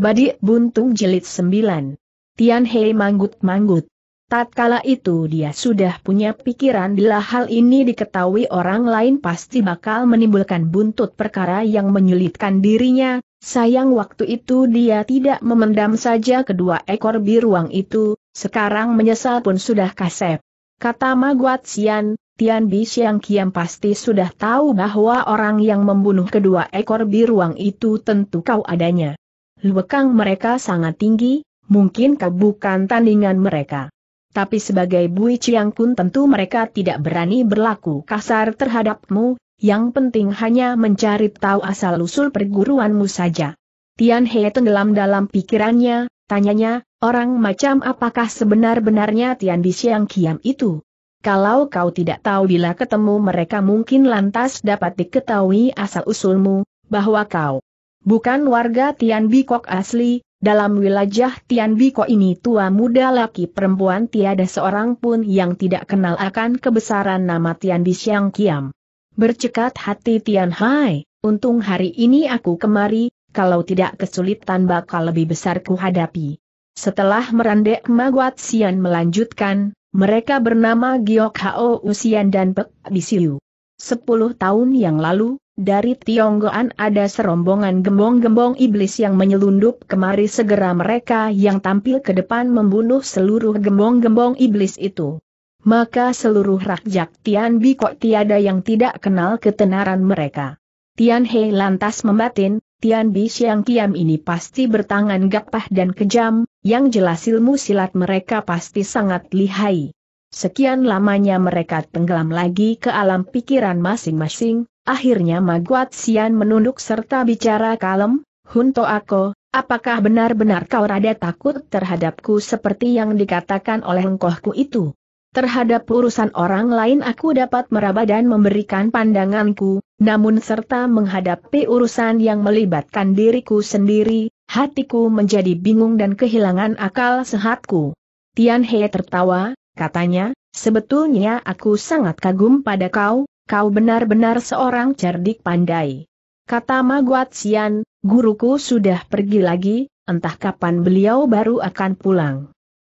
Badi Buntung Jilid sembilan. Tian Hei manggut-manggut. Tatkala itu dia sudah punya pikiran bila hal ini diketahui orang lain pasti bakal menimbulkan buntut perkara yang menyulitkan dirinya, sayang waktu itu dia tidak memendam saja kedua ekor biruang itu, sekarang menyesal pun sudah kasep. Kata Maguat Sian, Tian Bi Siang Kiam pasti sudah tahu bahwa orang yang membunuh kedua ekor biruang itu tentu kau adanya luekang mereka sangat tinggi, mungkin bukan tandingan mereka. Tapi sebagai Bui Chiang Kun tentu mereka tidak berani berlaku kasar terhadapmu, yang penting hanya mencari tahu asal-usul perguruanmu saja. Tian He tenggelam dalam pikirannya, tanyanya, orang macam apakah sebenar-benarnya Tian Di Xiang Kiam itu? Kalau kau tidak tahu bila ketemu mereka mungkin lantas dapat diketahui asal-usulmu, bahwa kau bukan warga Tian Bikok asli, dalam wilayah Tian Bikok ini tua muda laki perempuan tiada seorang pun yang tidak kenal akan kebesaran nama Tian Bi Kiam. Bercekat hati Tian Hai, untung hari ini aku kemari, kalau tidak kesulitan bakal lebih besar kuhadapi. Setelah merendek Maguat Sian melanjutkan, mereka bernama Giok Hao Usian dan Pek Bisiu. Sepuluh tahun yang lalu, dari Tionggoan ada serombongan gembong-gembong iblis yang menyelundup kemari segera mereka yang tampil ke depan membunuh seluruh gembong-gembong iblis itu. Maka seluruh rakyat Tian kok tiada yang tidak kenal ketenaran mereka. Tian He lantas membatin, Tian Bi Xiang Kiam ini pasti bertangan gapah dan kejam, yang jelas ilmu silat mereka pasti sangat lihai. Sekian lamanya mereka tenggelam lagi ke alam pikiran masing-masing, Akhirnya Maguat Sian menunduk serta bicara kalem, Hunto Ako, apakah benar-benar kau rada takut terhadapku seperti yang dikatakan oleh engkohku itu? Terhadap urusan orang lain aku dapat meraba dan memberikan pandanganku, namun serta menghadapi urusan yang melibatkan diriku sendiri, hatiku menjadi bingung dan kehilangan akal sehatku. Tian He tertawa, katanya, sebetulnya aku sangat kagum pada kau, kau benar-benar seorang cerdik pandai. Kata Maguat Sian, guruku sudah pergi lagi, entah kapan beliau baru akan pulang.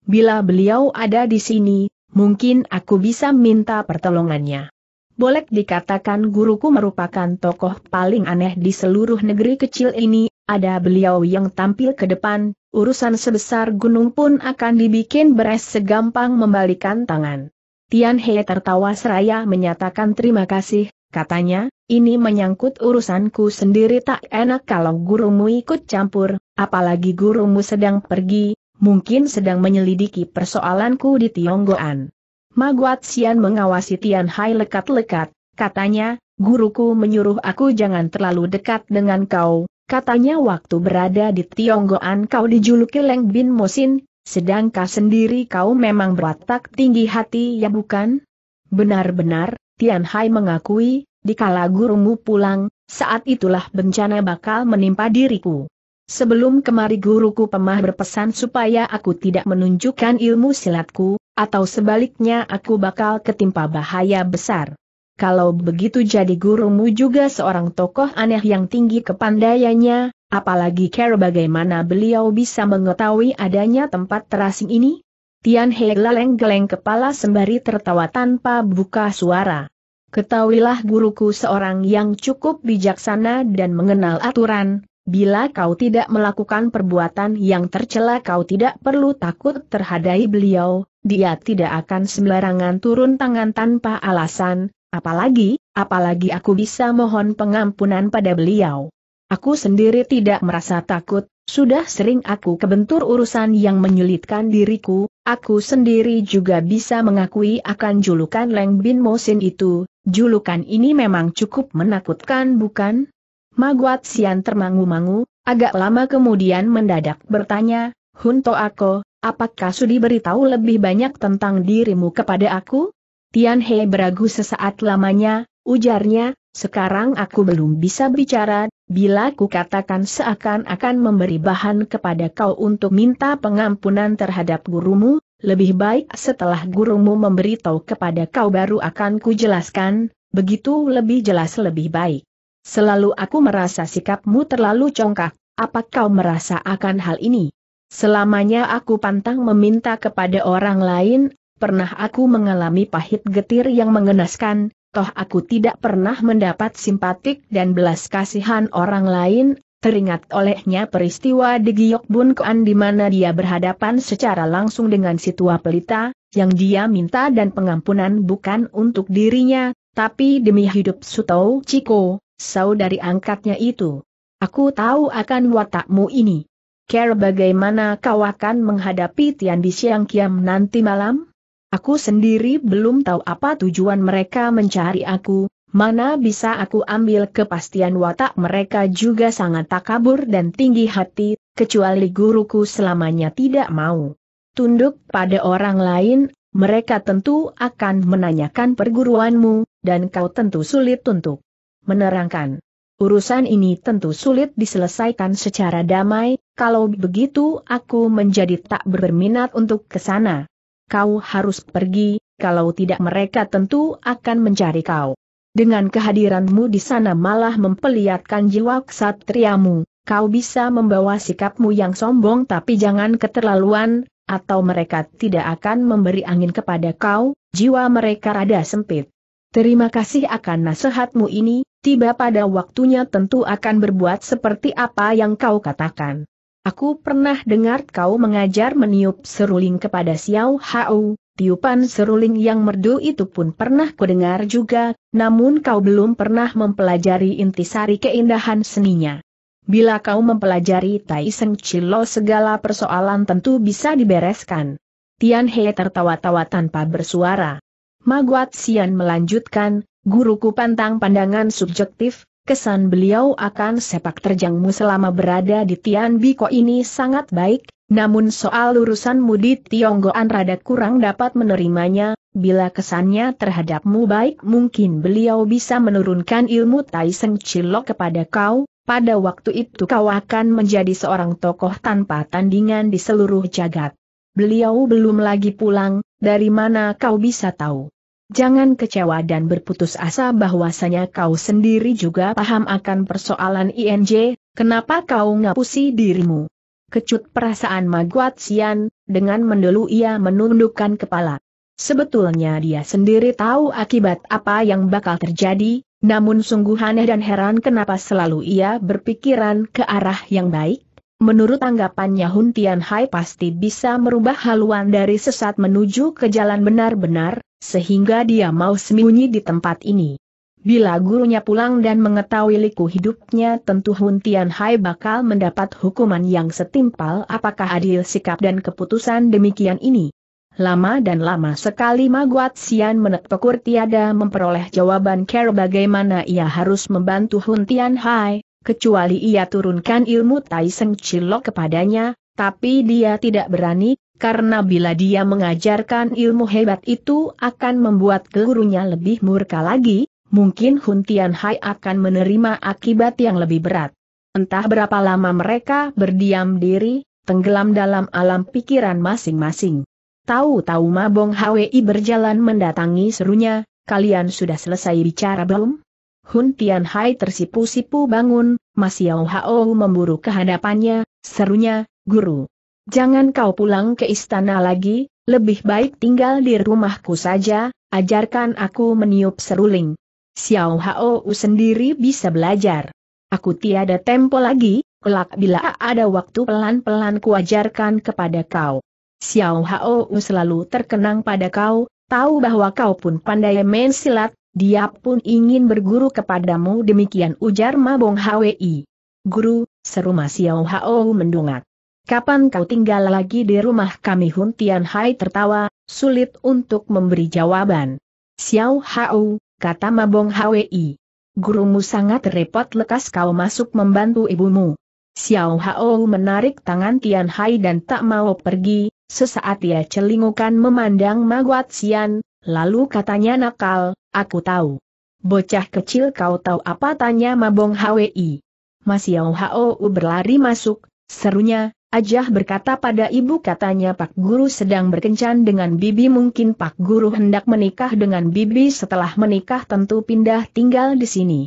Bila beliau ada di sini, mungkin aku bisa minta pertolongannya. Boleh dikatakan guruku merupakan tokoh paling aneh di seluruh negeri kecil ini, ada beliau yang tampil ke depan, urusan sebesar gunung pun akan dibikin beres segampang membalikan tangan. Tian He tertawa seraya menyatakan terima kasih, katanya, ini menyangkut urusanku sendiri tak enak kalau gurumu ikut campur, apalagi gurumu sedang pergi, mungkin sedang menyelidiki persoalanku di Tionggoan. Maguat Xian mengawasi Tian Hai lekat-lekat, katanya, guruku menyuruh aku jangan terlalu dekat dengan kau, katanya waktu berada di Tionggoan kau dijuluki Leng Bin Mosin, Sedangkan sendiri kau memang berwatak tinggi hati ya bukan? Benar-benar, Tian Hai mengakui, dikala gurumu pulang, saat itulah bencana bakal menimpa diriku. Sebelum kemari guruku pemah berpesan supaya aku tidak menunjukkan ilmu silatku, atau sebaliknya aku bakal ketimpa bahaya besar kalau begitu jadi gurumu juga seorang tokoh aneh yang tinggi kepandaiannya, apalagi care bagaimana beliau bisa mengetahui adanya tempat terasing ini? Tian He geleng-geleng kepala sembari tertawa tanpa buka suara. Ketahuilah guruku seorang yang cukup bijaksana dan mengenal aturan, bila kau tidak melakukan perbuatan yang tercela kau tidak perlu takut terhadai beliau, dia tidak akan sembarangan turun tangan tanpa alasan, Apalagi, apalagi aku bisa mohon pengampunan pada beliau. Aku sendiri tidak merasa takut, sudah sering aku kebentur urusan yang menyulitkan diriku, aku sendiri juga bisa mengakui akan julukan Leng Bin Mosin itu, julukan ini memang cukup menakutkan bukan? Maguat Sian termangu-mangu, agak lama kemudian mendadak bertanya, Hunto Ako, apakah sudi beritahu lebih banyak tentang dirimu kepada aku? Tian He beragu sesaat lamanya, ujarnya, sekarang aku belum bisa bicara, bila ku katakan seakan-akan memberi bahan kepada kau untuk minta pengampunan terhadap gurumu, lebih baik setelah gurumu memberitahu kepada kau baru akan ku jelaskan, begitu lebih jelas lebih baik. Selalu aku merasa sikapmu terlalu congkak, apa kau merasa akan hal ini? Selamanya aku pantang meminta kepada orang lain, pernah aku mengalami pahit getir yang mengenaskan, toh aku tidak pernah mendapat simpatik dan belas kasihan orang lain, teringat olehnya peristiwa di Bun Kuan di mana dia berhadapan secara langsung dengan si tua pelita, yang dia minta dan pengampunan bukan untuk dirinya, tapi demi hidup Sutou Chiko, saudari angkatnya itu. Aku tahu akan watakmu ini. Care bagaimana kau akan menghadapi Tian Bisiang Kiam nanti malam? Aku sendiri belum tahu apa tujuan mereka mencari aku, mana bisa aku ambil kepastian watak mereka juga sangat takabur dan tinggi hati, kecuali guruku selamanya tidak mau. Tunduk pada orang lain, mereka tentu akan menanyakan perguruanmu, dan kau tentu sulit untuk menerangkan. Urusan ini tentu sulit diselesaikan secara damai, kalau begitu aku menjadi tak berminat untuk ke sana kau harus pergi, kalau tidak mereka tentu akan mencari kau. Dengan kehadiranmu di sana malah mempeliatkan jiwa ksatriamu, kau bisa membawa sikapmu yang sombong tapi jangan keterlaluan, atau mereka tidak akan memberi angin kepada kau, jiwa mereka rada sempit. Terima kasih akan nasihatmu ini, tiba pada waktunya tentu akan berbuat seperti apa yang kau katakan. Aku pernah dengar kau mengajar meniup seruling kepada Xiao Hao, tiupan seruling yang merdu itu pun pernah kudengar juga, namun kau belum pernah mempelajari intisari keindahan seninya. Bila kau mempelajari Tai Seng Chilo segala persoalan tentu bisa dibereskan. Tian He tertawa-tawa tanpa bersuara. Maguat Xian melanjutkan, guruku pantang pandangan subjektif, kesan beliau akan sepak terjangmu selama berada di Tian Biko ini sangat baik, namun soal urusan mudik Tionggoan rada kurang dapat menerimanya, bila kesannya terhadapmu baik mungkin beliau bisa menurunkan ilmu Tai Seng Cilok kepada kau, pada waktu itu kau akan menjadi seorang tokoh tanpa tandingan di seluruh jagat. Beliau belum lagi pulang, dari mana kau bisa tahu? Jangan kecewa dan berputus asa bahwasanya kau sendiri juga paham akan persoalan INJ, kenapa kau ngapusi dirimu? Kecut perasaan Maguat Sian, dengan mendelu ia menundukkan kepala. Sebetulnya dia sendiri tahu akibat apa yang bakal terjadi, namun sungguh aneh dan heran kenapa selalu ia berpikiran ke arah yang baik. Menurut anggapannya Hun Hai pasti bisa merubah haluan dari sesat menuju ke jalan benar-benar, sehingga dia mau sembunyi di tempat ini. Bila gurunya pulang dan mengetahui liku hidupnya tentu Hun Hai bakal mendapat hukuman yang setimpal apakah adil sikap dan keputusan demikian ini. Lama dan lama sekali Maguat Sian menekpekur tiada memperoleh jawaban care bagaimana ia harus membantu Hun Hai kecuali ia turunkan ilmu Tai Seng Cilok kepadanya, tapi dia tidak berani, karena bila dia mengajarkan ilmu hebat itu akan membuat gurunya lebih murka lagi, mungkin Hun Tian Hai akan menerima akibat yang lebih berat. Entah berapa lama mereka berdiam diri, tenggelam dalam alam pikiran masing-masing. Tahu-tahu Mabong Hwi berjalan mendatangi serunya, kalian sudah selesai bicara belum? Hun Hai tersipu-sipu bangun, Mas Yau Hao memburu kehadapannya, serunya, guru. Jangan kau pulang ke istana lagi, lebih baik tinggal di rumahku saja, ajarkan aku meniup seruling. Xiao Hao sendiri bisa belajar. Aku tiada tempo lagi, kelak bila ada waktu pelan-pelan kuajarkan kepada kau. Xiao Hao selalu terkenang pada kau, tahu bahwa kau pun pandai main silat, dia pun ingin berguru kepadamu demikian ujar Mabong Hwi. Guru, seru Yau Hao mendongak. Kapan kau tinggal lagi di rumah kami Hun Tian Hai tertawa, sulit untuk memberi jawaban. Xiao Hao, kata Mabong Hwi. Gurumu sangat repot lekas kau masuk membantu ibumu. Xiao Hao menarik tangan Tian Hai dan tak mau pergi, sesaat ia celingukan memandang Maguat Xian, Lalu katanya nakal, aku tahu. Bocah kecil kau tahu apa tanya Mabong Hwi. Mas Yao Hou berlari masuk, serunya, Ajah berkata pada ibu katanya Pak Guru sedang berkencan dengan Bibi mungkin Pak Guru hendak menikah dengan Bibi setelah menikah tentu pindah tinggal di sini.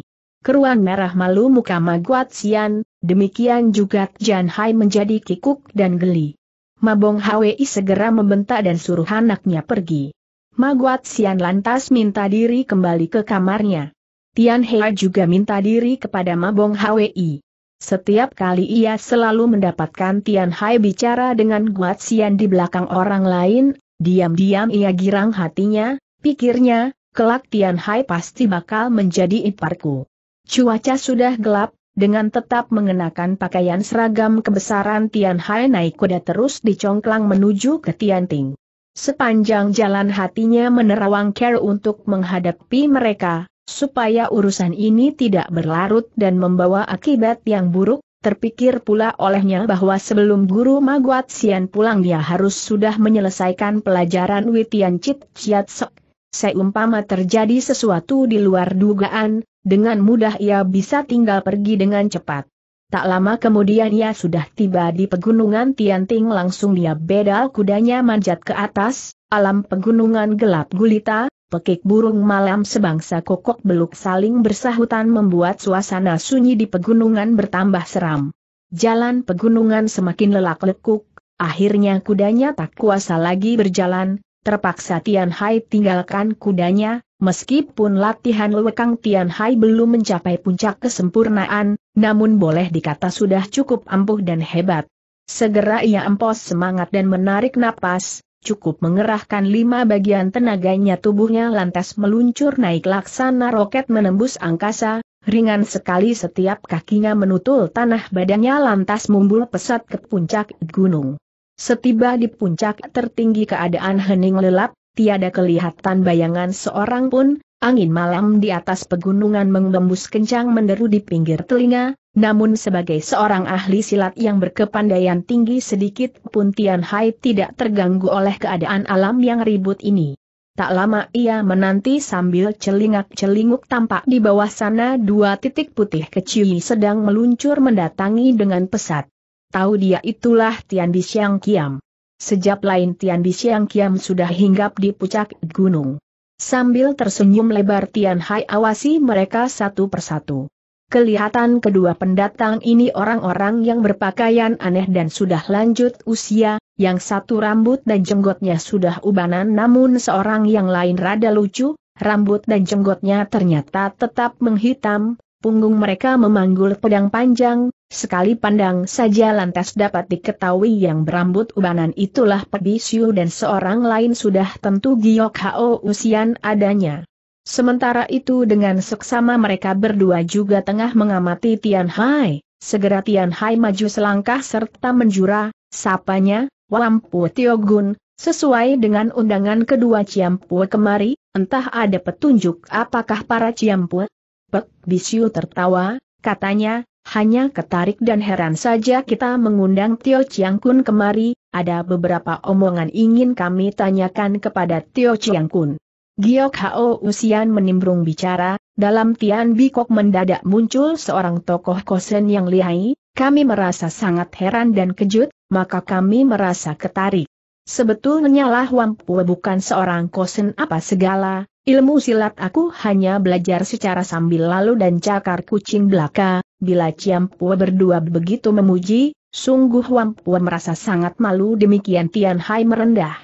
Keruan merah malu muka Maguat Sian, demikian juga Jan Hai menjadi kikuk dan geli. Mabong Hwi segera membentak dan suruh anaknya pergi. Maguat Sian lantas minta diri kembali ke kamarnya. Tian Hei juga minta diri kepada Mabong Hwi. Setiap kali ia selalu mendapatkan Tian Hai bicara dengan Guat Sian di belakang orang lain, diam-diam ia girang hatinya, pikirnya, kelak Tian Hai pasti bakal menjadi iparku. Cuaca sudah gelap, dengan tetap mengenakan pakaian seragam kebesaran Tian Hai naik kuda terus dicongklang menuju ke Tian Ting. Sepanjang jalan hatinya menerawang care untuk menghadapi mereka, supaya urusan ini tidak berlarut dan membawa akibat yang buruk, terpikir pula olehnya bahwa sebelum guru Maguat Sian pulang dia harus sudah menyelesaikan pelajaran Witian Chit Chiat Sok. Seumpama terjadi sesuatu di luar dugaan, dengan mudah ia bisa tinggal pergi dengan cepat. Tak lama kemudian ia sudah tiba di pegunungan Tian Ting. langsung dia bedal kudanya manjat ke atas, alam pegunungan gelap gulita, pekik burung malam sebangsa kokok beluk saling bersahutan membuat suasana sunyi di pegunungan bertambah seram. Jalan pegunungan semakin lelak lekuk, akhirnya kudanya tak kuasa lagi berjalan, terpaksa Tian Hai tinggalkan kudanya, Meskipun latihan lekang Tian Hai belum mencapai puncak kesempurnaan, namun boleh dikata sudah cukup ampuh dan hebat. Segera ia empos semangat dan menarik napas, cukup mengerahkan lima bagian tenaganya tubuhnya lantas meluncur naik laksana roket menembus angkasa, ringan sekali setiap kakinya menutul tanah badannya lantas mumbul pesat ke puncak gunung. Setiba di puncak tertinggi keadaan hening lelap, tiada kelihatan bayangan seorang pun, angin malam di atas pegunungan mengembus kencang menderu di pinggir telinga, namun sebagai seorang ahli silat yang berkepandaian tinggi sedikit pun Tian Hai tidak terganggu oleh keadaan alam yang ribut ini. Tak lama ia menanti sambil celingak-celinguk tampak di bawah sana dua titik putih kecil sedang meluncur mendatangi dengan pesat. Tahu dia itulah Tian Di Kiam. Sejak lain Tian Bixiang Kiam sudah hinggap di puncak gunung. Sambil tersenyum lebar Tian Hai awasi mereka satu persatu. Kelihatan kedua pendatang ini orang-orang yang berpakaian aneh dan sudah lanjut usia, yang satu rambut dan jenggotnya sudah ubanan namun seorang yang lain rada lucu, rambut dan jenggotnya ternyata tetap menghitam, punggung mereka memanggul pedang panjang, Sekali pandang saja lantas dapat diketahui yang berambut ubanan itulah Pebisiu dan seorang lain sudah tentu Giok Hao Usian adanya. Sementara itu dengan seksama mereka berdua juga tengah mengamati Tian Hai, segera Tian Hai maju selangkah serta menjura, sapanya, Wampu Tiogun, sesuai dengan undangan kedua Ciampu kemari, entah ada petunjuk apakah para Ciampu? Pek Bisiu tertawa, katanya, hanya ketarik dan heran saja kita mengundang Tio Chiang Kun kemari, ada beberapa omongan ingin kami tanyakan kepada Tio Chiang Kun. Giok Hao Usian menimbrung bicara, dalam Tian Bikok mendadak muncul seorang tokoh kosen yang lihai, kami merasa sangat heran dan kejut, maka kami merasa ketarik. Sebetulnya lah Wampue bukan seorang kosen apa segala, Ilmu silat aku hanya belajar secara sambil lalu dan cakar kucing belaka, Bila Ciampua berdua begitu memuji, sungguh Wampua merasa sangat malu demikian Tian Hai merendah.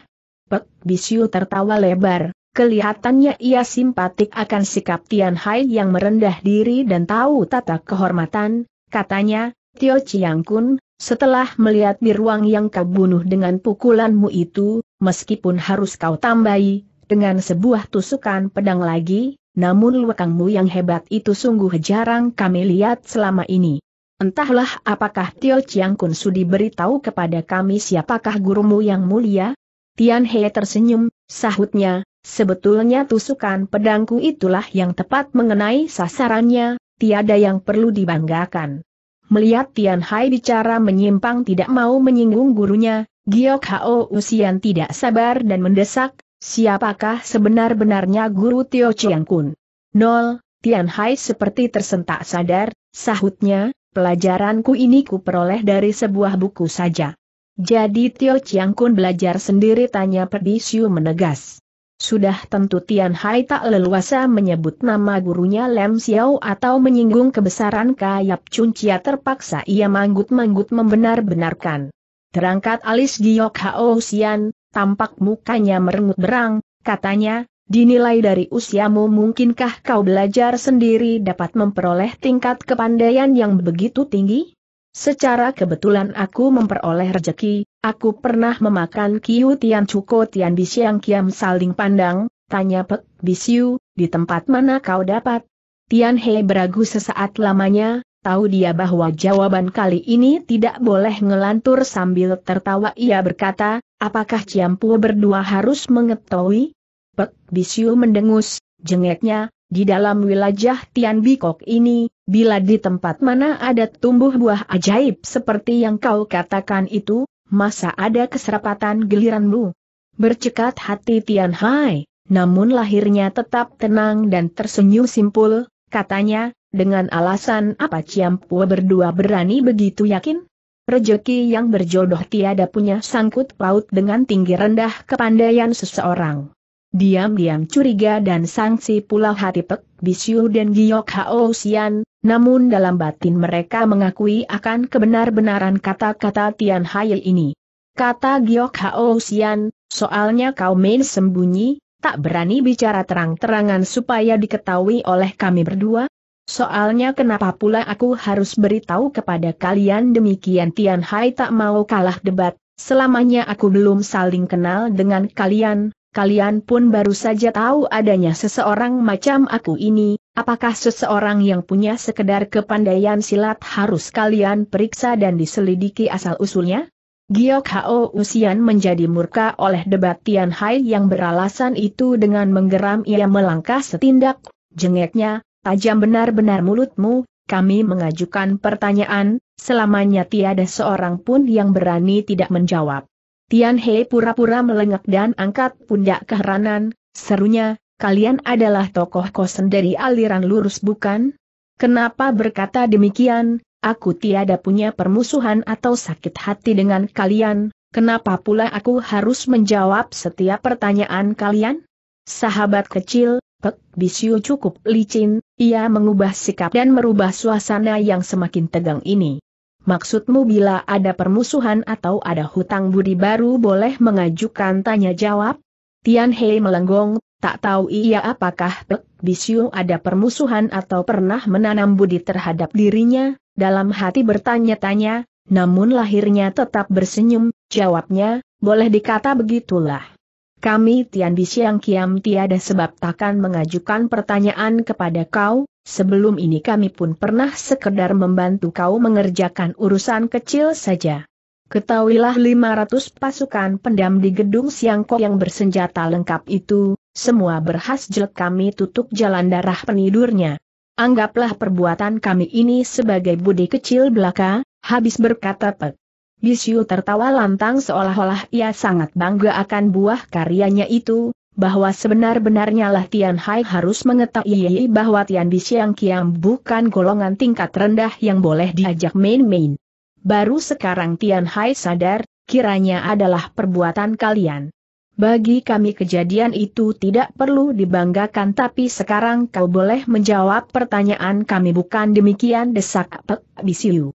Pek Bisiu tertawa lebar, kelihatannya ia simpatik akan sikap Tian Hai yang merendah diri dan tahu tata kehormatan, katanya, Tio Chiang Kun, setelah melihat di ruang yang kau bunuh dengan pukulanmu itu, meskipun harus kau tambahi, dengan sebuah tusukan pedang lagi, namun lekangmu yang hebat itu sungguh jarang kami lihat selama ini. Entahlah apakah Tio Chiang Kun Sudi beritahu kepada kami siapakah gurumu yang mulia? Tian He tersenyum, sahutnya, sebetulnya tusukan pedangku itulah yang tepat mengenai sasarannya, tiada yang perlu dibanggakan. Melihat Tian Hai bicara menyimpang tidak mau menyinggung gurunya, Giok Hao Usian tidak sabar dan mendesak, Siapakah sebenar-benarnya guru Tio Chiang Kun? Nol, Tian Hai seperti tersentak sadar, sahutnya, pelajaranku ini ku peroleh dari sebuah buku saja. Jadi Tio Chiang Kun belajar sendiri tanya Pedisiu menegas. Sudah tentu Tian Hai tak leluasa menyebut nama gurunya Lem Xiao atau menyinggung kebesaran Kayap Chia terpaksa ia manggut-manggut membenar-benarkan. Terangkat alis Giok Hao Xian, tampak mukanya merengut berang, katanya, dinilai dari usiamu mungkinkah kau belajar sendiri dapat memperoleh tingkat kepandaian yang begitu tinggi? Secara kebetulan aku memperoleh rejeki, aku pernah memakan kiu tian cuko tian bisiang kiam saling pandang, tanya Pek Bisiu, di tempat mana kau dapat? Tian He beragu sesaat lamanya, tahu dia bahwa jawaban kali ini tidak boleh ngelantur sambil tertawa ia berkata, Apakah Ciampu berdua harus mengetahui? Pek Bisiu mendengus, jengeknya, di dalam wilayah Tian Bikok ini, bila di tempat mana ada tumbuh buah ajaib seperti yang kau katakan itu, masa ada keserapatan geliranmu? Bercekat hati Tian Hai, namun lahirnya tetap tenang dan tersenyum simpul, katanya, dengan alasan apa Ciampu berdua berani begitu yakin? Rejeki yang berjodoh tiada punya sangkut paut dengan tinggi rendah kepandaian seseorang. Diam-diam curiga dan sangsi pula hati Pek Bisyu dan Giok Hao Sian, namun dalam batin mereka mengakui akan kebenar-benaran kata-kata Tian Hai ini. Kata Giok Hao Sian, soalnya kau main sembunyi, tak berani bicara terang-terangan supaya diketahui oleh kami berdua, Soalnya kenapa pula aku harus beritahu kepada kalian demikian Tian Hai tak mau kalah debat, selamanya aku belum saling kenal dengan kalian, kalian pun baru saja tahu adanya seseorang macam aku ini, apakah seseorang yang punya sekedar kepandaian silat harus kalian periksa dan diselidiki asal-usulnya? Giok Hao Usian menjadi murka oleh debat Tian Hai yang beralasan itu dengan menggeram ia melangkah setindak, jengeknya, tajam benar-benar mulutmu, kami mengajukan pertanyaan, selamanya tiada seorang pun yang berani tidak menjawab. Tian He pura-pura melengak dan angkat pundak keheranan, serunya, kalian adalah tokoh kosen dari aliran lurus bukan? Kenapa berkata demikian, aku tiada punya permusuhan atau sakit hati dengan kalian, kenapa pula aku harus menjawab setiap pertanyaan kalian? Sahabat kecil, Pek Bisyu cukup licin, ia mengubah sikap dan merubah suasana yang semakin tegang ini. Maksudmu bila ada permusuhan atau ada hutang budi baru boleh mengajukan tanya jawab? Tian Hei melenggong, tak tahu ia apakah Pek Bisyu ada permusuhan atau pernah menanam budi terhadap dirinya, dalam hati bertanya-tanya, namun lahirnya tetap bersenyum, jawabnya, boleh dikata begitulah kami Tian Bisiang Kiam tiada sebab takkan mengajukan pertanyaan kepada kau, sebelum ini kami pun pernah sekedar membantu kau mengerjakan urusan kecil saja. Ketahuilah 500 pasukan pendam di gedung Siangko yang bersenjata lengkap itu, semua berhasil kami tutup jalan darah penidurnya. Anggaplah perbuatan kami ini sebagai budi kecil belaka, habis berkata Pek. Bisyu tertawa lantang seolah-olah ia sangat bangga akan buah karyanya itu, bahwa sebenar-benarnya lah Tian Hai harus mengetahui bahwa Tian Bisyang Kiam bukan golongan tingkat rendah yang boleh diajak main-main. Baru sekarang Tian Hai sadar, kiranya adalah perbuatan kalian. Bagi kami kejadian itu tidak perlu dibanggakan tapi sekarang kau boleh menjawab pertanyaan kami bukan demikian desak Pek Bisyu.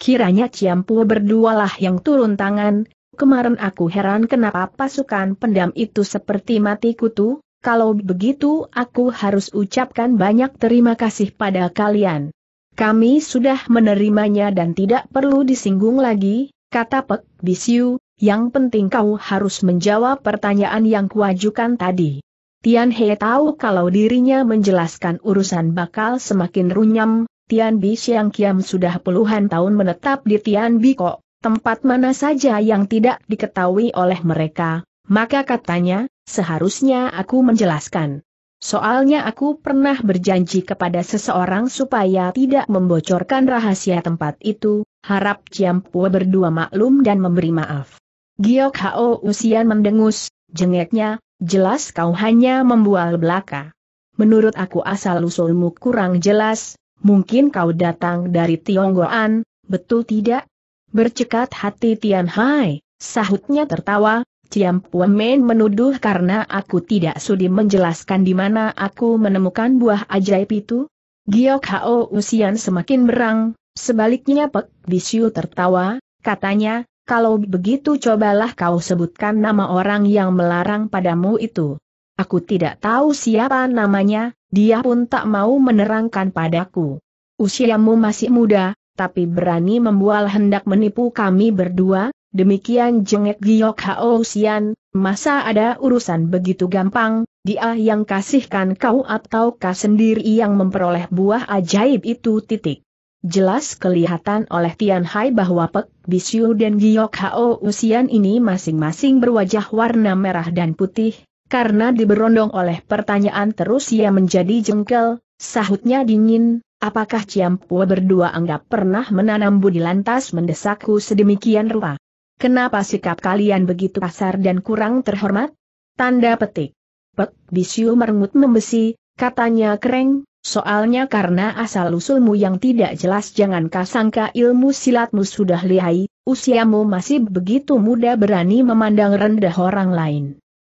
Kiranya Ciampu berdualah yang turun tangan, kemarin aku heran kenapa pasukan pendam itu seperti mati kutu, kalau begitu aku harus ucapkan banyak terima kasih pada kalian. Kami sudah menerimanya dan tidak perlu disinggung lagi, kata Pek Bisiu, yang penting kau harus menjawab pertanyaan yang kuajukan tadi. Tian He tahu kalau dirinya menjelaskan urusan bakal semakin runyam, Tian Bi Xiang Kiam sudah puluhan tahun menetap di Tian Bi Kok, tempat mana saja yang tidak diketahui oleh mereka, maka katanya, seharusnya aku menjelaskan. Soalnya aku pernah berjanji kepada seseorang supaya tidak membocorkan rahasia tempat itu, harap Pua berdua maklum dan memberi maaf. Giok Hao Usian mendengus, jengeknya, jelas kau hanya membual belaka. Menurut aku asal-usulmu kurang jelas, mungkin kau datang dari Tionggoan, betul tidak? Bercekat hati Tian Hai, sahutnya tertawa, Ciam Puamen menuduh karena aku tidak sudi menjelaskan di mana aku menemukan buah ajaib itu. Giok Hao Usian semakin berang, sebaliknya Pek Bisyu tertawa, katanya, kalau begitu cobalah kau sebutkan nama orang yang melarang padamu itu. Aku tidak tahu siapa namanya, dia pun tak mau menerangkan padaku. Usiamu masih muda, tapi berani membual hendak menipu kami berdua, demikian jengek Giok Hao Sian, masa ada urusan begitu gampang, dia yang kasihkan kau atau ataukah sendiri yang memperoleh buah ajaib itu titik. Jelas kelihatan oleh Tian Hai bahwa Pek Bisyu dan Giok Hao Usian ini masing-masing berwajah warna merah dan putih, karena diberondong oleh pertanyaan terus ia menjadi jengkel, sahutnya dingin, apakah Ciampua berdua anggap pernah menanam budi lantas mendesakku sedemikian rupa? Kenapa sikap kalian begitu kasar dan kurang terhormat? Tanda petik. Pek Bisyu merengut membesi, katanya kereng, soalnya karena asal-usulmu yang tidak jelas jangan kasangka ilmu silatmu sudah lihai, usiamu masih begitu muda berani memandang rendah orang lain.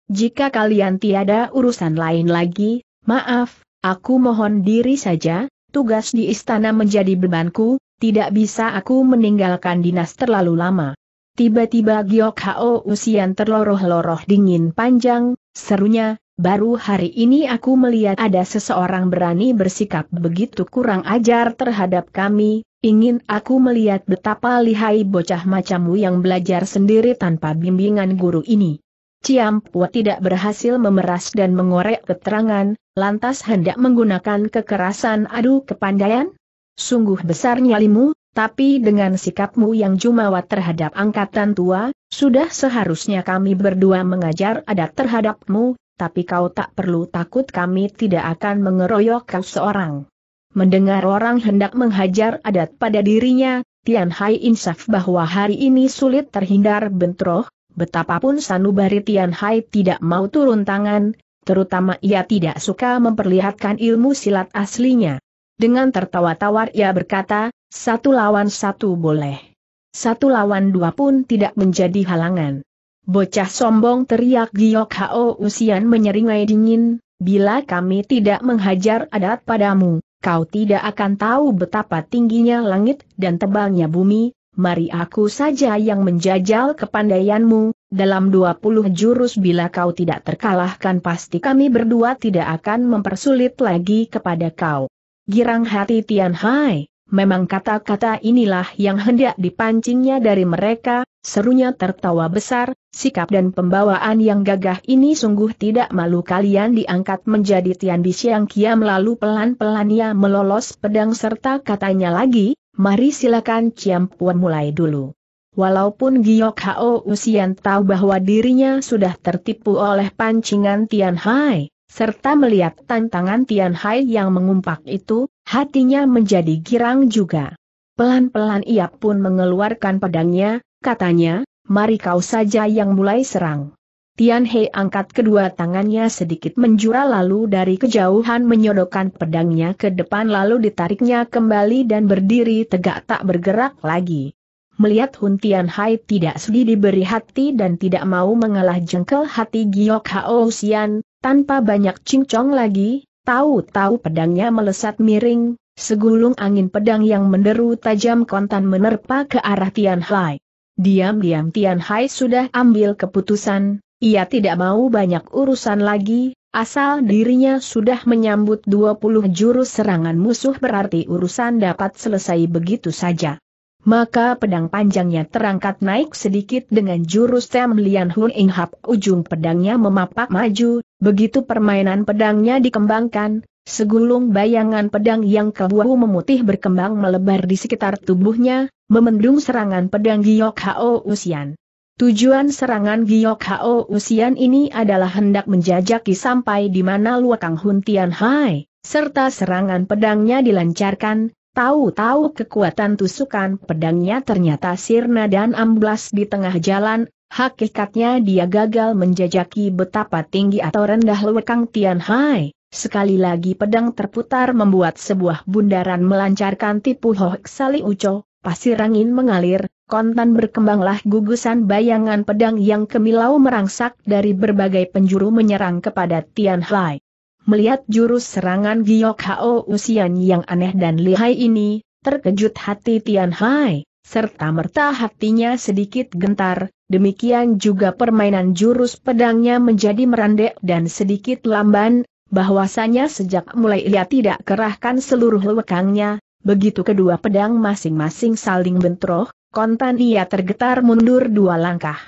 Jika kalian tiada urusan lain lagi, maaf, aku mohon diri saja, tugas di istana menjadi bebanku, tidak bisa aku meninggalkan dinas terlalu lama. Tiba-tiba Giok Hao Usian terloroh-loroh dingin panjang, serunya, baru hari ini aku melihat ada seseorang berani bersikap begitu kurang ajar terhadap kami, Ingin aku melihat betapa lihai bocah macammu yang belajar sendiri tanpa bimbingan guru ini. Ciam Pua tidak berhasil memeras dan mengorek keterangan, lantas hendak menggunakan kekerasan adu kepandaian? Sungguh besar nyalimu, tapi dengan sikapmu yang jumawa terhadap angkatan tua, sudah seharusnya kami berdua mengajar adat terhadapmu, tapi kau tak perlu takut kami tidak akan mengeroyok kau seorang. Mendengar orang hendak menghajar adat pada dirinya, Tian Hai insaf bahwa hari ini sulit terhindar bentroh, Betapapun Sanubari Tian Hai tidak mau turun tangan, terutama ia tidak suka memperlihatkan ilmu silat aslinya. Dengan tertawa tawar ia berkata, satu lawan satu boleh. Satu lawan dua pun tidak menjadi halangan. Bocah sombong teriak Giok Hao Usian menyeringai dingin, bila kami tidak menghajar adat padamu, kau tidak akan tahu betapa tingginya langit dan tebalnya bumi, mari aku saja yang menjajal kepandaianmu, dalam 20 jurus bila kau tidak terkalahkan pasti kami berdua tidak akan mempersulit lagi kepada kau. Girang hati Tian Hai, memang kata-kata inilah yang hendak dipancingnya dari mereka, serunya tertawa besar, sikap dan pembawaan yang gagah ini sungguh tidak malu kalian diangkat menjadi Tian Bisiang Kiam lalu pelan-pelan ia melolos pedang serta katanya lagi, mari silakan Ciam Puan mulai dulu. Walaupun Giok Hao Usian tahu bahwa dirinya sudah tertipu oleh pancingan Tian Hai, serta melihat tantangan Tian Hai yang mengumpak itu, hatinya menjadi girang juga. Pelan-pelan ia pun mengeluarkan pedangnya, katanya, mari kau saja yang mulai serang. Tian Hei angkat kedua tangannya sedikit menjura lalu dari kejauhan menyodokkan pedangnya ke depan lalu ditariknya kembali dan berdiri tegak tak bergerak lagi. Melihat Hun Tian Hai tidak sedih diberi hati dan tidak mau mengalah jengkel hati Giok Hao Xian, tanpa banyak cincong lagi, tahu-tahu pedangnya melesat miring, segulung angin pedang yang menderu tajam kontan menerpa ke arah Tian Hai. Diam-diam Tian Hai sudah ambil keputusan, ia tidak mau banyak urusan lagi, asal dirinya sudah menyambut 20 jurus serangan musuh berarti urusan dapat selesai begitu saja. Maka pedang panjangnya terangkat naik sedikit dengan jurus Tem Lian Hun Ing Hap ujung pedangnya memapak maju, begitu permainan pedangnya dikembangkan, Segulung bayangan pedang yang kebuahu memutih berkembang melebar di sekitar tubuhnya, memendung serangan pedang Giok Hao Usian. Tujuan serangan Giok Hao Usian ini adalah hendak menjajaki sampai di mana Luakang Hun Tian Hai, serta serangan pedangnya dilancarkan, tahu-tahu kekuatan tusukan pedangnya ternyata sirna dan amblas di tengah jalan, hakikatnya dia gagal menjajaki betapa tinggi atau rendah Luakang Tian Hai. Sekali lagi pedang terputar membuat sebuah bundaran melancarkan tipu Hoek Sali Uco, pasir angin mengalir, kontan berkembanglah gugusan bayangan pedang yang kemilau merangsak dari berbagai penjuru menyerang kepada Tian Hai. Melihat jurus serangan Giok Hao usian yang aneh dan lihai ini, terkejut hati Tian Hai, serta merta hatinya sedikit gentar, demikian juga permainan jurus pedangnya menjadi merandek dan sedikit lamban, bahwasanya sejak mulai ia tidak kerahkan seluruh lekangnya, Begitu kedua pedang masing-masing saling bentroh, kontan ia tergetar mundur dua langkah.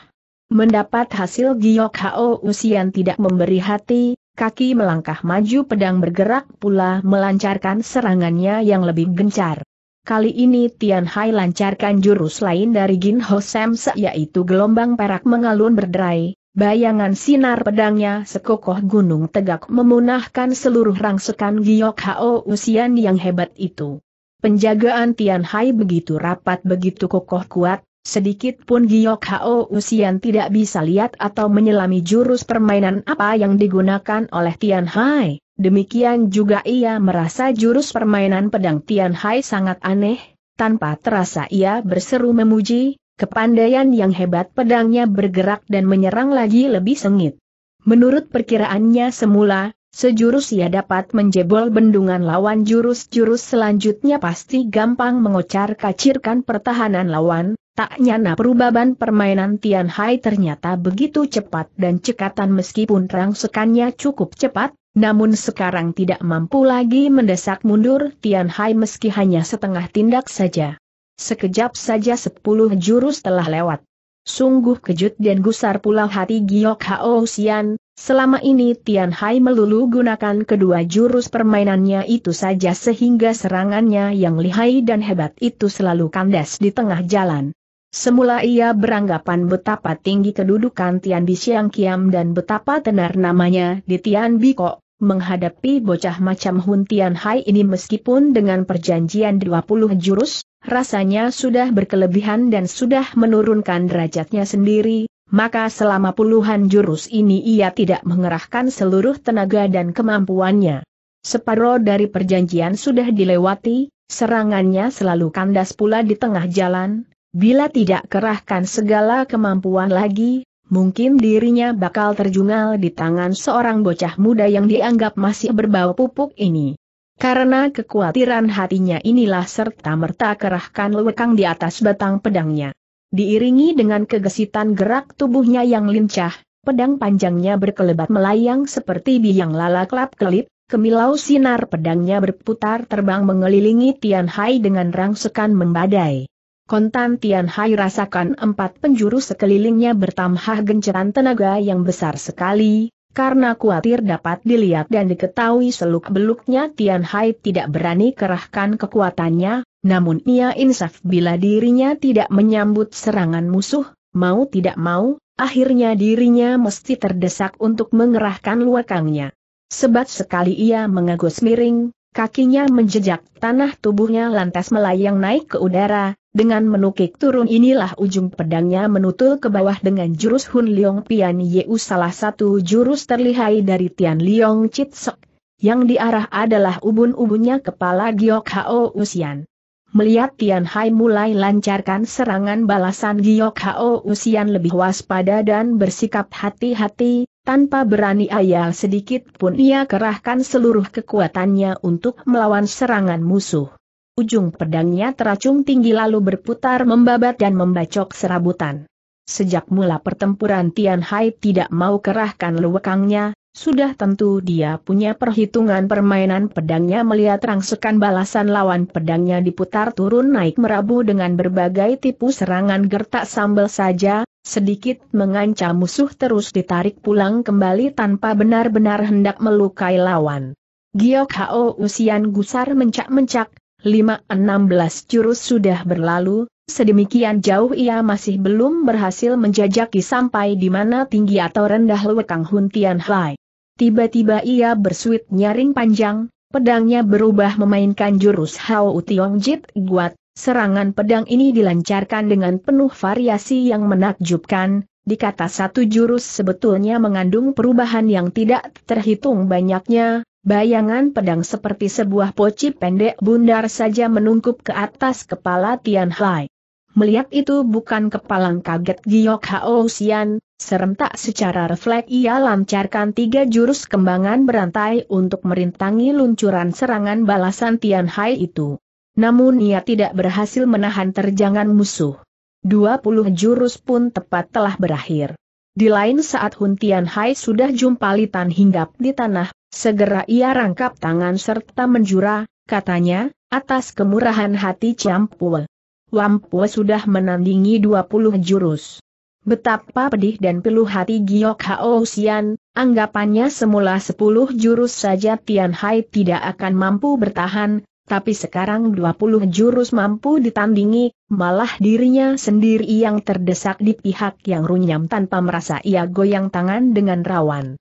Mendapat hasil giok Hao Usian tidak memberi hati, kaki melangkah maju pedang bergerak pula melancarkan serangannya yang lebih gencar. Kali ini Tian Hai lancarkan jurus lain dari Gin Ho Sam yaitu gelombang perak mengalun berderai, bayangan sinar pedangnya sekokoh gunung tegak memunahkan seluruh rangsekan giok Hao Usian yang hebat itu. Penjagaan Tian Hai begitu rapat begitu kokoh kuat, sedikit pun Giok Hao Usian tidak bisa lihat atau menyelami jurus permainan apa yang digunakan oleh Tian Hai. Demikian juga ia merasa jurus permainan pedang Tian Hai sangat aneh, tanpa terasa ia berseru memuji, kepandaian yang hebat pedangnya bergerak dan menyerang lagi lebih sengit. Menurut perkiraannya semula, Sejurus ia dapat menjebol bendungan lawan jurus-jurus selanjutnya pasti gampang mengocar-kacirkan pertahanan lawan, tak nyana perubahan permainan Tian Hai ternyata begitu cepat dan cekatan meskipun rangsekannya cukup cepat, namun sekarang tidak mampu lagi mendesak mundur Tian Hai meski hanya setengah tindak saja. Sekejap saja sepuluh jurus telah lewat. Sungguh kejut dan gusar pula hati Giok Hao Sian, Selama ini Tian Hai melulu gunakan kedua jurus permainannya itu saja sehingga serangannya yang lihai dan hebat itu selalu kandas di tengah jalan. Semula ia beranggapan betapa tinggi kedudukan Tian Bi Siang Kiam dan betapa tenar namanya di Tian Bi Kok. Menghadapi bocah macam Hun Tian Hai ini meskipun dengan perjanjian 20 jurus, rasanya sudah berkelebihan dan sudah menurunkan derajatnya sendiri, maka selama puluhan jurus ini ia tidak mengerahkan seluruh tenaga dan kemampuannya. Separuh dari perjanjian sudah dilewati, serangannya selalu kandas pula di tengah jalan, bila tidak kerahkan segala kemampuan lagi, mungkin dirinya bakal terjungal di tangan seorang bocah muda yang dianggap masih berbau pupuk ini. Karena kekhawatiran hatinya inilah serta merta kerahkan lewekang di atas batang pedangnya diiringi dengan kegesitan gerak tubuhnya yang lincah, pedang panjangnya berkelebat melayang seperti biang lala kelap-kelip, kemilau sinar pedangnya berputar terbang mengelilingi Tian Hai dengan rangsekan membadai. Kontan Tian Hai rasakan empat penjuru sekelilingnya bertambah genceran tenaga yang besar sekali, karena khawatir dapat dilihat dan diketahui seluk-beluknya Tian Hai tidak berani kerahkan kekuatannya, namun ia insaf bila dirinya tidak menyambut serangan musuh, mau tidak mau, akhirnya dirinya mesti terdesak untuk mengerahkan luakangnya. Sebat sekali ia mengagus miring, kakinya menjejak tanah tubuhnya lantas melayang naik ke udara, dengan menukik turun inilah ujung pedangnya menutul ke bawah dengan jurus Hun Leong Pian Yeu salah satu jurus terlihai dari Tian Leong Chit Sok, yang diarah adalah ubun-ubunnya kepala Giok Hao Usian. Melihat Tian Hai mulai lancarkan serangan balasan Giok Hao Usian lebih waspada dan bersikap hati-hati, tanpa berani ayal sedikit pun ia kerahkan seluruh kekuatannya untuk melawan serangan musuh. Ujung pedangnya teracung tinggi lalu berputar membabat dan membacok serabutan. Sejak mula pertempuran Tian Hai tidak mau kerahkan lewekangnya, sudah tentu dia punya perhitungan permainan pedangnya melihat rangsekan balasan lawan pedangnya diputar turun naik merabu dengan berbagai tipu serangan gertak sambel saja, sedikit mengancam musuh terus ditarik pulang kembali tanpa benar-benar hendak melukai lawan. Giok Hao usian gusar mencak-mencak, 5-16 jurus sudah berlalu, sedemikian jauh ia masih belum berhasil menjajaki sampai di mana tinggi atau rendah lewekang Hun Tian Hai. Tiba-tiba ia bersuit nyaring panjang, pedangnya berubah memainkan jurus Hao Utiong Jit Guat, serangan pedang ini dilancarkan dengan penuh variasi yang menakjubkan, Dikata satu jurus sebetulnya mengandung perubahan yang tidak terhitung banyaknya, Bayangan pedang seperti sebuah poci pendek bundar saja menungkup ke atas kepala Tian Hai. Melihat itu bukan kepalang kaget Giok Hao Xian, serentak secara refleks ia lancarkan tiga jurus kembangan berantai untuk merintangi luncuran serangan balasan Tian Hai itu. Namun ia tidak berhasil menahan terjangan musuh. Dua puluh jurus pun tepat telah berakhir. Di lain saat Hun Tian Hai sudah jumpa hinggap di tanah, Segera ia rangkap tangan serta menjura, katanya, atas kemurahan hati Ciampul. Wampul sudah menandingi 20 jurus. Betapa pedih dan peluh hati Giok Hao Xian, anggapannya semula 10 jurus saja Tian Hai tidak akan mampu bertahan, tapi sekarang 20 jurus mampu ditandingi, malah dirinya sendiri yang terdesak di pihak yang runyam tanpa merasa ia goyang tangan dengan rawan.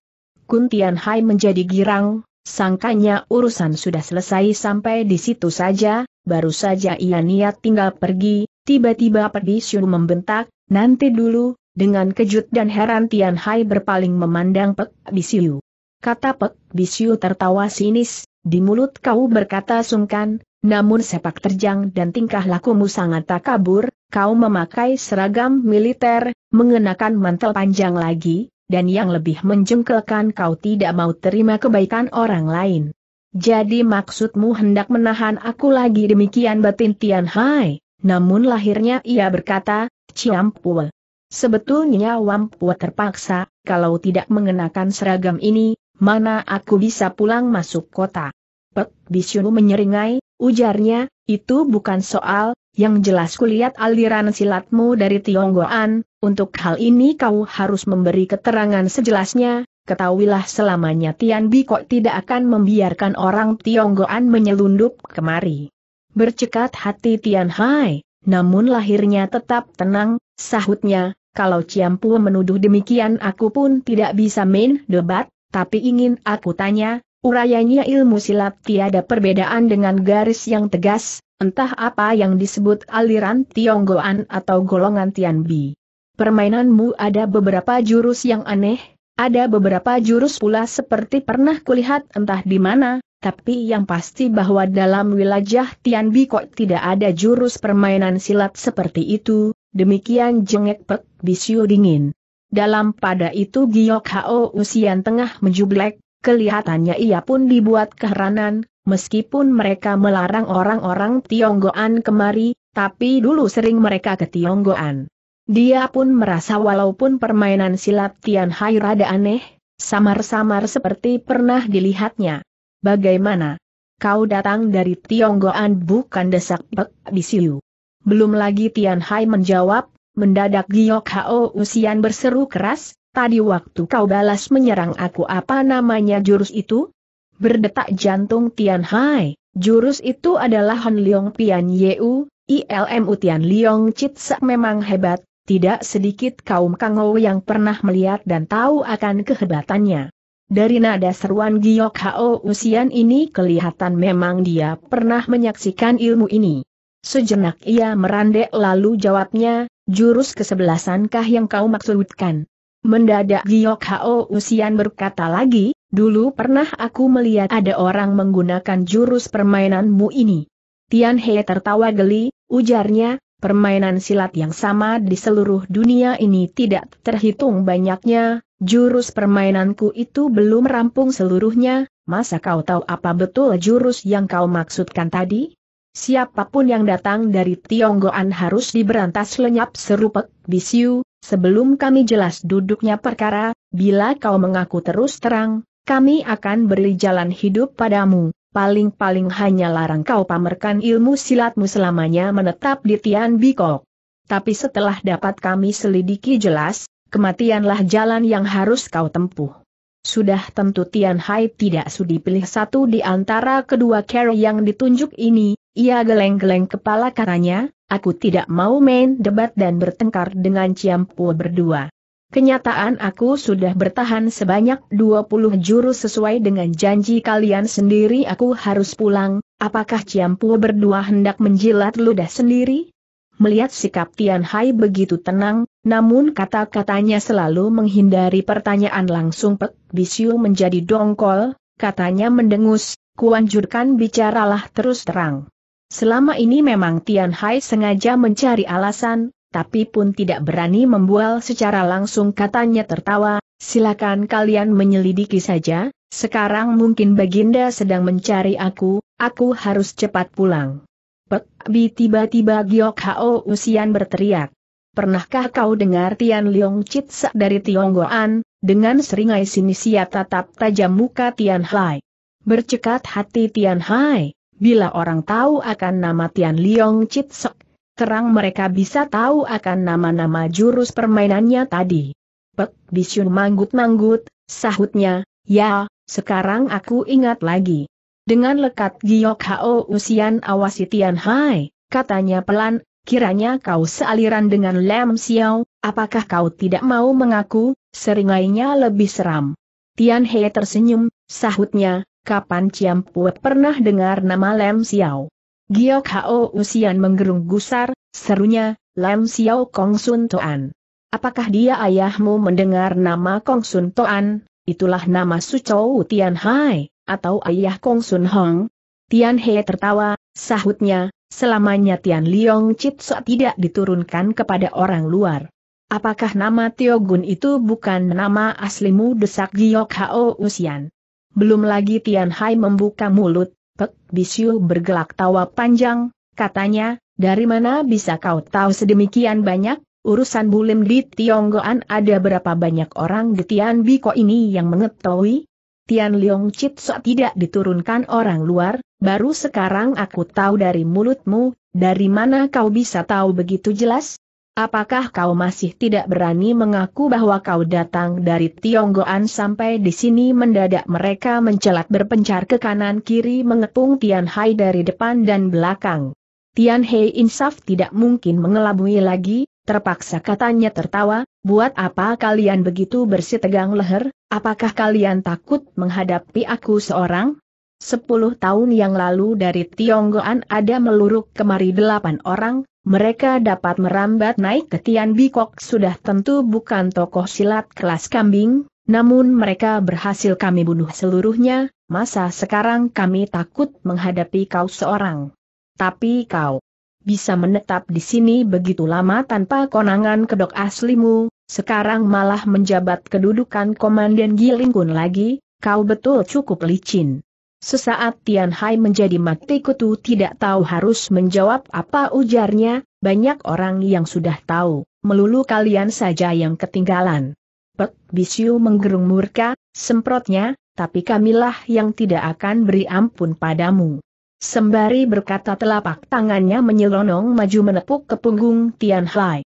Kuntian Hai menjadi girang, sangkanya urusan sudah selesai sampai di situ saja, baru saja ia niat tinggal pergi, tiba-tiba Pedisyu membentak, nanti dulu, dengan kejut dan heran Tian Hai berpaling memandang Pek Bisiu. Kata Pek Bisiu tertawa sinis, di mulut kau berkata sungkan, namun sepak terjang dan tingkah lakumu sangat tak kabur, kau memakai seragam militer, mengenakan mantel panjang lagi, dan yang lebih menjengkelkan kau tidak mau terima kebaikan orang lain. Jadi maksudmu hendak menahan aku lagi demikian batin Tian Hai, namun lahirnya ia berkata, Ciampua. Sebetulnya Wampua terpaksa, kalau tidak mengenakan seragam ini, mana aku bisa pulang masuk kota. Pek Bisyunu menyeringai, ujarnya, itu bukan soal, yang jelas kulihat aliran silatmu dari Tionggoan, untuk hal ini kau harus memberi keterangan sejelasnya, ketahuilah selamanya Tian kok tidak akan membiarkan orang Tionggoan menyelundup kemari. Bercekat hati Tian Hai, namun lahirnya tetap tenang, sahutnya, kalau Ciampu menuduh demikian aku pun tidak bisa main debat, tapi ingin aku tanya, urayanya ilmu silat tiada perbedaan dengan garis yang tegas, entah apa yang disebut aliran Tionggoan atau golongan Tian Bi permainanmu ada beberapa jurus yang aneh, ada beberapa jurus pula seperti pernah kulihat entah di mana, tapi yang pasti bahwa dalam wilayah Tian Bikok tidak ada jurus permainan silat seperti itu, demikian jengek pek Bisyu dingin. Dalam pada itu Giok Hao usian tengah menjublek, kelihatannya ia pun dibuat keheranan, meskipun mereka melarang orang-orang Tionggoan kemari, tapi dulu sering mereka ke Tionggoan. Dia pun merasa walaupun permainan silat Tian Hai rada aneh, samar-samar seperti pernah dilihatnya. Bagaimana? Kau datang dari Tionggoan bukan desak Pek Bisiu. Belum lagi Tian Hai menjawab, mendadak Giok Hao Usian berseru keras, tadi waktu kau balas menyerang aku apa namanya jurus itu? Berdetak jantung Tian Hai, jurus itu adalah Han Leong Pian Yeu, ILM Utian Leong Chit memang hebat, tidak sedikit kaum Kangou yang pernah melihat dan tahu akan kehebatannya. Dari nada seruan Giok Hao Usian ini kelihatan memang dia pernah menyaksikan ilmu ini. Sejenak ia merandek lalu jawabnya, jurus kesebelasankah yang kau maksudkan? Mendadak Giok Hao Usian berkata lagi, dulu pernah aku melihat ada orang menggunakan jurus permainanmu ini. Tian He tertawa geli, ujarnya, permainan silat yang sama di seluruh dunia ini tidak terhitung banyaknya, jurus permainanku itu belum rampung seluruhnya, masa kau tahu apa betul jurus yang kau maksudkan tadi? Siapapun yang datang dari Tionggoan harus diberantas lenyap serupa Bisu. sebelum kami jelas duduknya perkara, bila kau mengaku terus terang, kami akan beri jalan hidup padamu paling-paling hanya larang kau pamerkan ilmu silatmu selamanya menetap di Tian Bikok. Tapi setelah dapat kami selidiki jelas, kematianlah jalan yang harus kau tempuh. Sudah tentu Tian Hai tidak sudi pilih satu di antara kedua cara yang ditunjuk ini, ia geleng-geleng kepala katanya, aku tidak mau main debat dan bertengkar dengan Ciampu berdua. Kenyataan aku sudah bertahan sebanyak 20 jurus sesuai dengan janji kalian sendiri aku harus pulang, apakah Ciampu berdua hendak menjilat ludah sendiri? Melihat sikap Tian Hai begitu tenang, namun kata-katanya selalu menghindari pertanyaan langsung Pek Bisiu menjadi dongkol, katanya mendengus, kuanjurkan bicaralah terus terang. Selama ini memang Tian Hai sengaja mencari alasan, tapi pun tidak berani membual secara langsung katanya tertawa, silakan kalian menyelidiki saja, sekarang mungkin Baginda sedang mencari aku, aku harus cepat pulang. Pek, bi tiba-tiba Giok Hao Usian berteriak. Pernahkah kau dengar Tian Leong Chitsa dari Tionggoan, dengan seringai sinisia tatap tajam muka Tian Hai. Bercekat hati Tian Hai, bila orang tahu akan nama Tian Leong Chitsok, terang mereka bisa tahu akan nama-nama jurus permainannya tadi. Pek Bisyun manggut-manggut, sahutnya, ya, sekarang aku ingat lagi. Dengan lekat giok hao usian awasi Tian Hai, katanya pelan, kiranya kau sealiran dengan Lam Xiao, apakah kau tidak mau mengaku, seringainya lebih seram. Tian He tersenyum, sahutnya, kapan Ciam pernah dengar nama Lam Xiao? Gio Kao Usian menggerung gusar, serunya, Lam Xiao Kong Sun Toan. Apakah dia ayahmu mendengar nama Kong Sun Toan, itulah nama Su Chou Tian Hai, atau ayah Kong Sun Hong? Tian He tertawa, sahutnya, selamanya Tian Liong Sok tidak diturunkan kepada orang luar. Apakah nama Tio Gun itu bukan nama aslimu desak Giyok Hao Usian? Belum lagi Tian Hai membuka mulut, Pek Bisyu bergelak tawa panjang, katanya, dari mana bisa kau tahu sedemikian banyak? Urusan bulim di Tionggoan ada berapa banyak orang di Tian Biko ini yang mengetahui? Tian Leong Chit Sok tidak diturunkan orang luar, baru sekarang aku tahu dari mulutmu, dari mana kau bisa tahu begitu jelas? Apakah kau masih tidak berani mengaku bahwa kau datang dari Tionggoan sampai di sini mendadak mereka mencelat berpencar ke kanan kiri mengepung Tian Hai dari depan dan belakang. Tian Hai insaf tidak mungkin mengelabui lagi, terpaksa katanya tertawa, buat apa kalian begitu bersitegang leher, apakah kalian takut menghadapi aku seorang? Sepuluh tahun yang lalu dari Tionggoan ada meluruk kemari delapan orang, mereka dapat merambat naik ke Tian Bikok sudah tentu bukan tokoh silat kelas kambing, namun mereka berhasil kami bunuh seluruhnya, masa sekarang kami takut menghadapi kau seorang. Tapi kau bisa menetap di sini begitu lama tanpa konangan kedok aslimu, sekarang malah menjabat kedudukan Komandan Gilingkun lagi, kau betul cukup licin. Sesaat Tian Hai menjadi mati kutu tidak tahu harus menjawab apa ujarnya, banyak orang yang sudah tahu, melulu kalian saja yang ketinggalan. Pek Bisyu menggerung murka, semprotnya, tapi kamilah yang tidak akan beri ampun padamu. Sembari berkata telapak tangannya menyelonong maju menepuk ke punggung Tian Hai.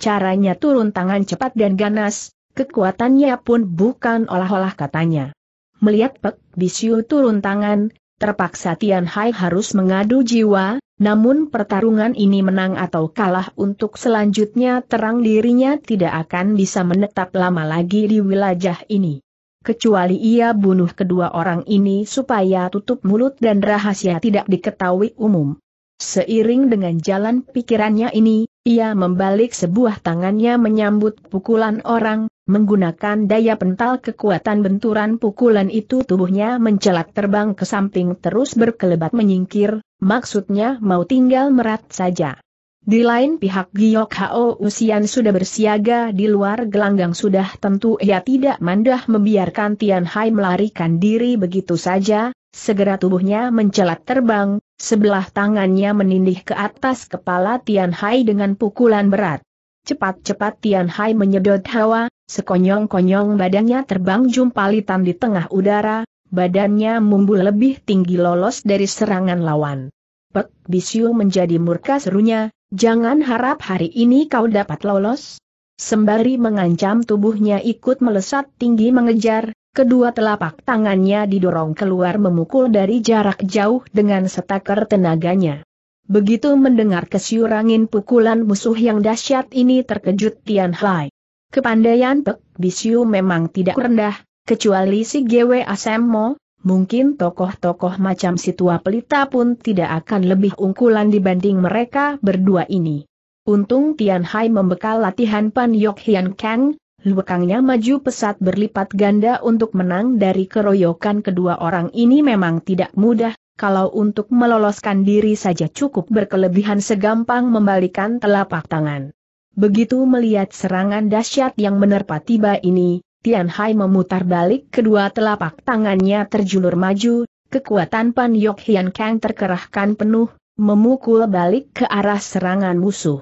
Caranya turun tangan cepat dan ganas, kekuatannya pun bukan olah-olah katanya. Melihat Pek Bisiu turun tangan, terpaksa Tian Hai harus mengadu jiwa, namun pertarungan ini menang atau kalah untuk selanjutnya terang dirinya tidak akan bisa menetap lama lagi di wilayah ini. Kecuali ia bunuh kedua orang ini supaya tutup mulut dan rahasia tidak diketahui umum. Seiring dengan jalan pikirannya ini, ia membalik sebuah tangannya menyambut pukulan orang, Menggunakan daya pental kekuatan benturan pukulan itu tubuhnya mencelat terbang ke samping terus berkelebat menyingkir, maksudnya mau tinggal merat saja. Di lain pihak Giok Hao Usian sudah bersiaga di luar gelanggang sudah tentu ia tidak mandah membiarkan Tian Hai melarikan diri begitu saja, segera tubuhnya mencelat terbang, sebelah tangannya menindih ke atas kepala Tian Hai dengan pukulan berat. Cepat-cepat Tian Hai menyedot hawa, sekonyong-konyong badannya terbang jumpalitan di tengah udara, badannya mumbul lebih tinggi lolos dari serangan lawan. Pek Bisiu menjadi murka serunya, jangan harap hari ini kau dapat lolos. Sembari mengancam tubuhnya ikut melesat tinggi mengejar, kedua telapak tangannya didorong keluar memukul dari jarak jauh dengan setaker tenaganya. Begitu mendengar kesiurangin pukulan musuh yang dahsyat ini terkejut Tian Hai. Kepandaian Pek Bisiu memang tidak rendah, kecuali si GW Asemo, mungkin tokoh-tokoh macam si tua pelita pun tidak akan lebih unggulan dibanding mereka berdua ini. Untung Tian Hai membekal latihan Pan Yok Hian Kang, lukangnya maju pesat berlipat ganda untuk menang dari keroyokan kedua orang ini memang tidak mudah, kalau untuk meloloskan diri saja cukup berkelebihan segampang membalikan telapak tangan. Begitu melihat serangan dahsyat yang menerpa tiba ini, Tian Hai memutar balik kedua telapak tangannya terjulur maju, kekuatan Pan Yok Hian Kang terkerahkan penuh, memukul balik ke arah serangan musuh.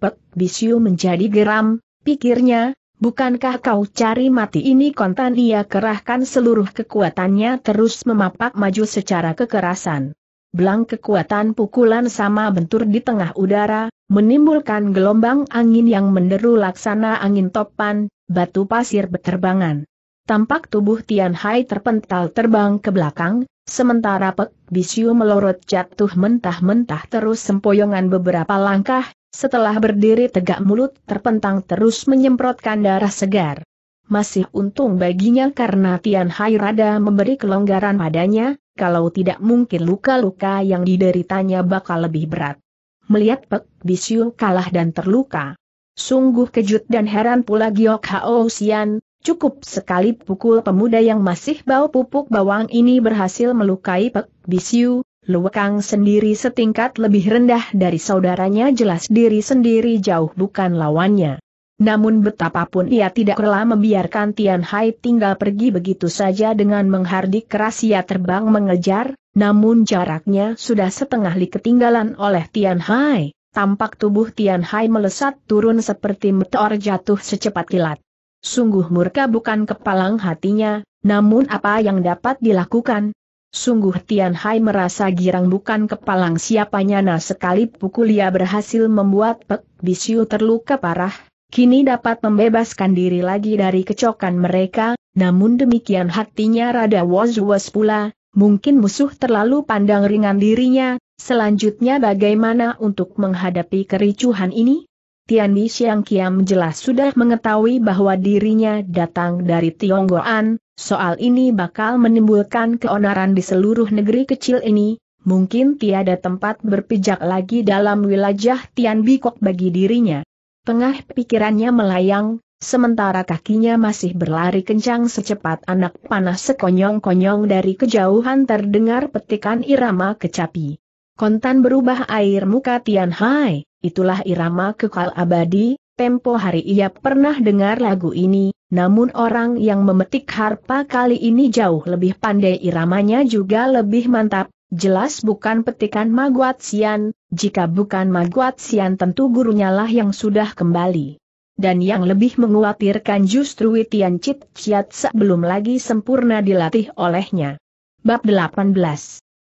Pek Bisiu menjadi geram, pikirnya, Bukankah kau cari mati ini kontan ia kerahkan seluruh kekuatannya terus memapak maju secara kekerasan. Belang kekuatan pukulan sama bentur di tengah udara, menimbulkan gelombang angin yang menderu laksana angin topan, batu pasir berterbangan. Tampak tubuh Tian Hai terpental terbang ke belakang, sementara Pek Bisiu melorot jatuh mentah-mentah terus sempoyongan beberapa langkah, setelah berdiri tegak mulut terpentang terus menyemprotkan darah segar. Masih untung baginya karena Tian Hai rada memberi kelonggaran padanya, kalau tidak mungkin luka-luka yang dideritanya bakal lebih berat. Melihat Pek Bisiu kalah dan terluka. Sungguh kejut dan heran pula Giok Hao Xian, cukup sekali pukul pemuda yang masih bau pupuk bawang ini berhasil melukai Pek Bisiu, Luwekang sendiri setingkat lebih rendah dari saudaranya jelas diri sendiri jauh bukan lawannya. Namun betapapun ia tidak rela membiarkan Tian Hai tinggal pergi begitu saja dengan menghardik keras ia terbang mengejar, namun jaraknya sudah setengah li ketinggalan oleh Tian Hai. Tampak tubuh Tian Hai melesat turun seperti meteor jatuh secepat kilat. Sungguh murka bukan kepalang hatinya, namun apa yang dapat dilakukan, Sungguh Tian Hai merasa girang bukan kepalang siapanya nah sekali pukul ia berhasil membuat Pek Bisiu terluka parah, kini dapat membebaskan diri lagi dari kecokan mereka, namun demikian hatinya rada was-was pula, mungkin musuh terlalu pandang ringan dirinya, selanjutnya bagaimana untuk menghadapi kericuhan ini? Tian Di Xiang Kiam jelas sudah mengetahui bahwa dirinya datang dari Tionggoan, soal ini bakal menimbulkan keonaran di seluruh negeri kecil ini, mungkin tiada tempat berpijak lagi dalam wilayah Tian Bikok bagi dirinya. Tengah pikirannya melayang, sementara kakinya masih berlari kencang secepat anak panah sekonyong-konyong dari kejauhan terdengar petikan irama kecapi. Kontan berubah air muka Tian Hai, itulah irama kekal abadi, tempo hari ia pernah dengar lagu ini, namun orang yang memetik harpa kali ini jauh lebih pandai iramanya juga lebih mantap, jelas bukan petikan Maguat Sian, jika bukan Maguat Sian tentu gurunya lah yang sudah kembali. Dan yang lebih menguatirkan justru Tian Chit Chiat sebelum lagi sempurna dilatih olehnya. Bab 18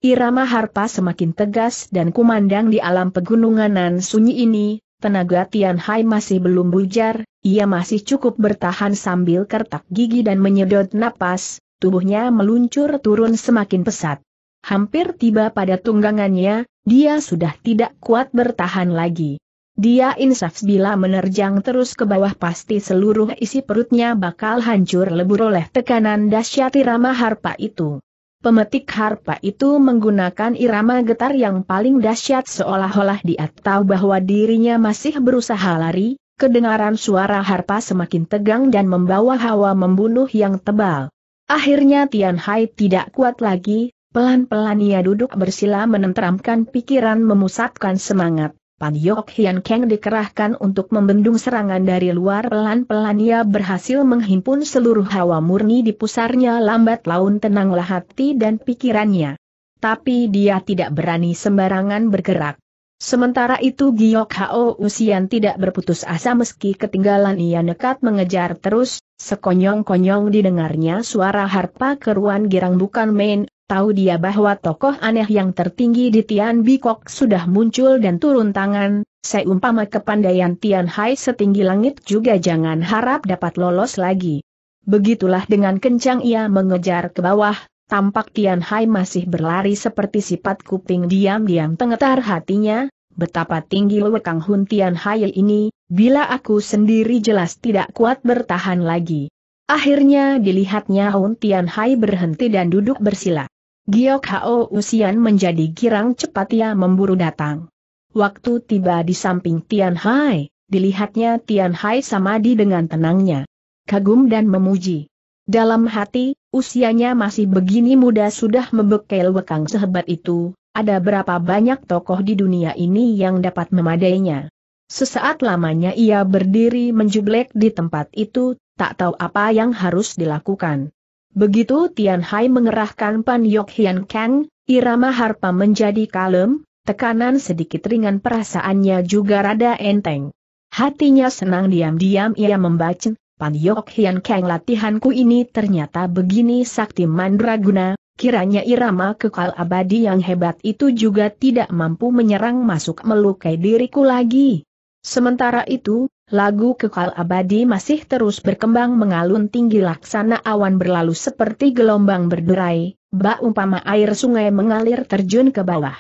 Irama harpa semakin tegas dan kumandang di alam pegununganan sunyi ini, tenaga Tian Hai masih belum bujar, ia masih cukup bertahan sambil kertak gigi dan menyedot napas, tubuhnya meluncur turun semakin pesat. Hampir tiba pada tunggangannya, dia sudah tidak kuat bertahan lagi. Dia insaf bila menerjang terus ke bawah pasti seluruh isi perutnya bakal hancur lebur oleh tekanan dahsyat irama harpa itu. Pemetik harpa itu menggunakan irama getar yang paling dahsyat seolah-olah dia tahu bahwa dirinya masih berusaha lari, kedengaran suara harpa semakin tegang dan membawa hawa membunuh yang tebal. Akhirnya Tian Hai tidak kuat lagi, pelan-pelan ia duduk bersila menenteramkan pikiran memusatkan semangat. Pan Yok Hian Kang dikerahkan untuk membendung serangan dari luar pelan-pelan ia berhasil menghimpun seluruh hawa murni di pusarnya lambat laun tenanglah hati dan pikirannya. Tapi dia tidak berani sembarangan bergerak. Sementara itu Giok Hao Usian tidak berputus asa meski ketinggalan ia nekat mengejar terus, sekonyong-konyong didengarnya suara harpa keruan girang bukan main, tahu dia bahwa tokoh aneh yang tertinggi di Tian Bikok sudah muncul dan turun tangan, seumpama kepandaian Tian Hai setinggi langit juga jangan harap dapat lolos lagi. Begitulah dengan kencang ia mengejar ke bawah, tampak Tian Hai masih berlari seperti sifat kuping diam-diam tengetar hatinya, betapa tinggi Kang Hun Tian Hai ini, bila aku sendiri jelas tidak kuat bertahan lagi. Akhirnya dilihatnya Hun Tian Hai berhenti dan duduk bersila. Giok Hao Usian menjadi girang cepat ia memburu datang. Waktu tiba di samping Tian Hai, dilihatnya Tian Hai Samadi dengan tenangnya. Kagum dan memuji. Dalam hati, usianya masih begini muda sudah membekel wekang sehebat itu, ada berapa banyak tokoh di dunia ini yang dapat memadainya. Sesaat lamanya ia berdiri menjublek di tempat itu, tak tahu apa yang harus dilakukan. Begitu Tian Hai mengerahkan Pan Yok Hian Kang, irama harpa menjadi kalem, tekanan sedikit ringan perasaannya juga rada enteng. Hatinya senang diam-diam ia membaca, Pan Yok Hian Kang latihanku ini ternyata begini sakti mandraguna, kiranya irama kekal abadi yang hebat itu juga tidak mampu menyerang masuk melukai diriku lagi. Sementara itu, Lagu kekal abadi masih terus berkembang mengalun tinggi laksana awan berlalu seperti gelombang berderai, bak umpama air sungai mengalir terjun ke bawah.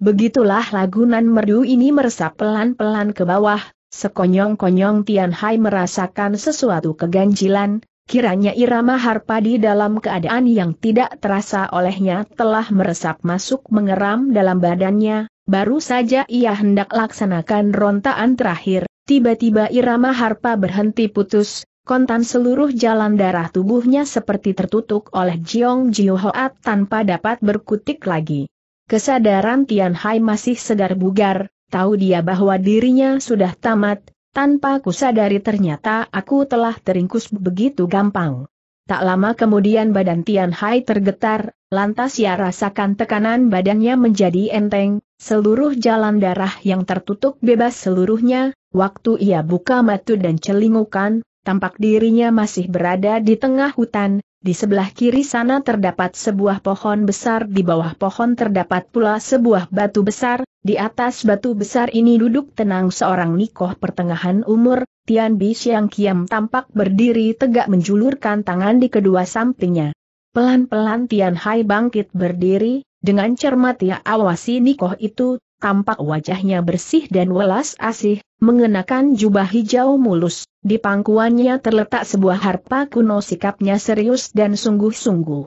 Begitulah lagunan merdu ini meresap pelan-pelan ke bawah, sekonyong-konyong Tian Hai merasakan sesuatu keganjilan, kiranya irama harpa di dalam keadaan yang tidak terasa olehnya telah meresap masuk mengeram dalam badannya, baru saja ia hendak laksanakan rontaan terakhir, Tiba-tiba irama harpa berhenti putus, kontan seluruh jalan darah tubuhnya seperti tertutup oleh Jiong Jiu tanpa dapat berkutik lagi. Kesadaran Tian Hai masih segar bugar, tahu dia bahwa dirinya sudah tamat, tanpa kusadari ternyata aku telah teringkus begitu gampang. Tak lama kemudian badan Tian Hai tergetar, lantas ia rasakan tekanan badannya menjadi enteng, Seluruh jalan darah yang tertutup bebas seluruhnya, waktu ia buka mata dan celingukan, tampak dirinya masih berada di tengah hutan, di sebelah kiri sana terdapat sebuah pohon besar, di bawah pohon terdapat pula sebuah batu besar, di atas batu besar ini duduk tenang seorang nikoh pertengahan umur, Tian Bi Siang Kiam tampak berdiri tegak menjulurkan tangan di kedua sampingnya. Pelan-pelan Tian Hai bangkit berdiri, dengan cermat ia ya awasi Nikoh itu, tampak wajahnya bersih dan welas asih, mengenakan jubah hijau mulus, di pangkuannya terletak sebuah harpa kuno sikapnya serius dan sungguh-sungguh.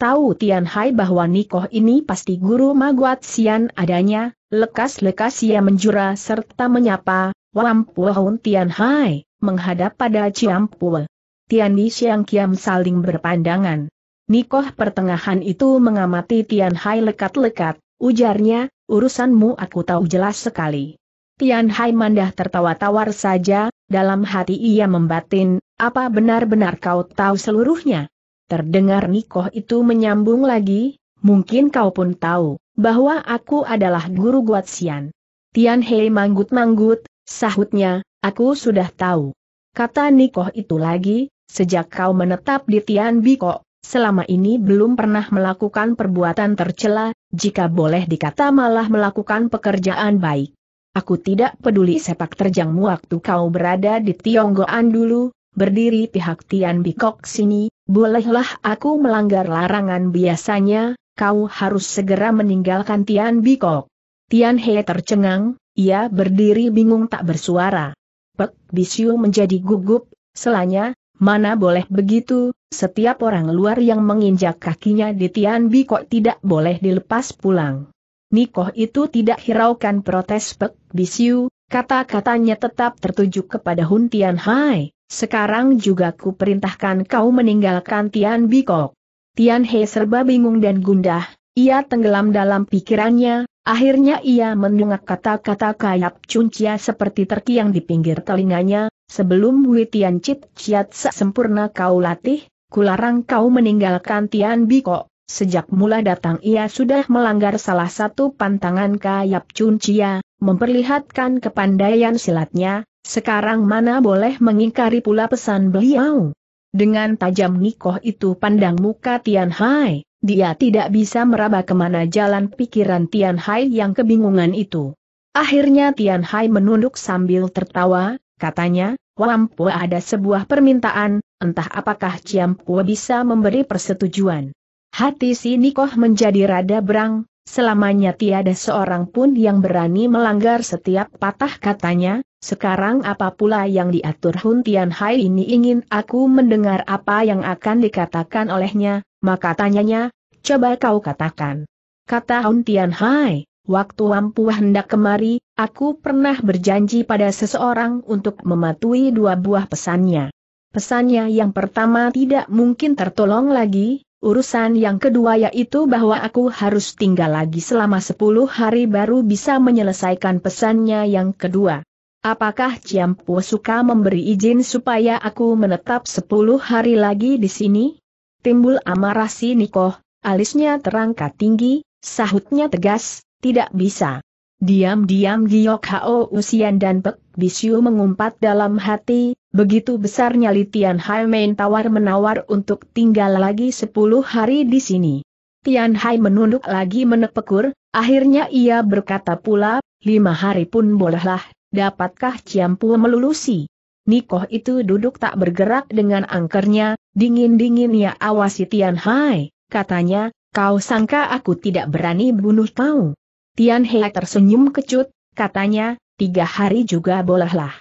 Tahu Tian Hai bahwa Nikoh ini pasti guru Maguat Sian adanya, lekas-lekas ia menjura serta menyapa, Wampuahun Tian Hai, menghadap pada Ciampu. Tian Di Siang Kiam saling berpandangan. Nikoh pertengahan itu mengamati Tian Hai lekat-lekat, ujarnya, urusanmu aku tahu jelas sekali. Tian Hai mandah tertawa tawar saja, dalam hati ia membatin, apa benar-benar kau tahu seluruhnya? Terdengar Nikoh itu menyambung lagi, mungkin kau pun tahu, bahwa aku adalah guru Guatsian. Tian Hai manggut-manggut, sahutnya, aku sudah tahu. Kata Nikoh itu lagi, sejak kau menetap di Tian Biko, selama ini belum pernah melakukan perbuatan tercela, jika boleh dikata malah melakukan pekerjaan baik. Aku tidak peduli sepak terjangmu waktu kau berada di Tionggoan dulu, berdiri pihak Tian Bikok sini, bolehlah aku melanggar larangan biasanya, kau harus segera meninggalkan Tian Bikok. Tian He tercengang, ia berdiri bingung tak bersuara. Pek Bisiu menjadi gugup, selanya, Mana boleh begitu, setiap orang luar yang menginjak kakinya di Tian Bi kok tidak boleh dilepas pulang. Nikoh itu tidak hiraukan protes Pek Bisiu, kata-katanya tetap tertuju kepada Hun Tian Hai, sekarang juga ku perintahkan kau meninggalkan Tian Bi kok. Tian He serba bingung dan gundah, ia tenggelam dalam pikirannya, akhirnya ia mendengar kata-kata kayap cuncia seperti terkiang di pinggir telinganya, Sebelum Hui Tian Chit Chiat sempurna kau latih, kularang kau meninggalkan Tian Biko. Sejak mula datang ia sudah melanggar salah satu pantangan Kayap Chun Chia, memperlihatkan kepandaian silatnya, sekarang mana boleh mengingkari pula pesan beliau. Dengan tajam nikoh itu pandang muka Tian Hai, dia tidak bisa meraba kemana jalan pikiran Tian Hai yang kebingungan itu. Akhirnya Tian Hai menunduk sambil tertawa, Katanya, Wampua ada sebuah permintaan, entah apakah Ciampua bisa memberi persetujuan. Hati si Nikoh menjadi rada berang, selamanya tiada seorang pun yang berani melanggar setiap patah katanya, sekarang apa pula yang diatur Hun Tian Hai ini ingin aku mendengar apa yang akan dikatakan olehnya, maka tanyanya, coba kau katakan. Kata Hun Tian Hai, Waktu ampuh hendak kemari, aku pernah berjanji pada seseorang untuk mematuhi dua buah pesannya. Pesannya yang pertama tidak mungkin tertolong lagi, urusan yang kedua yaitu bahwa aku harus tinggal lagi selama sepuluh hari baru bisa menyelesaikan pesannya yang kedua. Apakah Ciampu suka memberi izin supaya aku menetap sepuluh hari lagi di sini? Timbul amarah si Nikoh, alisnya terangkat tinggi, sahutnya tegas, tidak bisa. Diam-diam Giok Hao Usian dan Pek Bisyu mengumpat dalam hati, begitu besarnya Litian Hai Main tawar menawar untuk tinggal lagi 10 hari di sini. Tian Hai menunduk lagi menepekur, akhirnya ia berkata pula, lima hari pun bolehlah, dapatkah Ciampu melulusi? Nikoh itu duduk tak bergerak dengan angkernya, dingin-dingin ia ya awasi Tian Hai, katanya, kau sangka aku tidak berani bunuh kau. Tian Hei tersenyum kecut, katanya, tiga hari juga bolehlah.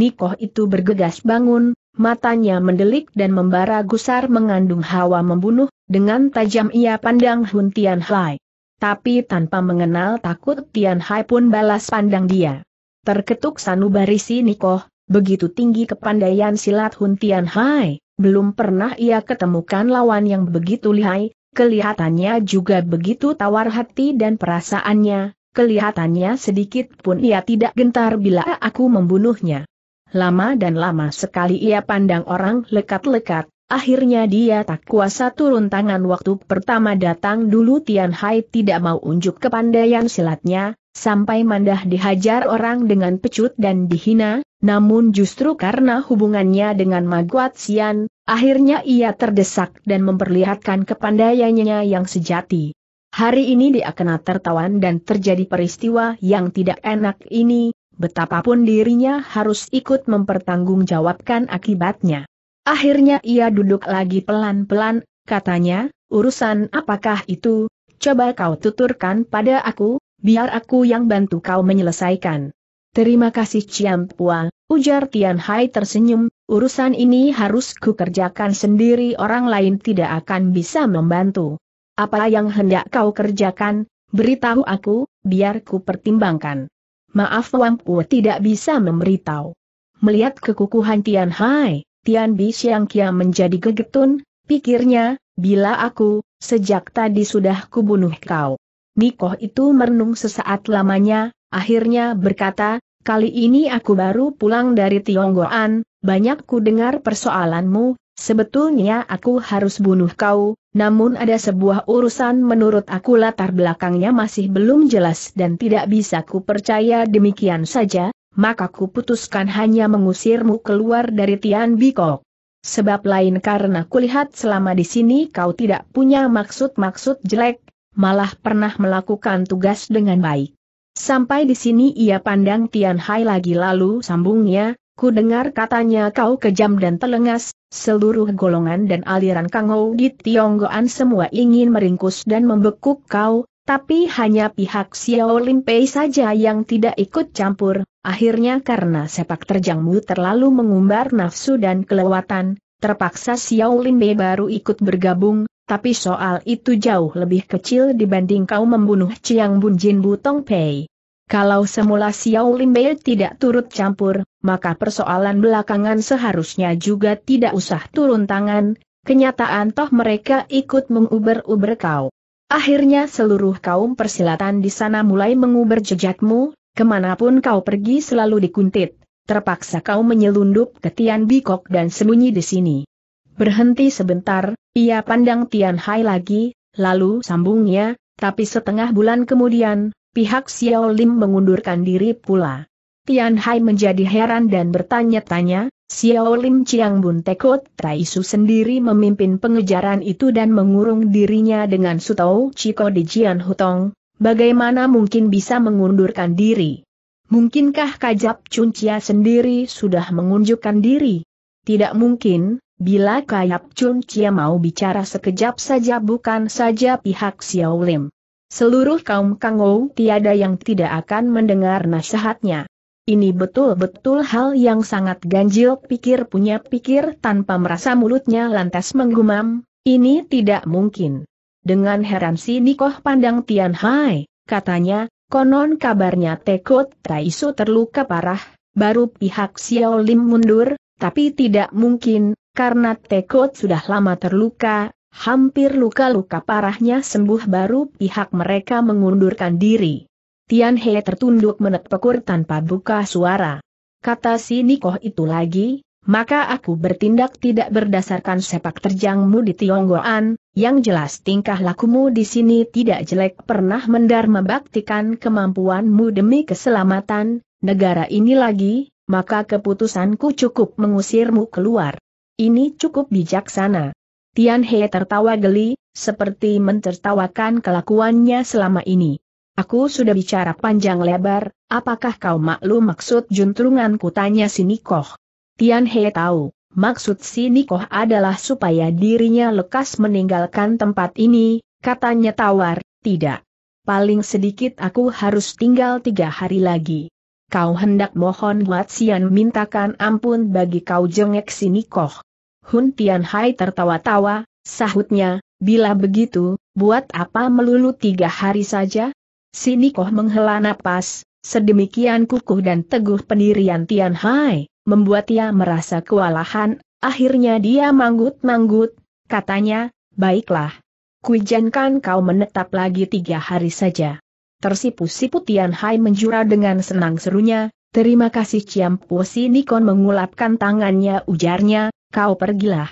Nikoh itu bergegas bangun, matanya mendelik dan membara gusar mengandung hawa membunuh, dengan tajam ia pandang Hun Tian Hai. Tapi tanpa mengenal takut Tian Hai pun balas pandang dia. Terketuk sanubari Nikoh, begitu tinggi kepandaian silat Hun Tian Hai, belum pernah ia ketemukan lawan yang begitu lihai, Kelihatannya juga begitu tawar hati dan perasaannya, kelihatannya sedikit pun ia tidak gentar bila aku membunuhnya. Lama dan lama sekali ia pandang orang lekat-lekat, Akhirnya dia tak kuasa turun tangan waktu pertama datang dulu Tian Hai tidak mau unjuk kepandaian silatnya, sampai mandah dihajar orang dengan pecut dan dihina, namun justru karena hubungannya dengan Maguat Xian, akhirnya ia terdesak dan memperlihatkan kepandaiannya yang sejati. Hari ini dia kena tertawan dan terjadi peristiwa yang tidak enak ini, betapapun dirinya harus ikut mempertanggungjawabkan akibatnya. Akhirnya ia duduk lagi pelan-pelan, katanya, urusan apakah itu, coba kau tuturkan pada aku, biar aku yang bantu kau menyelesaikan. Terima kasih Ciam Pua, ujar Tian Hai tersenyum, urusan ini harus ku kerjakan sendiri orang lain tidak akan bisa membantu. Apa yang hendak kau kerjakan, beritahu aku, biar ku pertimbangkan. Maaf Wang Pu tidak bisa memberitahu. Melihat kekukuhan Tian Hai, Tian Bi Xiang Kia menjadi gegetun, pikirnya, bila aku, sejak tadi sudah kubunuh kau. Nikoh itu merenung sesaat lamanya, akhirnya berkata, kali ini aku baru pulang dari Tionggoan, banyak ku dengar persoalanmu, sebetulnya aku harus bunuh kau, namun ada sebuah urusan menurut aku latar belakangnya masih belum jelas dan tidak bisa ku percaya demikian saja, maka kuputuskan hanya mengusirmu keluar dari Tian Bikok. Sebab lain karena kulihat selama di sini kau tidak punya maksud-maksud jelek, malah pernah melakukan tugas dengan baik. Sampai di sini ia pandang Tian Hai lagi lalu sambungnya, ku dengar katanya kau kejam dan telengas, seluruh golongan dan aliran Kangou di Tionggoan semua ingin meringkus dan membekuk kau, tapi hanya pihak Xiao Limpei saja yang tidak ikut campur, Akhirnya karena sepak terjangmu terlalu mengumbar nafsu dan kelewatan, terpaksa Xiao Lin Bei baru ikut bergabung, tapi soal itu jauh lebih kecil dibanding kau membunuh Chiang Bun Jin Butong Pei. Kalau semula Xiao Lin Bei tidak turut campur, maka persoalan belakangan seharusnya juga tidak usah turun tangan, kenyataan toh mereka ikut menguber-uber kau. Akhirnya seluruh kaum persilatan di sana mulai menguber jejakmu, Kemanapun kau pergi selalu dikuntit, terpaksa kau menyelundup ke Tian Bikok dan sembunyi di sini. Berhenti sebentar, ia pandang Tian Hai lagi, lalu sambungnya, tapi setengah bulan kemudian, pihak Xiao Lim mengundurkan diri pula. Tian Hai menjadi heran dan bertanya-tanya, Xiao Lim Chiang Bun Tekot Traisu sendiri memimpin pengejaran itu dan mengurung dirinya dengan Sutou Chiko di Jian Hutong, bagaimana mungkin bisa mengundurkan diri? Mungkinkah Kajab Cuncia sendiri sudah mengunjukkan diri? Tidak mungkin, bila Kajab Cuncia mau bicara sekejap saja bukan saja pihak Xiao Lim. Seluruh kaum Kangou tiada yang tidak akan mendengar nasihatnya. Ini betul-betul hal yang sangat ganjil pikir punya pikir tanpa merasa mulutnya lantas menggumam, ini tidak mungkin. Dengan heran si Nikoh pandang Tian Hai, katanya, konon kabarnya Teko Taisu terluka parah, baru pihak Xiao Lim mundur, tapi tidak mungkin, karena Teko sudah lama terluka, hampir luka-luka parahnya sembuh baru pihak mereka mengundurkan diri. Tian Hai tertunduk menepkur tanpa buka suara. Kata si Nikoh itu lagi, maka aku bertindak tidak berdasarkan sepak terjangmu di Tionggoan, yang jelas tingkah lakumu di sini tidak jelek pernah mendar membaktikan kemampuanmu demi keselamatan, negara ini lagi, maka keputusanku cukup mengusirmu keluar. Ini cukup bijaksana. Tian He tertawa geli, seperti mentertawakan kelakuannya selama ini. Aku sudah bicara panjang lebar, apakah kau maklum maksud juntrunganku tanya si Nikoh. Tian He tahu, maksud si Nikoh adalah supaya dirinya lekas meninggalkan tempat ini, katanya tawar, tidak. Paling sedikit aku harus tinggal tiga hari lagi. Kau hendak mohon buat Sian mintakan ampun bagi kau jengek si Nikoh. Hun Tian Hai tertawa-tawa, sahutnya, bila begitu, buat apa melulu tiga hari saja? Si Nikoh menghela napas, Sedemikian kukuh dan teguh pendirian Tian Hai membuat ia merasa kewalahan, akhirnya dia manggut-manggut, katanya, baiklah. Kuijankan kau menetap lagi tiga hari saja. Tersipu-sipu Tian Hai menjura dengan senang serunya, terima kasih Ciam Pusi Nikon mengulapkan tangannya ujarnya, kau pergilah.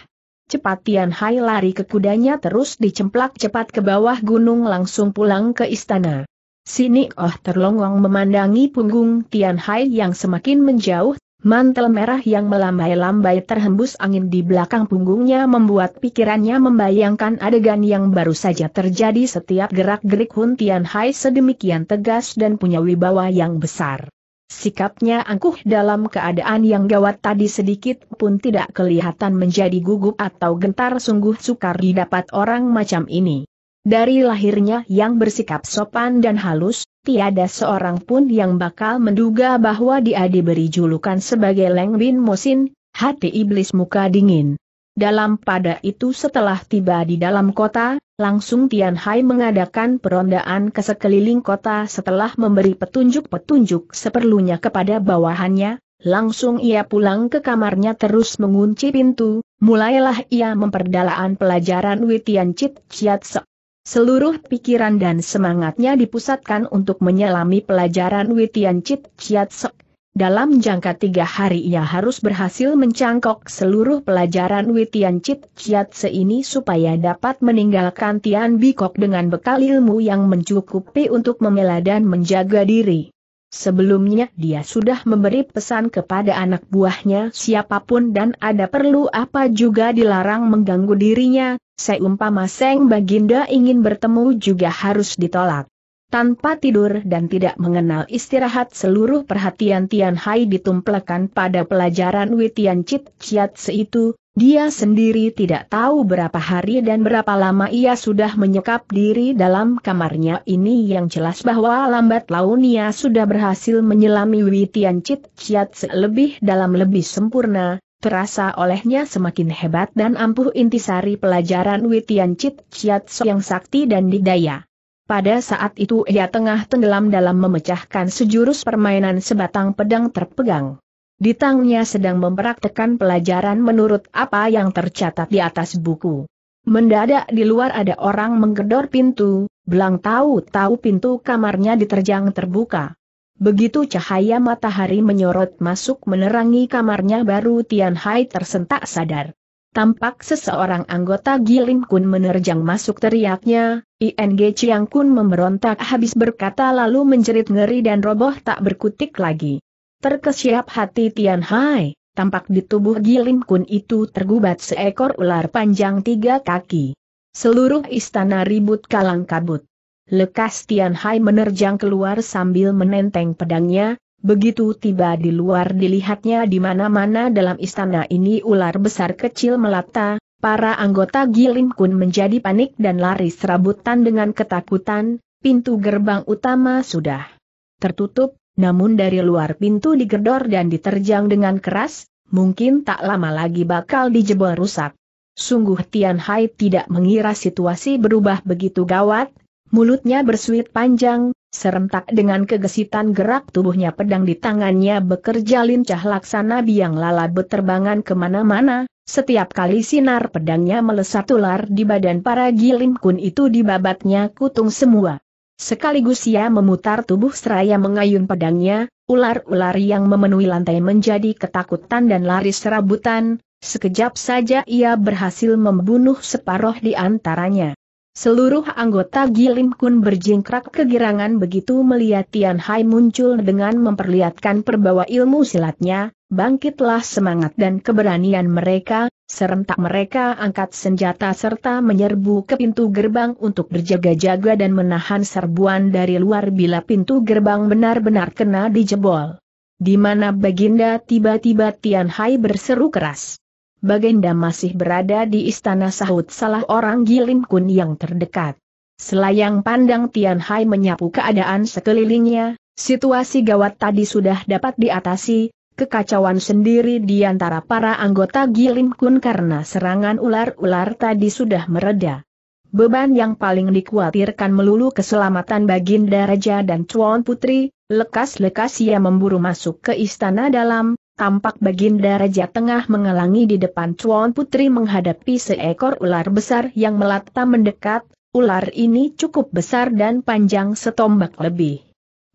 Cepat Tian Hai lari ke kudanya terus dicemplak cepat ke bawah gunung langsung pulang ke istana. Sini Oh terlongong memandangi punggung Tian Hai yang semakin menjauh Mantel merah yang melambai-lambai terhembus angin di belakang punggungnya membuat pikirannya membayangkan adegan yang baru saja terjadi setiap gerak-gerik Hun Tian Hai sedemikian tegas dan punya wibawa yang besar. Sikapnya angkuh dalam keadaan yang gawat tadi sedikit pun tidak kelihatan menjadi gugup atau gentar sungguh sukar didapat orang macam ini. Dari lahirnya yang bersikap sopan dan halus, tiada seorang pun yang bakal menduga bahwa dia diberi julukan sebagai Leng Bin Mosin, hati iblis muka dingin. Dalam pada itu setelah tiba di dalam kota, langsung Tian Hai mengadakan perondaan ke sekeliling kota setelah memberi petunjuk-petunjuk seperlunya kepada bawahannya, langsung ia pulang ke kamarnya terus mengunci pintu, mulailah ia memperdalaan pelajaran Witian Chit Chiat Se. Seluruh pikiran dan semangatnya dipusatkan untuk menyelami pelajaran Witian Chit Chiat Sok. Dalam jangka tiga hari ia harus berhasil mencangkok seluruh pelajaran Witian Chit Chiat Se ini supaya dapat meninggalkan Tian Bikok dengan bekal ilmu yang mencukupi untuk memela dan menjaga diri. Sebelumnya dia sudah memberi pesan kepada anak buahnya siapapun dan ada perlu apa juga dilarang mengganggu dirinya, seumpama Seng Baginda ingin bertemu juga harus ditolak. Tanpa tidur dan tidak mengenal istirahat seluruh perhatian Tian Hai ditumplekan pada pelajaran Witian Chit Chiat seitu. dia sendiri tidak tahu berapa hari dan berapa lama ia sudah menyekap diri dalam kamarnya ini yang jelas bahwa lambat laun ia sudah berhasil menyelami Witian Chit Chiat lebih dalam lebih sempurna, terasa olehnya semakin hebat dan ampuh intisari pelajaran Witian Chit Chiat yang sakti dan didaya. Pada saat itu ia tengah tenggelam dalam memecahkan sejurus permainan sebatang pedang terpegang. Di tangnya sedang mempraktekan pelajaran menurut apa yang tercatat di atas buku. Mendadak di luar ada orang menggedor pintu, belang tahu-tahu pintu kamarnya diterjang terbuka. Begitu cahaya matahari menyorot masuk menerangi kamarnya baru Tian Hai tersentak sadar. Tampak seseorang anggota Gilim Kun menerjang masuk teriaknya, ING Chiang Kun memberontak habis berkata lalu menjerit ngeri dan roboh tak berkutik lagi. Terkesiap hati Tian Hai, tampak di tubuh Gilim Kun itu tergubat seekor ular panjang tiga kaki. Seluruh istana ribut kalang kabut. Lekas Tian Hai menerjang keluar sambil menenteng pedangnya, begitu tiba di luar dilihatnya di mana-mana dalam istana ini ular besar kecil melata, para anggota Gilim Kun menjadi panik dan lari serabutan dengan ketakutan, pintu gerbang utama sudah tertutup, namun dari luar pintu digedor dan diterjang dengan keras, mungkin tak lama lagi bakal dijebol rusak. Sungguh Tian Hai tidak mengira situasi berubah begitu gawat, mulutnya bersuit panjang, serentak dengan kegesitan gerak tubuhnya pedang di tangannya bekerja lincah laksana biang lala beterbangan kemana-mana, setiap kali sinar pedangnya melesat ular di badan para gilim kun itu dibabatnya kutung semua. Sekaligus ia memutar tubuh seraya mengayun pedangnya, ular-ular yang memenuhi lantai menjadi ketakutan dan lari serabutan, sekejap saja ia berhasil membunuh separuh di antaranya. Seluruh anggota Gilim Kun berjingkrak kegirangan begitu melihat Tian Hai muncul dengan memperlihatkan perbawa ilmu silatnya, bangkitlah semangat dan keberanian mereka, serentak mereka angkat senjata serta menyerbu ke pintu gerbang untuk berjaga-jaga dan menahan serbuan dari luar bila pintu gerbang benar-benar kena dijebol. Di mana Baginda tiba-tiba Tian Hai berseru keras. Bagenda masih berada di istana sahut salah orang Gilin Kun yang terdekat. Selayang pandang Tian Hai menyapu keadaan sekelilingnya, situasi gawat tadi sudah dapat diatasi, kekacauan sendiri di antara para anggota Gilin Kun karena serangan ular-ular tadi sudah mereda. Beban yang paling dikhawatirkan melulu keselamatan Baginda Raja dan Cuan Putri, lekas-lekas ia memburu masuk ke istana dalam, tampak Baginda Raja tengah mengelangi di depan Chuan Putri menghadapi seekor ular besar yang melata mendekat, ular ini cukup besar dan panjang setombak lebih.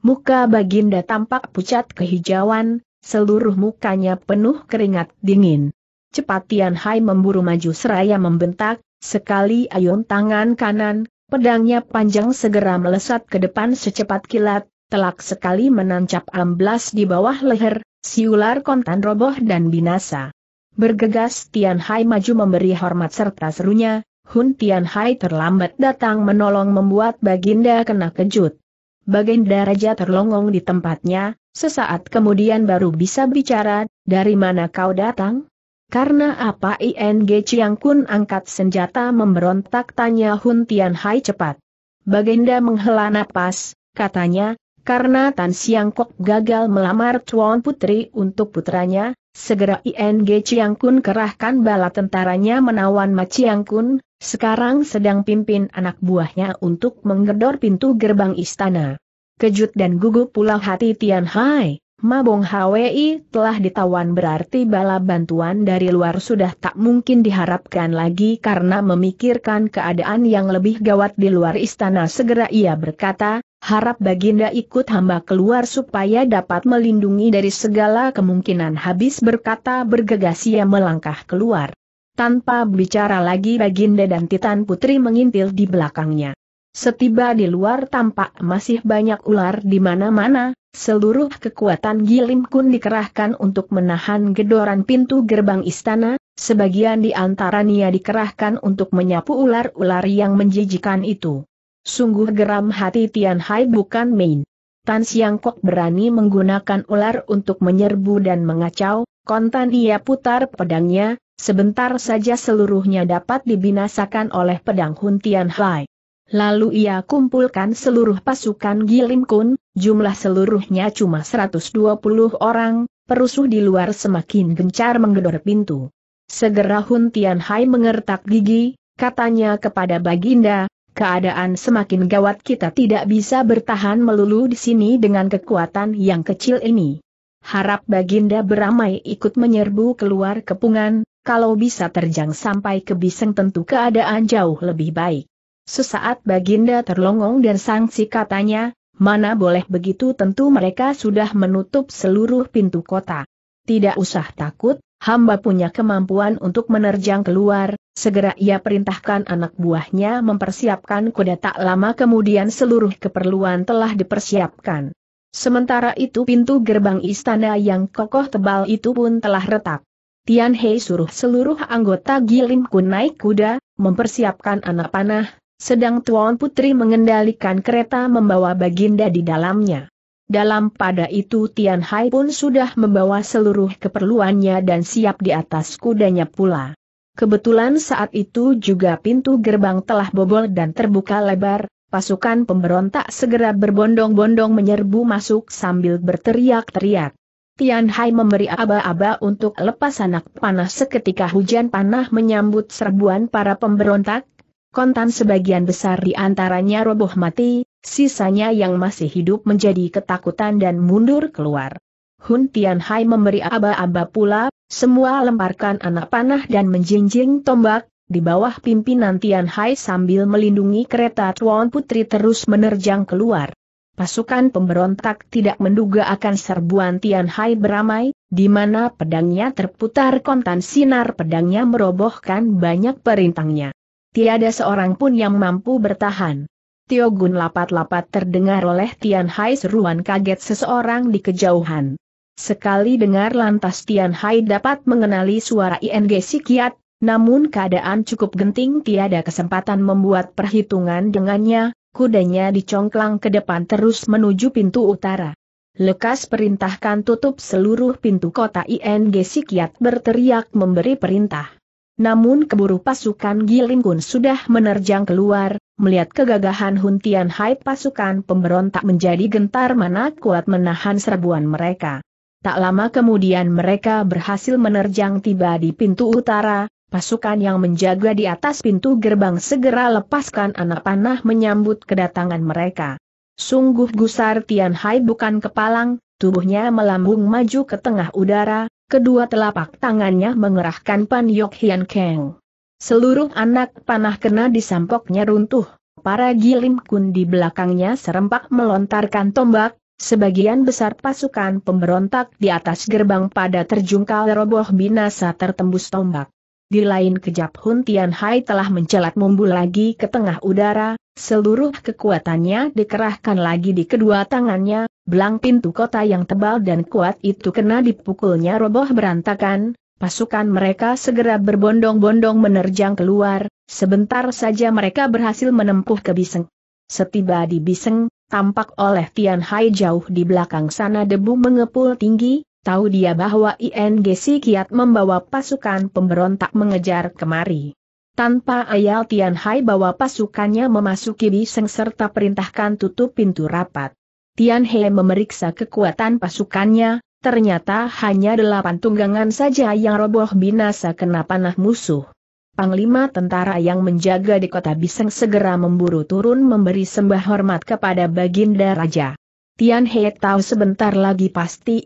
Muka Baginda tampak pucat kehijauan, seluruh mukanya penuh keringat dingin. Cepat Tian Hai memburu maju seraya membentak, sekali ayun tangan kanan, pedangnya panjang segera melesat ke depan secepat kilat, telak sekali menancap amblas di bawah leher, Si ular kontan roboh dan binasa. Bergegas Tian Hai maju memberi hormat serta serunya, Hun Tian Hai terlambat datang menolong membuat Baginda kena kejut. Baginda Raja terlongong di tempatnya, sesaat kemudian baru bisa bicara, dari mana kau datang? Karena apa ING Chiang Kun angkat senjata memberontak tanya Hun Tian Hai cepat. Baginda menghela napas, katanya, karena Tan Siang Kok gagal melamar Chuan Putri untuk putranya, segera ING Chiang Kun kerahkan bala tentaranya menawan Ma Chiang Kun, sekarang sedang pimpin anak buahnya untuk menggedor pintu gerbang istana. Kejut dan gugup pula hati Tian Hai, Mabong Hwi telah ditawan berarti bala bantuan dari luar sudah tak mungkin diharapkan lagi karena memikirkan keadaan yang lebih gawat di luar istana segera ia berkata, harap Baginda ikut hamba keluar supaya dapat melindungi dari segala kemungkinan habis berkata bergegas ia melangkah keluar. Tanpa bicara lagi Baginda dan Titan Putri mengintil di belakangnya. Setiba di luar tampak masih banyak ular di mana-mana, seluruh kekuatan Gilim Kun dikerahkan untuk menahan gedoran pintu gerbang istana, sebagian di antaranya dikerahkan untuk menyapu ular-ular yang menjijikan itu. Sungguh geram hati Tian Hai bukan main. Tan Siang Kok berani menggunakan ular untuk menyerbu dan mengacau, kontan ia putar pedangnya, sebentar saja seluruhnya dapat dibinasakan oleh pedang Hun Tian Hai. Lalu ia kumpulkan seluruh pasukan Gilim Kun, jumlah seluruhnya cuma 120 orang, perusuh di luar semakin gencar menggedor pintu. Segera Hun Tian Hai mengertak gigi, katanya kepada Baginda, keadaan semakin gawat kita tidak bisa bertahan melulu di sini dengan kekuatan yang kecil ini. Harap Baginda beramai ikut menyerbu keluar kepungan, kalau bisa terjang sampai ke Biseng tentu keadaan jauh lebih baik. Sesaat Baginda terlongong dan sangsi katanya, mana boleh begitu tentu mereka sudah menutup seluruh pintu kota. Tidak usah takut, hamba punya kemampuan untuk menerjang keluar, segera ia perintahkan anak buahnya mempersiapkan kuda tak lama kemudian seluruh keperluan telah dipersiapkan. Sementara itu pintu gerbang istana yang kokoh tebal itu pun telah retak. Tian Hei suruh seluruh anggota Kun naik kuda, mempersiapkan anak panah, sedang Tuan Putri mengendalikan kereta membawa baginda di dalamnya. Dalam pada itu Tian Hai pun sudah membawa seluruh keperluannya dan siap di atas kudanya pula. Kebetulan saat itu juga pintu gerbang telah bobol dan terbuka lebar, pasukan pemberontak segera berbondong-bondong menyerbu masuk sambil berteriak-teriak. Tian Hai memberi aba-aba untuk lepas anak panah seketika hujan panah menyambut serbuan para pemberontak. Kontan sebagian besar di antaranya roboh mati, Sisanya yang masih hidup menjadi ketakutan dan mundur keluar. Hun Tianhai memberi aba-aba pula, semua lemparkan anak panah dan menjinjing tombak, di bawah pimpinan Tianhai sambil melindungi kereta Tuan Putri terus menerjang keluar. Pasukan pemberontak tidak menduga akan serbuan Tianhai beramai, di mana pedangnya terputar kontan sinar pedangnya merobohkan banyak perintangnya. Tiada seorang pun yang mampu bertahan. Tio Gun lapat-lapat terdengar oleh Tian Hai seruan kaget seseorang di kejauhan. Sekali dengar lantas Tian Hai dapat mengenali suara ING Kiat, namun keadaan cukup genting tiada kesempatan membuat perhitungan dengannya, kudanya dicongklang ke depan terus menuju pintu utara. Lekas perintahkan tutup seluruh pintu kota ING Sikiat berteriak memberi perintah. Namun keburu pasukan Gilinggun sudah menerjang keluar, melihat kegagahan Hun Hai pasukan pemberontak menjadi gentar mana kuat menahan serbuan mereka. Tak lama kemudian mereka berhasil menerjang tiba di pintu utara, pasukan yang menjaga di atas pintu gerbang segera lepaskan anak panah menyambut kedatangan mereka. Sungguh gusar Tian Hai bukan kepalang, tubuhnya melambung maju ke tengah udara, kedua telapak tangannya mengerahkan Pan Yok Hian Kang. Seluruh anak panah kena disampoknya runtuh, para gilim kun di belakangnya serempak melontarkan tombak, sebagian besar pasukan pemberontak di atas gerbang pada terjungkal roboh binasa tertembus tombak. Di lain kejap Hun Tian Hai telah mencelat mumbul lagi ke tengah udara, seluruh kekuatannya dikerahkan lagi di kedua tangannya, belang pintu kota yang tebal dan kuat itu kena dipukulnya roboh berantakan, pasukan mereka segera berbondong-bondong menerjang keluar, sebentar saja mereka berhasil menempuh ke Biseng. Setiba di Biseng, tampak oleh Tian Hai jauh di belakang sana debu mengepul tinggi, tahu dia bahwa si kiat membawa pasukan pemberontak mengejar kemari. Tanpa ayal Tian Hai bawa pasukannya memasuki Biseng serta perintahkan tutup pintu rapat. Tian He memeriksa kekuatan pasukannya, ternyata hanya delapan tunggangan saja yang roboh binasa kena panah musuh. Panglima tentara yang menjaga di kota Biseng segera memburu turun memberi sembah hormat kepada Baginda Raja. Tian He tahu sebentar lagi pasti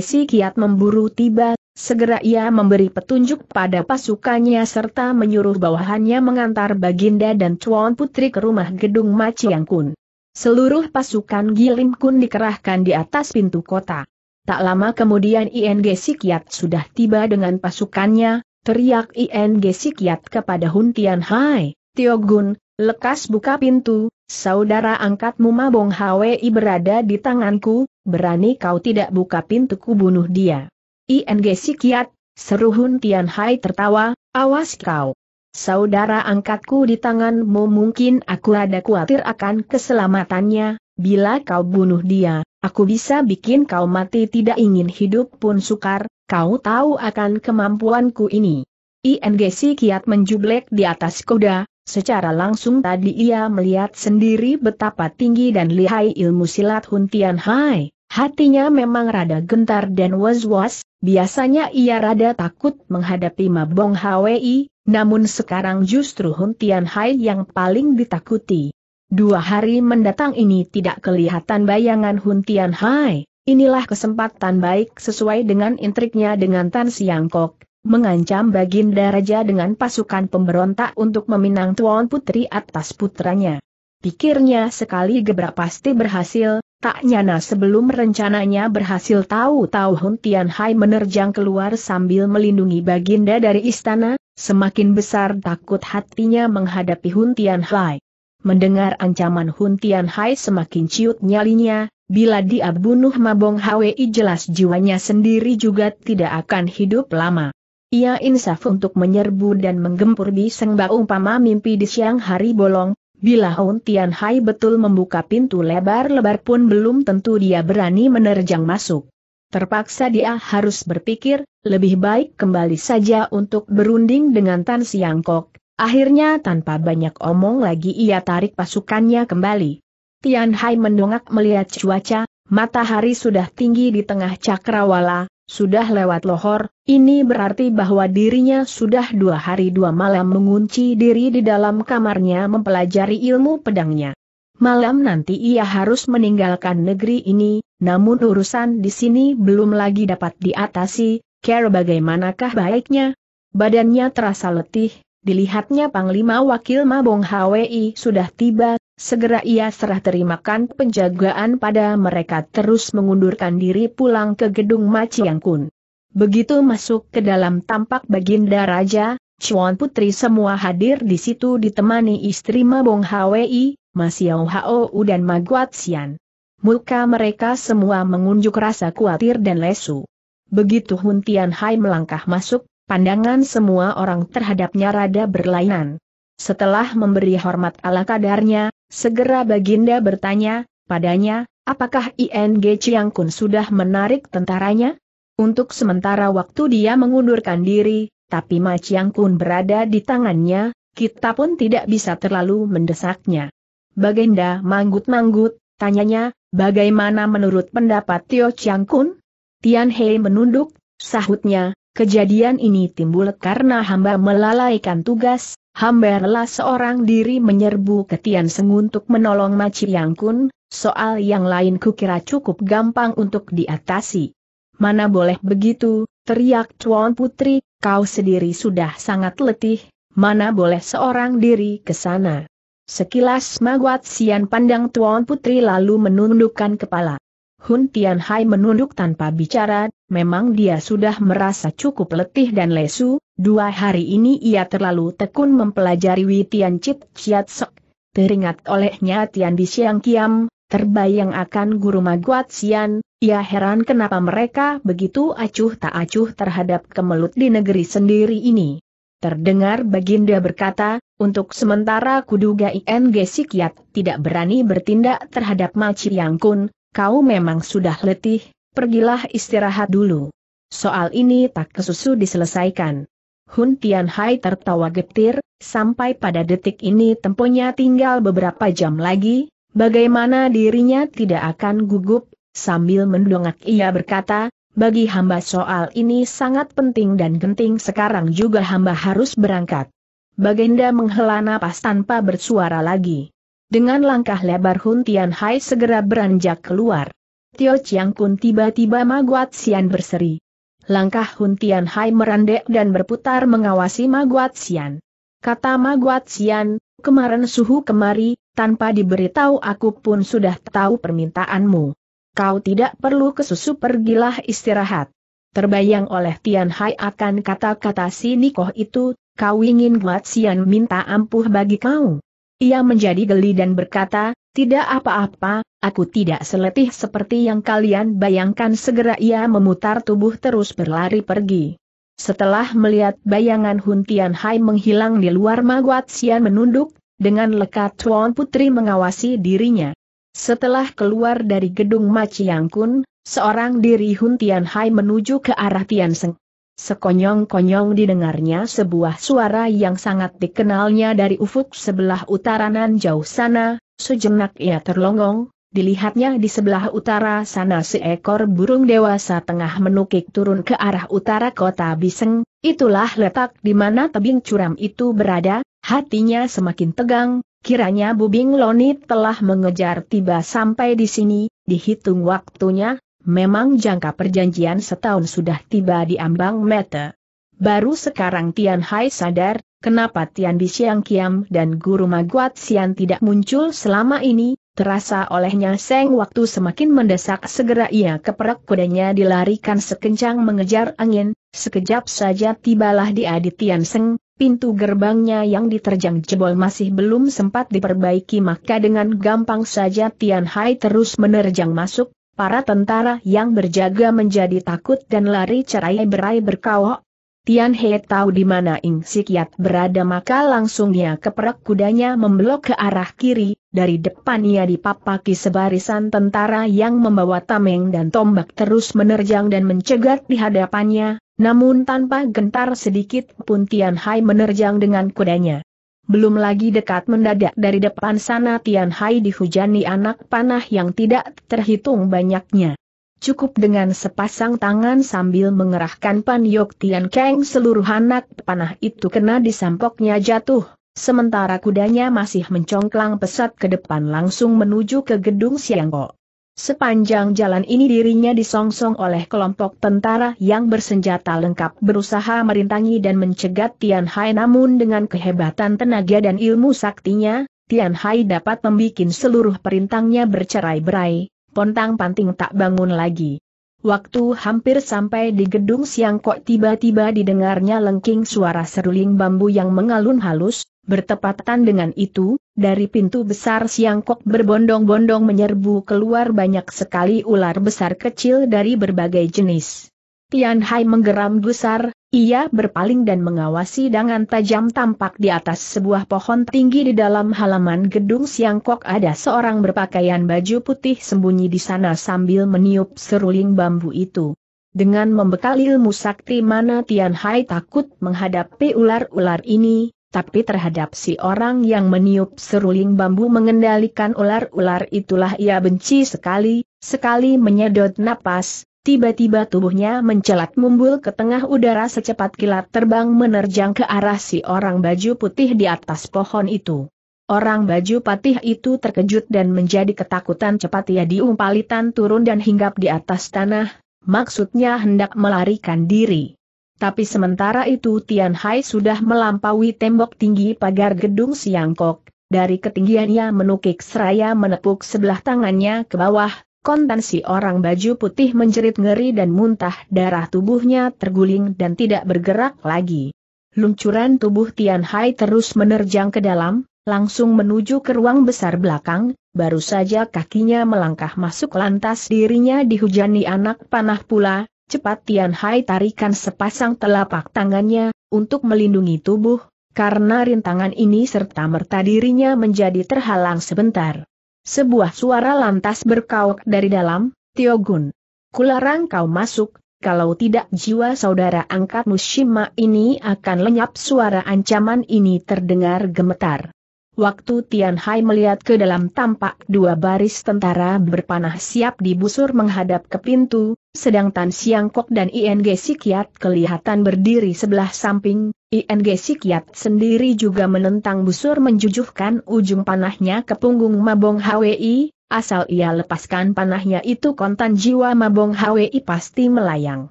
si kiat memburu tiba, segera ia memberi petunjuk pada pasukannya serta menyuruh bawahannya mengantar Baginda dan Chuan Putri ke rumah gedung Maciang Kun. Seluruh pasukan Gilim Kun dikerahkan di atas pintu kota. Tak lama kemudian ING Kiat sudah tiba dengan pasukannya, teriak ING Kiat kepada Hun Tian Hai, Tio Gun, lekas buka pintu, Saudara angkatmu Mabong Hwi berada di tanganku, berani kau tidak buka pintuku bunuh dia. ING Sikiat, seru Hun Tian Hai tertawa, awas kau. Saudara angkatku di tanganmu mungkin aku ada khawatir akan keselamatannya, bila kau bunuh dia, aku bisa bikin kau mati tidak ingin hidup pun sukar, kau tahu akan kemampuanku ini. ING Sikiat menjublek di atas kuda, Secara langsung tadi ia melihat sendiri betapa tinggi dan lihai ilmu silat Hun Hai. Hatinya memang rada gentar dan was-was, biasanya ia rada takut menghadapi Mabong Hwi, namun sekarang justru Hun Hai yang paling ditakuti. Dua hari mendatang ini tidak kelihatan bayangan Hun Hai. Inilah kesempatan baik sesuai dengan intriknya dengan Tan Siangkok. Mengancam Baginda Raja dengan pasukan pemberontak untuk meminang Tuan Putri atas putranya. Pikirnya sekali gebrak pasti berhasil, tak nyana sebelum rencananya berhasil tahu-tahu Hun Tianhai menerjang keluar sambil melindungi Baginda dari istana, semakin besar takut hatinya menghadapi Hun Tianhai. Mendengar ancaman Hun Tianhai semakin ciut nyalinya, bila dia bunuh Mabong Hwi jelas jiwanya sendiri juga tidak akan hidup lama. Ia insaf untuk menyerbu dan menggempur bau umpama mimpi di siang hari bolong, bila Hun Tian Hai betul membuka pintu lebar-lebar pun belum tentu dia berani menerjang masuk. Terpaksa dia harus berpikir, lebih baik kembali saja untuk berunding dengan Tan Siangkok. Akhirnya tanpa banyak omong lagi ia tarik pasukannya kembali. Tian Hai mendongak melihat cuaca, matahari sudah tinggi di tengah cakrawala, sudah lewat lohor, ini berarti bahwa dirinya sudah dua hari dua malam mengunci diri di dalam kamarnya mempelajari ilmu pedangnya. Malam nanti ia harus meninggalkan negeri ini, namun urusan di sini belum lagi dapat diatasi, care bagaimanakah baiknya? Badannya terasa letih, dilihatnya Panglima Wakil Mabong HWI sudah tiba, Segera ia serah terimakan penjagaan pada mereka terus mengundurkan diri pulang ke gedung Maciang Kun. Begitu masuk ke dalam tampak baginda raja, Chuan Putri semua hadir di situ ditemani istri Mabong Hwi, Masiao Hao dan Maguat Xian. Muka mereka semua mengunjuk rasa khawatir dan lesu. Begitu Hun Tian Hai melangkah masuk, pandangan semua orang terhadapnya rada berlainan. Setelah memberi hormat ala kadarnya, Segera Baginda bertanya, padanya, apakah ING Chiang Kun sudah menarik tentaranya? Untuk sementara waktu dia mengundurkan diri, tapi Ma Chiang Kun berada di tangannya, kita pun tidak bisa terlalu mendesaknya. Baginda manggut-manggut, tanyanya, bagaimana menurut pendapat Tio Chiang Kun? Tian Hei menunduk, sahutnya, kejadian ini timbul karena hamba melalaikan tugas, Hamberlah seorang diri menyerbu ke Tian Seng untuk menolong Maci Yang Kun, soal yang lain kukira cukup gampang untuk diatasi. Mana boleh begitu, teriak Chuan Putri, kau sendiri sudah sangat letih, mana boleh seorang diri ke sana. Sekilas Maguat Sian pandang Tuan Putri lalu menundukkan kepala. Hun Tian Hai menunduk tanpa bicara, memang dia sudah merasa cukup letih dan lesu, dua hari ini ia terlalu tekun mempelajari Witian Chit Chiat Sok. Teringat olehnya Tian Di Siang Kiam, terbayang akan guru Maguat Sian, ia heran kenapa mereka begitu acuh tak acuh terhadap kemelut di negeri sendiri ini. Terdengar Baginda berkata, untuk sementara kuduga ING Sikiat tidak berani bertindak terhadap Maci Yang Kun, kau memang sudah letih, Pergilah istirahat dulu. Soal ini tak kesusu diselesaikan. Hun Tianhai tertawa getir, sampai pada detik ini temponya tinggal beberapa jam lagi, bagaimana dirinya tidak akan gugup, sambil mendongak ia berkata, bagi hamba soal ini sangat penting dan genting sekarang juga hamba harus berangkat. Baginda menghela napas tanpa bersuara lagi. Dengan langkah lebar Hun Tianhai segera beranjak keluar. Tio Chiang Kun tiba-tiba Maguat Sian berseri. Langkah Hun Tian Hai merendek dan berputar mengawasi Maguat Sian. Kata Maguat Sian, kemarin suhu kemari, tanpa diberitahu aku pun sudah tahu permintaanmu. Kau tidak perlu kesusu pergilah istirahat. Terbayang oleh Tian Hai akan kata-kata si Nikoh itu, kau ingin Guat Sian minta ampuh bagi kau. Ia menjadi geli dan berkata, tidak apa-apa, Aku tidak seletih seperti yang kalian bayangkan segera ia memutar tubuh terus berlari pergi. Setelah melihat bayangan Hun Tian Hai menghilang di luar Maguat Xian menunduk, dengan lekat Tuan Putri mengawasi dirinya. Setelah keluar dari gedung Ma Kun, seorang diri Hun Tian Hai menuju ke arah Tian Seng. Sekonyong-konyong didengarnya sebuah suara yang sangat dikenalnya dari ufuk sebelah utaranan jauh sana, sejenak ia terlongong, Dilihatnya di sebelah utara sana seekor burung dewasa tengah menukik turun ke arah utara kota Biseng, itulah letak di mana tebing curam itu berada, hatinya semakin tegang, kiranya Bubing Lonit telah mengejar tiba sampai di sini, dihitung waktunya, memang jangka perjanjian setahun sudah tiba di ambang meter. Baru sekarang Tian Hai sadar, kenapa Tian Bisiang Kiam dan Guru Maguat Sian tidak muncul selama ini, Terasa olehnya seng waktu semakin mendesak segera ia keperak kudanya dilarikan sekencang mengejar angin, sekejap saja tibalah di Aditian Seng, pintu gerbangnya yang diterjang jebol masih belum sempat diperbaiki maka dengan gampang saja Tian Hai terus menerjang masuk, para tentara yang berjaga menjadi takut dan lari cerai berai berkawok. Tian He tahu di mana Ing Sikiat berada maka langsungnya keperak kudanya membelok ke arah kiri, dari depan ia dipapaki sebarisan tentara yang membawa tameng dan tombak terus menerjang dan mencegat di hadapannya, namun tanpa gentar sedikit pun Tian Hai menerjang dengan kudanya. Belum lagi dekat mendadak dari depan sana Tian Hai dihujani anak panah yang tidak terhitung banyaknya. Cukup dengan sepasang tangan sambil mengerahkan Pan Yok Tian Kang seluruh anak panah itu kena disampoknya jatuh. Sementara kudanya masih mencongklang pesat ke depan langsung menuju ke gedung Siangko. Sepanjang jalan ini dirinya disongsong oleh kelompok tentara yang bersenjata lengkap berusaha merintangi dan mencegat Tian Hai namun dengan kehebatan tenaga dan ilmu saktinya, Tian Hai dapat membuat seluruh perintangnya bercerai-berai, pontang-panting tak bangun lagi. Waktu hampir sampai di gedung siang kok tiba-tiba didengarnya lengking suara seruling bambu yang mengalun halus, Bertepatan dengan itu, dari pintu besar Siangkok berbondong-bondong menyerbu keluar banyak sekali ular besar kecil dari berbagai jenis. Tian Hai menggeram gusar, ia berpaling dan mengawasi dengan tajam tampak di atas sebuah pohon tinggi di dalam halaman gedung Siangkok ada seorang berpakaian baju putih sembunyi di sana sambil meniup seruling bambu itu. Dengan membekal ilmu sakti mana Tian Hai takut menghadapi ular-ular ini, tapi terhadap si orang yang meniup seruling bambu mengendalikan ular-ular itulah ia benci sekali, sekali menyedot napas, tiba-tiba tubuhnya mencelat mumbul ke tengah udara secepat kilat terbang menerjang ke arah si orang baju putih di atas pohon itu. Orang baju patih itu terkejut dan menjadi ketakutan cepat ia diumpalitan turun dan hinggap di atas tanah, maksudnya hendak melarikan diri. Tapi sementara itu Tian Hai sudah melampaui tembok tinggi pagar gedung Siangkok, dari ketinggian ia menukik seraya menepuk sebelah tangannya ke bawah, kontan si orang baju putih menjerit ngeri dan muntah darah tubuhnya terguling dan tidak bergerak lagi. Luncuran tubuh Tian Hai terus menerjang ke dalam, langsung menuju ke ruang besar belakang, baru saja kakinya melangkah masuk lantas dirinya dihujani anak panah pula, Cepat Tian Hai tarikan sepasang telapak tangannya, untuk melindungi tubuh, karena rintangan ini serta-merta dirinya menjadi terhalang sebentar. Sebuah suara lantas berkauk dari dalam, Tiogun. Kularang kau masuk, kalau tidak jiwa saudara angkat Mushima ini akan lenyap suara ancaman ini terdengar gemetar. Waktu Tian Hai melihat ke dalam tampak dua baris tentara berpanah siap dibusur menghadap ke pintu, sedang Tan Siang Kok dan ING Sikiat kelihatan berdiri sebelah samping, ING Sikiat sendiri juga menentang busur menjujuhkan ujung panahnya ke punggung Mabong HWI, asal ia lepaskan panahnya itu kontan jiwa Mabong HWI pasti melayang.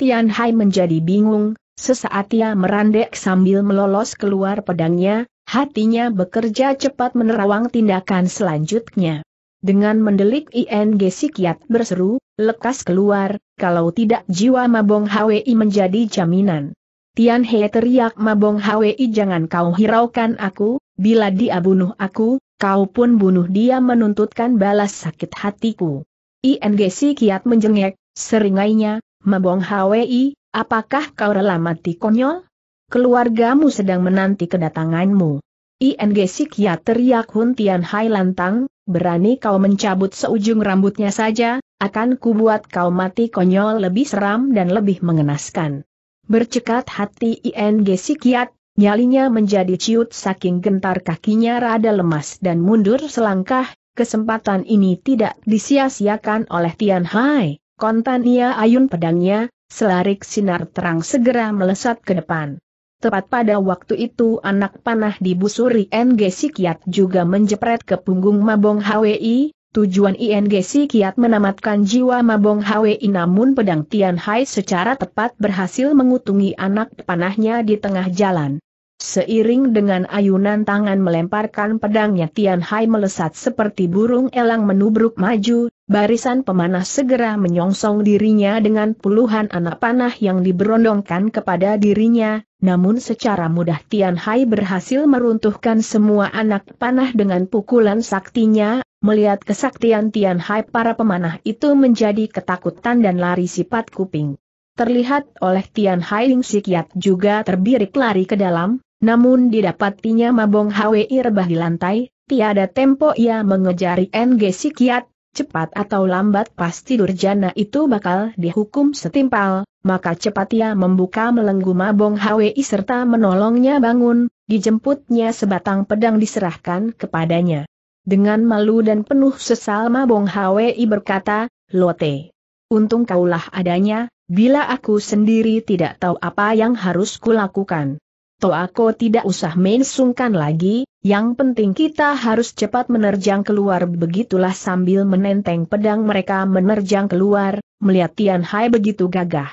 Tian Hai menjadi bingung, sesaat ia merandek sambil melolos keluar pedangnya, Hatinya bekerja cepat menerawang tindakan selanjutnya. Dengan mendelik ING Sikiat berseru, lekas keluar, kalau tidak jiwa Mabong Hwi menjadi jaminan. Tian He teriak Mabong Hwi jangan kau hiraukan aku, bila dia bunuh aku, kau pun bunuh dia menuntutkan balas sakit hatiku. ING Sikiat menjengek, seringainya, Mabong Hwi, apakah kau rela mati konyol? keluargamu sedang menanti kedatanganmu. ING Sikya teriak Hun Tian Hai lantang, berani kau mencabut seujung rambutnya saja, akan kubuat kau mati konyol lebih seram dan lebih mengenaskan. Bercekat hati ING Sikiat, nyalinya menjadi ciut saking gentar kakinya rada lemas dan mundur selangkah, kesempatan ini tidak disia-siakan oleh Tian Hai, kontan ia ayun pedangnya, selarik sinar terang segera melesat ke depan. Tepat pada waktu itu anak panah di busuri NG Sikiat juga menjepret ke punggung Mabong HWI, tujuan ING Sikiat menamatkan jiwa Mabong HWI namun pedang Tian Hai secara tepat berhasil mengutungi anak panahnya di tengah jalan. Seiring dengan ayunan tangan melemparkan pedangnya Tian Hai melesat seperti burung elang menubruk maju, Barisan pemanah segera menyongsong dirinya dengan puluhan anak panah yang diberondongkan kepada dirinya, namun secara mudah Tian Hai berhasil meruntuhkan semua anak panah dengan pukulan saktinya, melihat kesaktian Tian Hai para pemanah itu menjadi ketakutan dan lari sifat kuping. Terlihat oleh Tian Hai Ling Sikiat juga terbirik lari ke dalam, namun didapatinya Mabong Hwi rebah di lantai, tiada tempo ia mengejari NG Sikiat, cepat atau lambat pasti Durjana itu bakal dihukum setimpal, maka cepat ia membuka melenggu Mabong Hwi serta menolongnya bangun, dijemputnya sebatang pedang diserahkan kepadanya. Dengan malu dan penuh sesal Mabong Hwi berkata, Lote, untung kaulah adanya, bila aku sendiri tidak tahu apa yang harus kulakukan. Toako tidak usah main sungkan lagi, yang penting kita harus cepat menerjang keluar begitulah sambil menenteng pedang mereka menerjang keluar, melihat Tian Hai begitu gagah.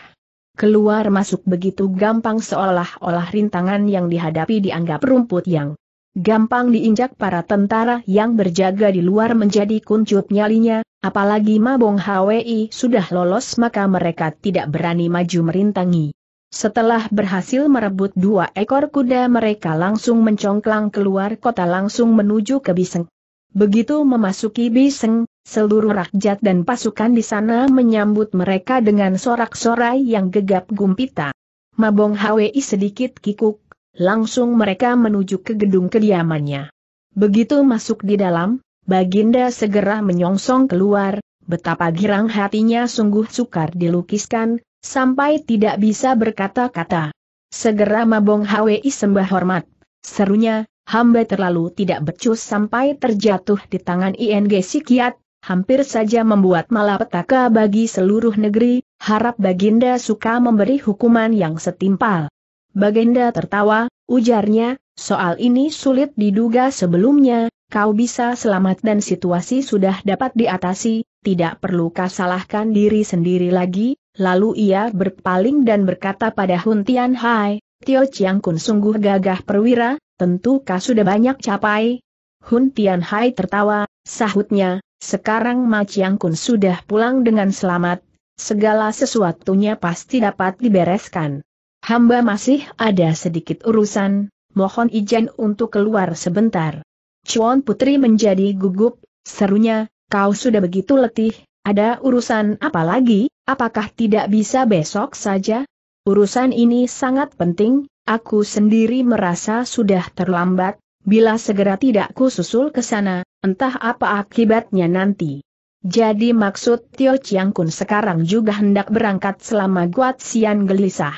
Keluar masuk begitu gampang seolah-olah rintangan yang dihadapi dianggap rumput yang gampang diinjak para tentara yang berjaga di luar menjadi kuncup nyalinya, apalagi Mabong Hwi sudah lolos maka mereka tidak berani maju merintangi. Setelah berhasil merebut dua ekor kuda mereka langsung mencongklang keluar kota langsung menuju ke Biseng. Begitu memasuki Biseng, seluruh rakyat dan pasukan di sana menyambut mereka dengan sorak-sorai yang gegap gumpita. Mabong Hwi sedikit kikuk, langsung mereka menuju ke gedung kediamannya. Begitu masuk di dalam, Baginda segera menyongsong keluar, betapa girang hatinya sungguh sukar dilukiskan, sampai tidak bisa berkata-kata. Segera Mabong Hwi sembah hormat. Serunya, hamba terlalu tidak becus sampai terjatuh di tangan ING Sikiat, hampir saja membuat malapetaka bagi seluruh negeri, harap Baginda suka memberi hukuman yang setimpal. Baginda tertawa, ujarnya, soal ini sulit diduga sebelumnya, kau bisa selamat dan situasi sudah dapat diatasi, tidak perlu kau salahkan diri sendiri lagi, Lalu ia berpaling dan berkata pada Hun Tian Hai, Tio Chiang Kun sungguh gagah perwira, tentu kau sudah banyak capai. Hun Tian Hai tertawa, sahutnya, sekarang Ma Chiang Kun sudah pulang dengan selamat, segala sesuatunya pasti dapat dibereskan. Hamba masih ada sedikit urusan, mohon izin untuk keluar sebentar. Chuan Putri menjadi gugup, serunya, kau sudah begitu letih, ada urusan apa lagi, apakah tidak bisa besok saja? Urusan ini sangat penting, aku sendiri merasa sudah terlambat, bila segera tidak kususul ke sana, entah apa akibatnya nanti. Jadi maksud Tio Chiang Kun sekarang juga hendak berangkat selama Guat Sian gelisah.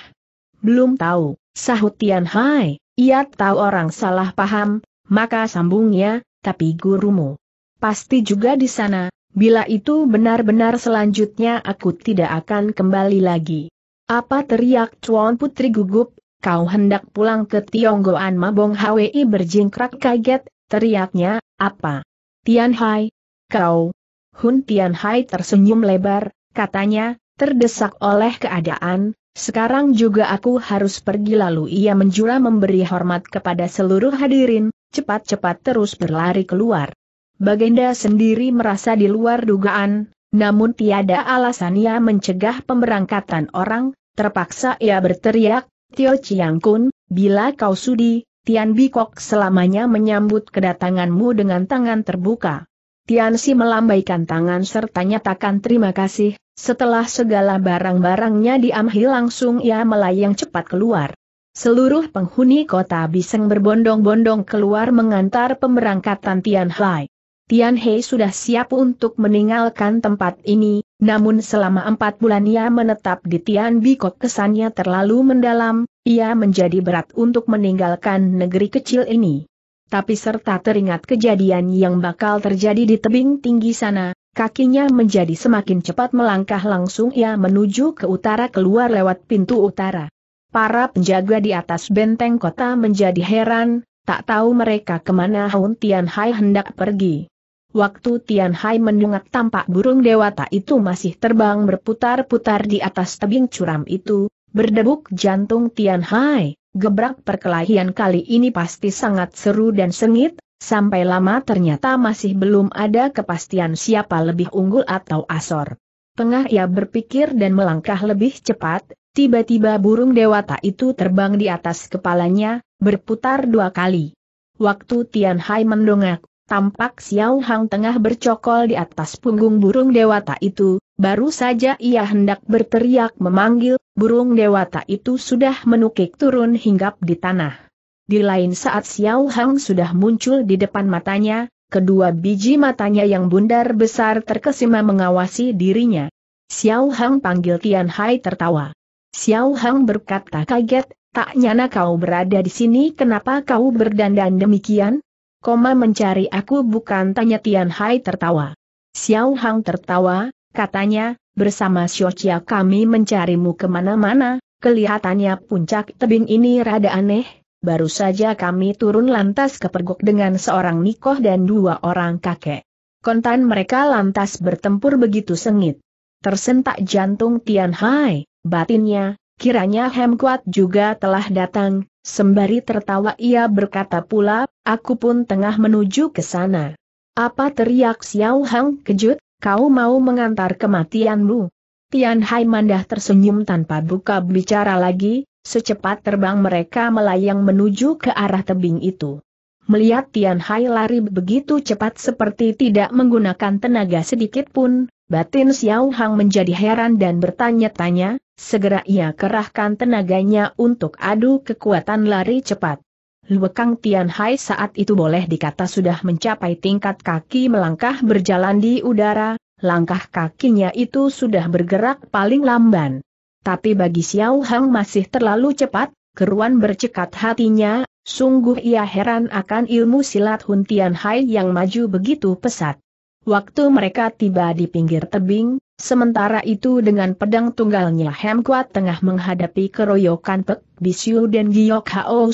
Belum tahu, sahut Tian Hai, ia tahu orang salah paham, maka sambungnya, tapi gurumu. Pasti juga di sana, Bila itu benar-benar selanjutnya aku tidak akan kembali lagi. Apa teriak Cuan Putri gugup, kau hendak pulang ke Tionggoan Mabong Hwi berjingkrak kaget, teriaknya, apa? Tian Hai, kau. Hun Tian Hai tersenyum lebar, katanya, terdesak oleh keadaan, sekarang juga aku harus pergi lalu ia menjura memberi hormat kepada seluruh hadirin, cepat-cepat terus berlari keluar. Bagenda sendiri merasa di luar dugaan, namun tiada alasan ia mencegah pemberangkatan orang, terpaksa ia berteriak, Tio Chiang Kun, bila kau sudi, Tian Bikok selamanya menyambut kedatanganmu dengan tangan terbuka. Tian Si melambaikan tangan serta nyatakan terima kasih, setelah segala barang-barangnya diamhi langsung ia melayang cepat keluar. Seluruh penghuni kota Biseng berbondong-bondong keluar mengantar pemberangkatan Tian Hai. Tian Hei sudah siap untuk meninggalkan tempat ini, namun selama empat bulan ia menetap di Tian Bikok kesannya terlalu mendalam, ia menjadi berat untuk meninggalkan negeri kecil ini. Tapi serta teringat kejadian yang bakal terjadi di tebing tinggi sana, kakinya menjadi semakin cepat melangkah langsung ia menuju ke utara keluar lewat pintu utara. Para penjaga di atas benteng kota menjadi heran, tak tahu mereka kemana Hun Tian Hai hendak pergi. Waktu Tian Hai mendungak tampak burung dewata itu masih terbang berputar-putar di atas tebing curam itu, berdebuk jantung Tian Hai, gebrak perkelahian kali ini pasti sangat seru dan sengit, sampai lama ternyata masih belum ada kepastian siapa lebih unggul atau asor. Tengah ia berpikir dan melangkah lebih cepat, tiba-tiba burung dewata itu terbang di atas kepalanya, berputar dua kali. Waktu Tian Hai mendongak, Tampak Xiao Hang tengah bercokol di atas punggung burung dewata itu, baru saja ia hendak berteriak memanggil, burung dewata itu sudah menukik turun hinggap di tanah. Di lain saat Xiao Hang sudah muncul di depan matanya, kedua biji matanya yang bundar besar terkesima mengawasi dirinya. Xiao Hang panggil Tian Hai tertawa. Xiao Hang berkata kaget, tak nyana kau berada di sini kenapa kau berdandan demikian? Koma mencari aku bukan tanya Tian Hai tertawa. Xiao Hang tertawa, katanya, bersama Xiochia kami mencarimu kemana-mana, kelihatannya puncak tebing ini rada aneh, baru saja kami turun lantas kepergok dengan seorang nikoh dan dua orang kakek. Kontan mereka lantas bertempur begitu sengit. Tersentak jantung Tian Hai, batinnya, kiranya Hem Kuat juga telah datang, Sembari tertawa ia berkata pula, aku pun tengah menuju ke sana. Apa teriak Xiao Hang kejut, kau mau mengantar kematianmu? Tian Hai Mandah tersenyum tanpa buka bicara lagi, secepat terbang mereka melayang menuju ke arah tebing itu. Melihat Tian Hai lari begitu cepat seperti tidak menggunakan tenaga sedikit pun, Batin Xiao Hang menjadi heran dan bertanya-tanya, segera ia kerahkan tenaganya untuk adu kekuatan lari cepat. Luekang Tian Hai saat itu boleh dikata sudah mencapai tingkat kaki melangkah berjalan di udara, langkah kakinya itu sudah bergerak paling lamban. Tapi bagi Xiao Hang masih terlalu cepat, keruan bercekat hatinya, sungguh ia heran akan ilmu silat Tian Hai yang maju begitu pesat. Waktu mereka tiba di pinggir tebing, sementara itu dengan pedang tunggalnya Hem tengah menghadapi keroyokan Pek Bisyu dan Giok Hao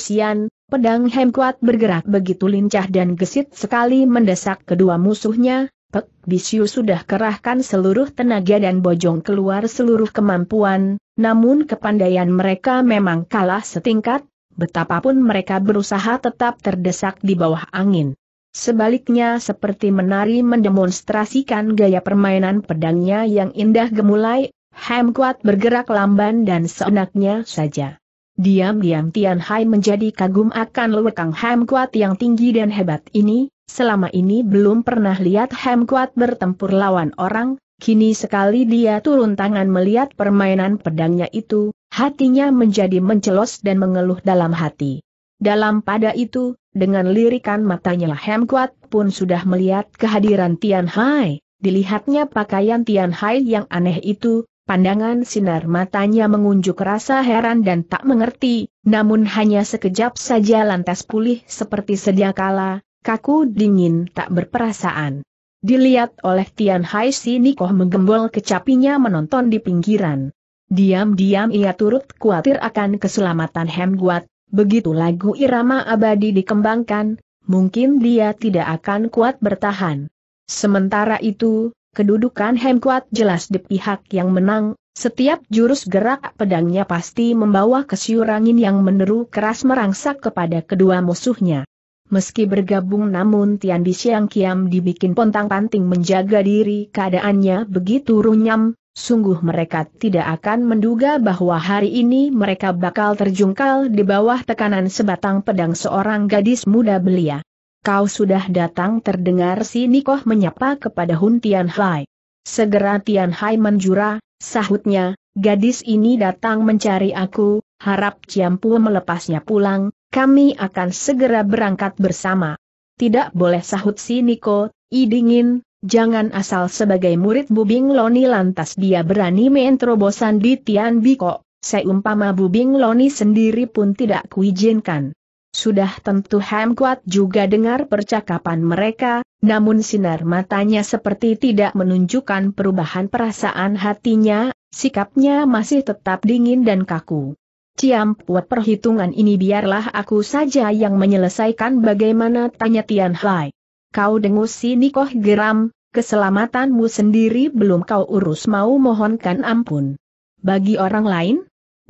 pedang Hem bergerak begitu lincah dan gesit sekali mendesak kedua musuhnya, Pek Bisyu sudah kerahkan seluruh tenaga dan bojong keluar seluruh kemampuan, namun kepandaian mereka memang kalah setingkat, betapapun mereka berusaha tetap terdesak di bawah angin. Sebaliknya seperti menari mendemonstrasikan gaya permainan pedangnya yang indah gemulai, Ham kuat bergerak lamban dan seenaknya saja. Diam-diam Tian Hai menjadi kagum akan lewekang Ham kuat yang tinggi dan hebat ini, selama ini belum pernah lihat Ham kuat bertempur lawan orang, kini sekali dia turun tangan melihat permainan pedangnya itu, hatinya menjadi mencelos dan mengeluh dalam hati. Dalam pada itu, dengan lirikan matanya Hem Kuat pun sudah melihat kehadiran Tian Hai, dilihatnya pakaian Tian Hai yang aneh itu, pandangan sinar matanya mengunjuk rasa heran dan tak mengerti, namun hanya sekejap saja lantas pulih seperti sedia kala, kaku dingin tak berperasaan. Dilihat oleh Tian Hai si Nikoh menggembol kecapinya menonton di pinggiran. Diam-diam ia turut khawatir akan keselamatan Hem Guat, Begitu lagu irama abadi dikembangkan, mungkin dia tidak akan kuat bertahan. Sementara itu, kedudukan Hem jelas di pihak yang menang, setiap jurus gerak pedangnya pasti membawa kesyurangin yang meneru keras merangsak kepada kedua musuhnya. Meski bergabung namun Tian Siang Kiam dibikin pontang-panting menjaga diri keadaannya begitu runyam, Sungguh mereka tidak akan menduga bahwa hari ini mereka bakal terjungkal di bawah tekanan sebatang pedang seorang gadis muda belia. Kau sudah datang terdengar si Nikoh menyapa kepada Hun Tian Hai. Segera Tian Hai menjura, sahutnya, gadis ini datang mencari aku, harap Ciampu melepasnya pulang, kami akan segera berangkat bersama. Tidak boleh sahut si Niko, I dingin, Jangan asal sebagai murid Bubing Loni lantas dia berani main terobosan di Tian Biko, seumpama Bubing Loni sendiri pun tidak kuizinkan. Sudah tentu Ham Kuat juga dengar percakapan mereka, namun sinar matanya seperti tidak menunjukkan perubahan perasaan hatinya, sikapnya masih tetap dingin dan kaku. Ciam buat perhitungan ini biarlah aku saja yang menyelesaikan bagaimana tanya Tian Hai kau dengus sini koh geram, keselamatanmu sendiri belum kau urus mau mohonkan ampun. Bagi orang lain?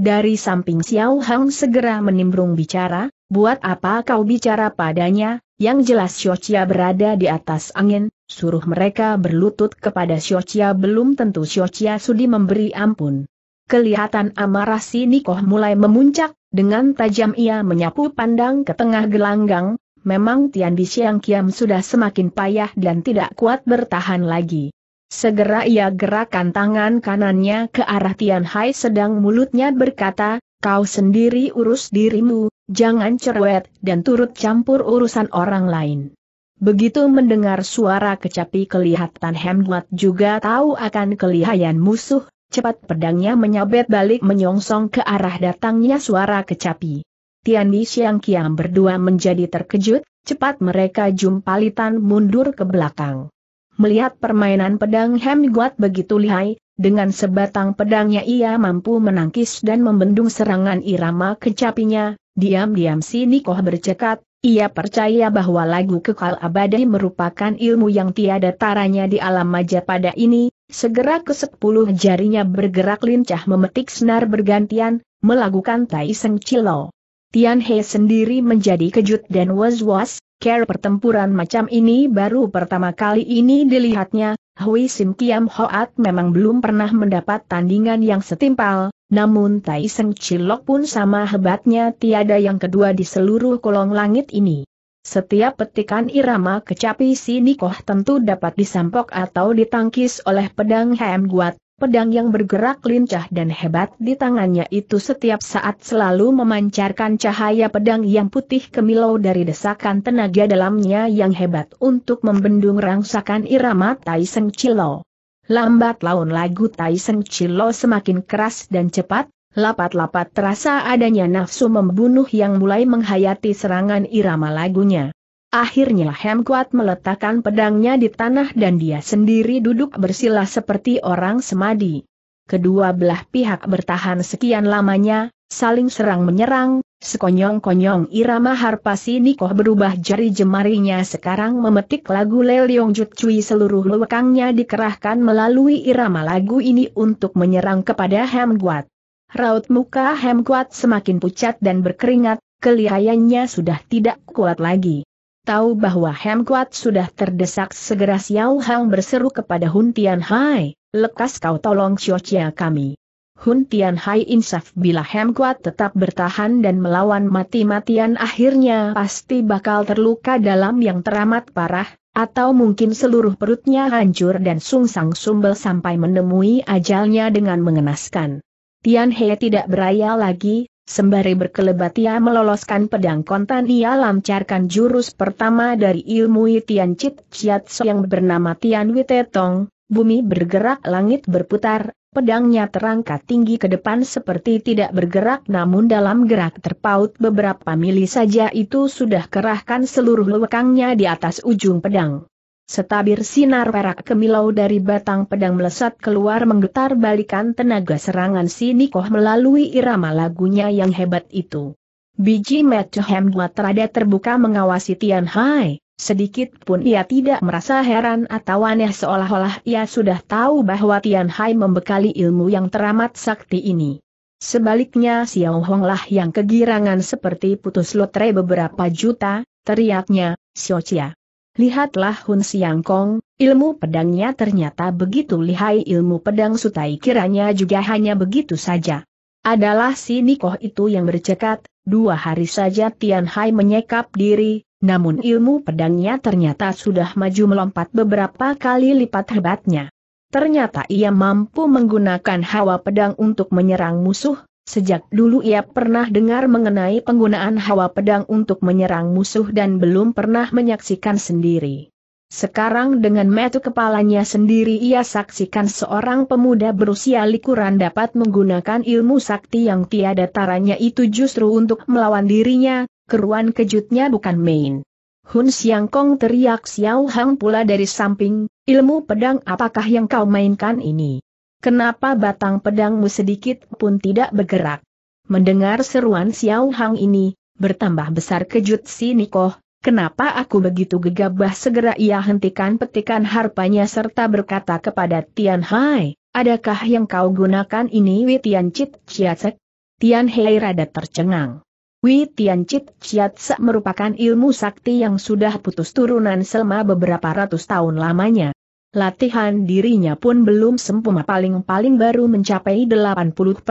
Dari samping Xiao Hang segera menimbrung bicara, buat apa kau bicara padanya, yang jelas Xiochia berada di atas angin, suruh mereka berlutut kepada Xiochia belum tentu Xiochia sudi memberi ampun. Kelihatan amarah si Nikoh mulai memuncak, dengan tajam ia menyapu pandang ke tengah gelanggang, Memang Tian Di Siang Kiam sudah semakin payah dan tidak kuat bertahan lagi. Segera ia gerakan tangan kanannya ke arah Tian Hai sedang mulutnya berkata, kau sendiri urus dirimu, jangan cerewet dan turut campur urusan orang lain. Begitu mendengar suara kecapi kelihatan hemguat juga tahu akan kelihayan musuh, cepat pedangnya menyabet balik menyongsong ke arah datangnya suara kecapi. Tian Di Xiang Kiam berdua menjadi terkejut, cepat mereka jumpalitan mundur ke belakang. Melihat permainan pedang Hem Guat begitu lihai, dengan sebatang pedangnya ia mampu menangkis dan membendung serangan irama kecapinya, diam-diam si Nikoh bercekat, ia percaya bahwa lagu kekal abadi merupakan ilmu yang tiada taranya di alam maja ini, segera ke sepuluh jarinya bergerak lincah memetik senar bergantian, melakukan tai seng cilo. Tian He sendiri menjadi kejut dan was-was, care pertempuran macam ini baru pertama kali ini dilihatnya, Hui Sim Kiam Hoat memang belum pernah mendapat tandingan yang setimpal, namun Tai Seng Cilok pun sama hebatnya tiada yang kedua di seluruh kolong langit ini. Setiap petikan irama kecapi si Nikoh tentu dapat disampok atau ditangkis oleh pedang Hem Guat, Pedang yang bergerak lincah dan hebat di tangannya itu setiap saat selalu memancarkan cahaya pedang yang putih kemilau dari desakan tenaga dalamnya yang hebat untuk membendung rangsakan irama Tai Seng Lambat laun lagu Tai Seng semakin keras dan cepat, lapat-lapat terasa adanya nafsu membunuh yang mulai menghayati serangan irama lagunya. Akhirnya Hem Kuat meletakkan pedangnya di tanah dan dia sendiri duduk bersila seperti orang semadi. Kedua belah pihak bertahan sekian lamanya, saling serang-menyerang, sekonyong-konyong irama harpa si Nikoh berubah jari jemarinya sekarang memetik lagu Leliong Jut Cui seluruh lewekangnya dikerahkan melalui irama lagu ini untuk menyerang kepada Hem Kuat. Raut muka Hem Kuat semakin pucat dan berkeringat, kelihayannya sudah tidak kuat lagi. Tahu bahwa Hem Kuat sudah terdesak segera Xiao Hang berseru kepada Hun Tian Hai, lekas kau tolong Xiochia kami. Hun Tian Hai insaf bila Hem Kuat tetap bertahan dan melawan mati-matian akhirnya pasti bakal terluka dalam yang teramat parah, atau mungkin seluruh perutnya hancur dan sungsang sumbel sampai menemui ajalnya dengan mengenaskan. Tian He tidak beraya lagi, Sembari berkelebat ia meloloskan pedang kontan ia lancarkan jurus pertama dari ilmu Tian Chit Chiat so yang bernama Tian Witetong, bumi bergerak langit berputar, pedangnya terangkat tinggi ke depan seperti tidak bergerak namun dalam gerak terpaut beberapa mili saja itu sudah kerahkan seluruh lekangnya di atas ujung pedang. Setabir sinar perak kemilau dari batang pedang melesat keluar menggetar balikan tenaga serangan si Nikoh melalui irama lagunya yang hebat itu. Biji Metuhem buat terada terbuka mengawasi Tian Hai, sedikit pun ia tidak merasa heran atau aneh seolah-olah ia sudah tahu bahwa Tian Hai membekali ilmu yang teramat sakti ini. Sebaliknya Xiao Hong lah yang kegirangan seperti putus lotre beberapa juta, teriaknya, Xiao Chia. Lihatlah Hun Siang Kong, ilmu pedangnya ternyata begitu lihai ilmu pedang sutai kiranya juga hanya begitu saja. Adalah si Nikoh itu yang bercekat, dua hari saja Tian Hai menyekap diri, namun ilmu pedangnya ternyata sudah maju melompat beberapa kali lipat hebatnya. Ternyata ia mampu menggunakan hawa pedang untuk menyerang musuh, Sejak dulu ia pernah dengar mengenai penggunaan hawa pedang untuk menyerang musuh dan belum pernah menyaksikan sendiri. Sekarang dengan metu kepalanya sendiri ia saksikan seorang pemuda berusia likuran dapat menggunakan ilmu sakti yang tiada taranya itu justru untuk melawan dirinya, keruan kejutnya bukan main. Hun Xiang Kong teriak Xiao Hang pula dari samping, ilmu pedang apakah yang kau mainkan ini? Kenapa batang pedangmu sedikit pun tidak bergerak? Mendengar seruan Xiao Hang ini, bertambah besar kejut si Nikoh, kenapa aku begitu gegabah segera ia hentikan petikan harpanya serta berkata kepada Tian Hai, adakah yang kau gunakan ini Wei Tian Chit Chiatsek? Tian Hai rada tercengang. Wei Tian Chit Chiatsek merupakan ilmu sakti yang sudah putus turunan selama beberapa ratus tahun lamanya latihan dirinya pun belum sempurna paling-paling baru mencapai 80%,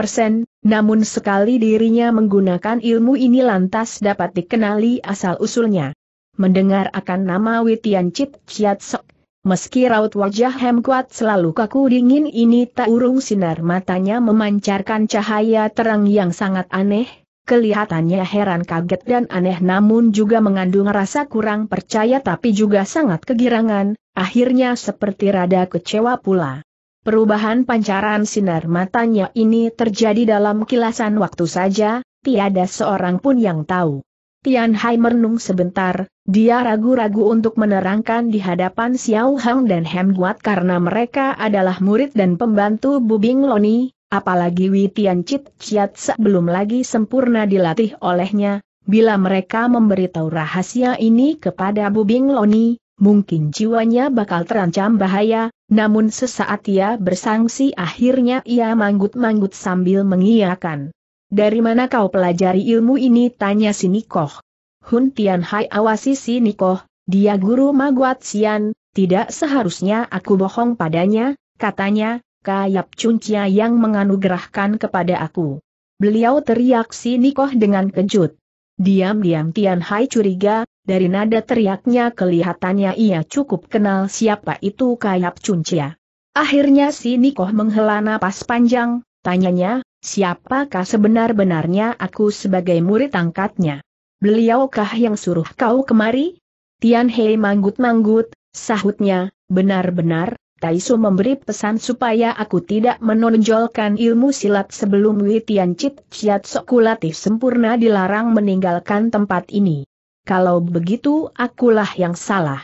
namun sekali dirinya menggunakan ilmu ini lantas dapat dikenali asal-usulnya. Mendengar akan nama Witian Chit Chiat Sok, meski raut wajah Hem Kuat selalu kaku dingin ini tak urung sinar matanya memancarkan cahaya terang yang sangat aneh, Kelihatannya heran kaget dan aneh namun juga mengandung rasa kurang percaya tapi juga sangat kegirangan, akhirnya seperti rada kecewa pula. Perubahan pancaran sinar matanya ini terjadi dalam kilasan waktu saja, tiada seorang pun yang tahu. Tian Hai merenung sebentar, dia ragu-ragu untuk menerangkan di hadapan Xiao Hang dan Hem Guat karena mereka adalah murid dan pembantu Bubing Loni, Apalagi Witian Chit Chiatsa belum lagi sempurna dilatih olehnya, bila mereka memberitahu rahasia ini kepada Bubing Loni, mungkin jiwanya bakal terancam bahaya, namun sesaat ia bersangsi akhirnya ia manggut-manggut sambil mengiyakan. Dari mana kau pelajari ilmu ini? tanya si Nikoh. Hun Tian Hai awasi si Nikoh, dia guru Maguat Sian, tidak seharusnya aku bohong padanya, katanya, Kayap Cuncia yang menganugerahkan kepada aku. Beliau teriak si Nikoh dengan kejut. Diam-diam Tian Hai curiga, dari nada teriaknya kelihatannya ia cukup kenal siapa itu Kayap Cuncia. Akhirnya si Nikoh menghela napas panjang, tanyanya, siapakah sebenar-benarnya aku sebagai murid angkatnya? Beliaukah yang suruh kau kemari? Tian Hai manggut-manggut, sahutnya, benar-benar, Taisu memberi pesan supaya aku tidak menonjolkan ilmu silat sebelum Witian Chit Chiat Sokulatif sempurna dilarang meninggalkan tempat ini. Kalau begitu akulah yang salah.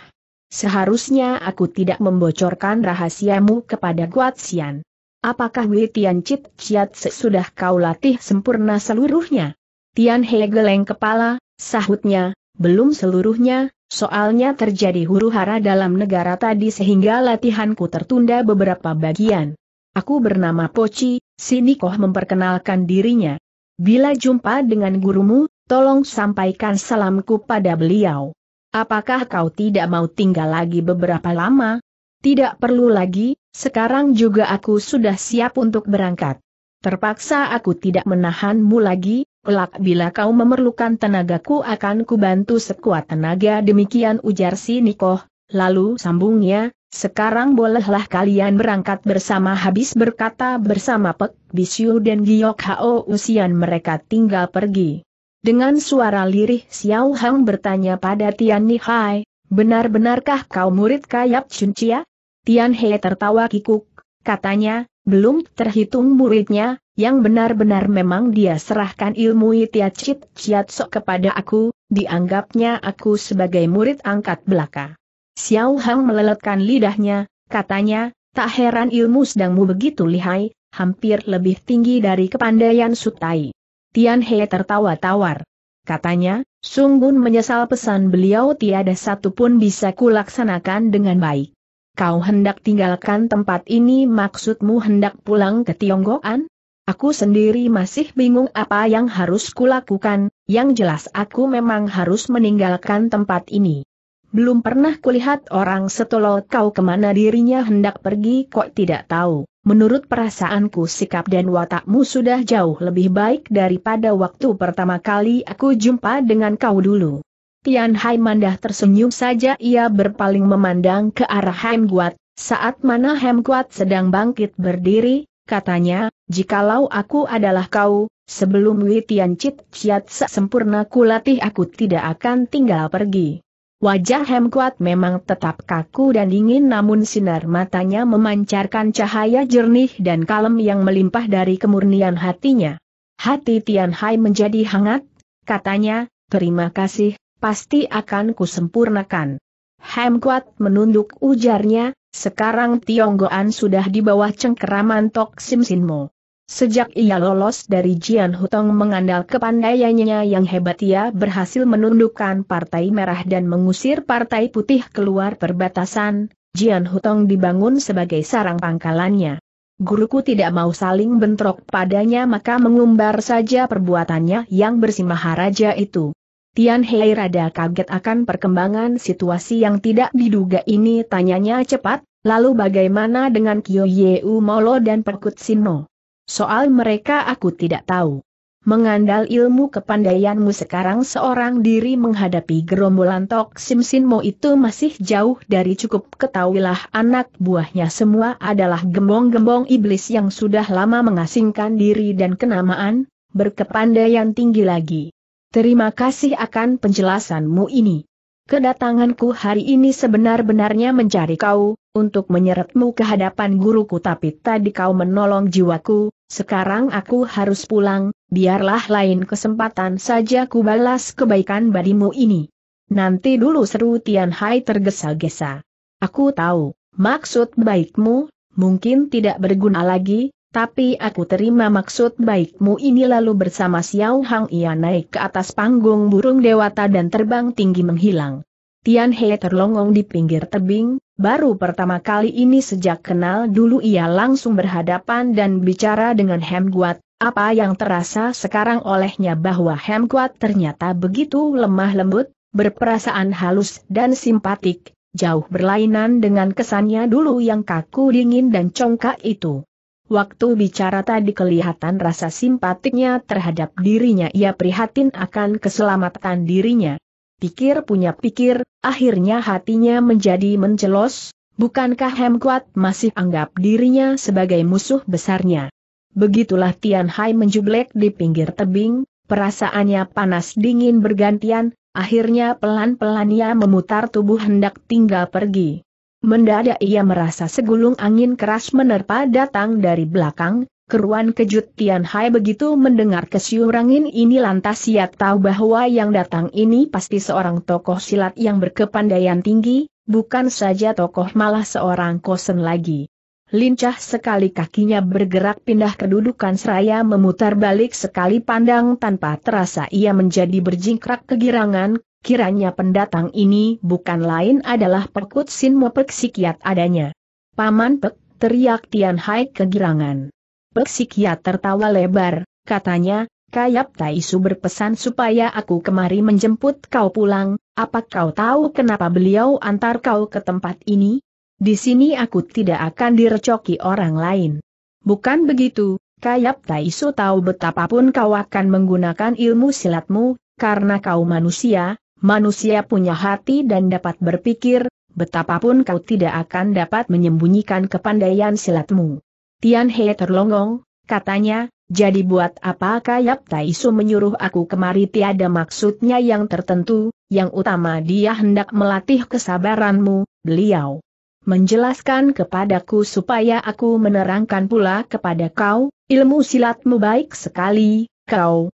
Seharusnya aku tidak membocorkan rahasiamu kepada Guatsian. Apakah Witian Chit Chiat sudah kau latih sempurna seluruhnya? Tian He geleng kepala, sahutnya, belum seluruhnya, Soalnya terjadi huru-hara dalam negara tadi sehingga latihanku tertunda beberapa bagian. Aku bernama Poci, sini Koh memperkenalkan dirinya. Bila jumpa dengan gurumu, tolong sampaikan salamku pada beliau. Apakah kau tidak mau tinggal lagi beberapa lama? Tidak perlu lagi, sekarang juga aku sudah siap untuk berangkat. Terpaksa aku tidak menahanmu lagi, Kelak bila kau memerlukan tenagaku akan kubantu sekuat tenaga demikian ujar si Nikoh, lalu sambungnya, sekarang bolehlah kalian berangkat bersama habis berkata bersama Pek Bisyu dan Giok Hao usian mereka tinggal pergi. Dengan suara lirih Xiao Hang bertanya pada Tian Nihai, benar-benarkah kau murid Kayap Cuncia? Tian He tertawa kikuk, katanya, belum terhitung muridnya, yang benar-benar memang dia serahkan ilmu Itiacit Sok kepada aku, dianggapnya aku sebagai murid angkat belaka. Xiao Hang meleletkan lidahnya, katanya, tak heran ilmu sedangmu begitu lihai, hampir lebih tinggi dari kepandaian Sutai. Tian He tertawa tawar. Katanya, sungguh menyesal pesan beliau tiada satu pun bisa kulaksanakan dengan baik. Kau hendak tinggalkan tempat ini maksudmu hendak pulang ke Tionggoan? Aku sendiri masih bingung apa yang harus kulakukan, yang jelas aku memang harus meninggalkan tempat ini. Belum pernah kulihat orang setolol kau kemana dirinya hendak pergi kok tidak tahu. Menurut perasaanku sikap dan watakmu sudah jauh lebih baik daripada waktu pertama kali aku jumpa dengan kau dulu. Tian Hai Mandah tersenyum saja ia berpaling memandang ke arah Hem Guat, saat mana Hem Guat sedang bangkit berdiri, katanya, jikalau aku adalah kau, sebelum Witian Chit Chiat sempurna kulatih aku tidak akan tinggal pergi. Wajah Hem Kuat memang tetap kaku dan dingin namun sinar matanya memancarkan cahaya jernih dan kalem yang melimpah dari kemurnian hatinya. Hati Tian Hai menjadi hangat, katanya, terima kasih, pasti akan kusempurnakan. Hamkuat menunduk ujarnya, sekarang Tionggoan sudah di bawah cengkeraman Tok Sim Sinmo. Sejak ia lolos dari Jian Hutong mengandal kepandaiannya yang hebat ia berhasil menundukkan Partai Merah dan mengusir Partai Putih keluar perbatasan, Jian Hutong dibangun sebagai sarang pangkalannya. Guruku tidak mau saling bentrok padanya maka mengumbar saja perbuatannya yang bersimaharaja itu. Tian Hei rada kaget akan perkembangan situasi yang tidak diduga ini tanyanya cepat, lalu bagaimana dengan Kyo Yeu Molo dan Perkut Sino? Soal mereka aku tidak tahu. Mengandal ilmu kepandaianmu sekarang seorang diri menghadapi gerombolan Tok Sim Mo itu masih jauh dari cukup ketahuilah anak buahnya semua adalah gembong-gembong iblis yang sudah lama mengasingkan diri dan kenamaan, berkepandaian tinggi lagi. Terima kasih akan penjelasanmu ini. Kedatanganku hari ini sebenar-benarnya mencari kau, untuk menyeretmu ke hadapan guruku tapi tadi kau menolong jiwaku, sekarang aku harus pulang, biarlah lain kesempatan saja ku balas kebaikan badimu ini. Nanti dulu seru Tian Hai tergesa-gesa. Aku tahu, maksud baikmu, mungkin tidak berguna lagi, tapi aku terima maksud baikmu ini lalu bersama Xiao Hang ia naik ke atas panggung burung dewata dan terbang tinggi menghilang. Tian He terlongong di pinggir tebing, baru pertama kali ini sejak kenal dulu ia langsung berhadapan dan bicara dengan Hem Guat, apa yang terasa sekarang olehnya bahwa Hem Guat ternyata begitu lemah lembut, berperasaan halus dan simpatik, jauh berlainan dengan kesannya dulu yang kaku dingin dan congkak itu. Waktu bicara tadi kelihatan rasa simpatiknya terhadap dirinya ia prihatin akan keselamatan dirinya. Pikir punya pikir, akhirnya hatinya menjadi mencelos, bukankah Hemkuat masih anggap dirinya sebagai musuh besarnya. Begitulah Tian Hai menjublek di pinggir tebing, perasaannya panas dingin bergantian, akhirnya pelan-pelan ia memutar tubuh hendak tinggal pergi. Mendadak ia merasa segulung angin keras menerpa datang dari belakang, keruan kejut Tian Hai begitu mendengar kesyurangin ini lantas ia tahu bahwa yang datang ini pasti seorang tokoh silat yang berkepandaian tinggi, bukan saja tokoh malah seorang kosen lagi. Lincah sekali kakinya bergerak pindah kedudukan seraya memutar balik sekali pandang tanpa terasa ia menjadi berjingkrak kegirangan, kiranya pendatang ini bukan lain adalah Pekut Sin Mo adanya. Paman Pek, teriak Tian Hai kegirangan. Peksikiat tertawa lebar, katanya, Kayap Taisu berpesan supaya aku kemari menjemput kau pulang, apa kau tahu kenapa beliau antar kau ke tempat ini? Di sini aku tidak akan direcoki orang lain. Bukan begitu, Kayap Taisu tahu betapapun kau akan menggunakan ilmu silatmu, karena kau manusia, manusia punya hati dan dapat berpikir, betapapun kau tidak akan dapat menyembunyikan kepandaian silatmu. Tian He terlongong, katanya, jadi buat apa Kayap Taisu menyuruh aku kemari tiada maksudnya yang tertentu, yang utama dia hendak melatih kesabaranmu, beliau. Menjelaskan kepadaku supaya aku menerangkan pula kepada kau, ilmu silatmu baik sekali, kau,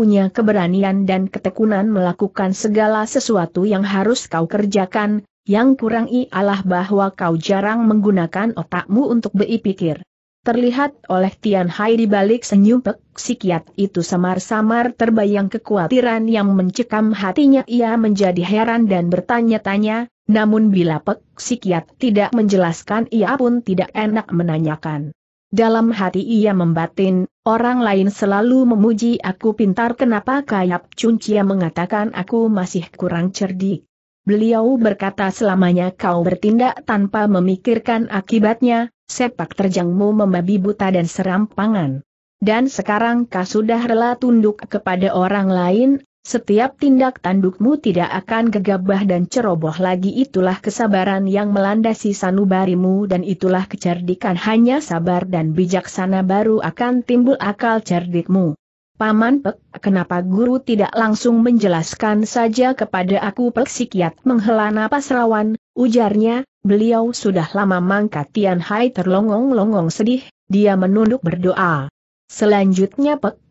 punya keberanian dan ketekunan melakukan segala sesuatu yang harus kau kerjakan, yang kurang ialah bahwa kau jarang menggunakan otakmu untuk berpikir. Terlihat oleh Tian Hai di balik senyum psikiat itu samar-samar terbayang kekhawatiran yang mencekam hatinya ia menjadi heran dan bertanya-tanya, namun bila psikiat tidak menjelaskan ia pun tidak enak menanyakan. Dalam hati ia membatin, orang lain selalu memuji aku pintar kenapa Kayap Cuncia mengatakan aku masih kurang cerdik. Beliau berkata selamanya kau bertindak tanpa memikirkan akibatnya, sepak terjangmu membabi buta dan serampangan. Dan sekarang kau sudah rela tunduk kepada orang lain, setiap tindak tandukmu tidak akan gegabah dan ceroboh lagi itulah kesabaran yang melandasi sanubarimu dan itulah kecerdikan hanya sabar dan bijaksana baru akan timbul akal cerdikmu. Paman Pek, kenapa guru tidak langsung menjelaskan saja kepada aku Pek Sikiat menghela napas rawan, ujarnya, beliau sudah lama mangkat Tian Hai terlongong-longong sedih, dia menunduk berdoa. Selanjutnya Pek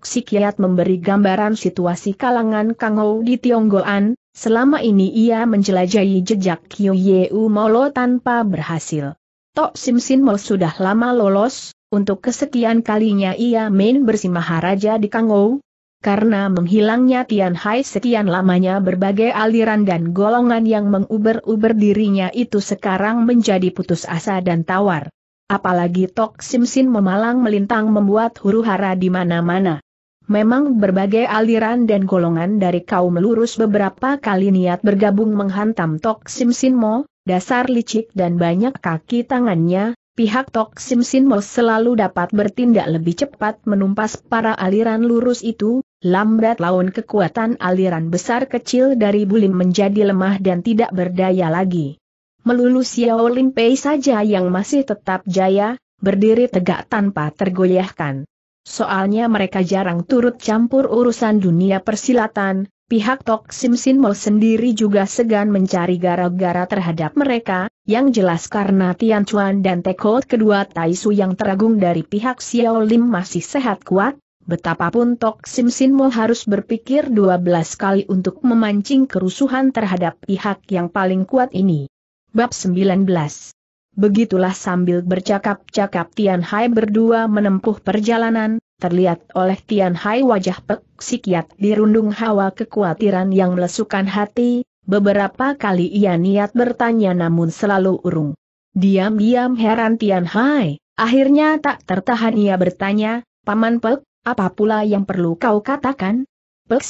memberi gambaran situasi kalangan Kangou di Tionggoan, selama ini ia menjelajahi jejak Kyu Yeu Molo tanpa berhasil. Tok Sim Sin Mo sudah lama lolos, untuk kesekian kalinya ia main bersama Haraja di Kangou. Karena menghilangnya Tian Hai sekian lamanya berbagai aliran dan golongan yang menguber-uber dirinya itu sekarang menjadi putus asa dan tawar. Apalagi Tok Simsin memalang melintang membuat huru-hara di mana-mana. Memang berbagai aliran dan golongan dari kaum lurus beberapa kali niat bergabung menghantam Tok Mo dasar licik dan banyak kaki tangannya, pihak Tok Mo selalu dapat bertindak lebih cepat menumpas para aliran lurus itu, lambat laun kekuatan aliran besar kecil dari bulim menjadi lemah dan tidak berdaya lagi melulu Xiao Limpei saja yang masih tetap jaya, berdiri tegak tanpa tergoyahkan. Soalnya mereka jarang turut campur urusan dunia persilatan, pihak Tok Sim Sin Mo sendiri juga segan mencari gara-gara terhadap mereka, yang jelas karena Tian Chuan dan Teko kedua Tai Su yang teragung dari pihak Xiao Lim masih sehat kuat, betapapun Tok Sim Sin Mo harus berpikir 12 kali untuk memancing kerusuhan terhadap pihak yang paling kuat ini. Bab 19 Begitulah sambil bercakap-cakap Tian Hai berdua menempuh perjalanan, terlihat oleh Tian Hai wajah pek dirundung hawa kekhawatiran yang melesukan hati, beberapa kali ia niat bertanya namun selalu urung. Diam-diam heran Tian Hai, akhirnya tak tertahan ia bertanya, Paman Pek, apa pula yang perlu kau katakan? Pek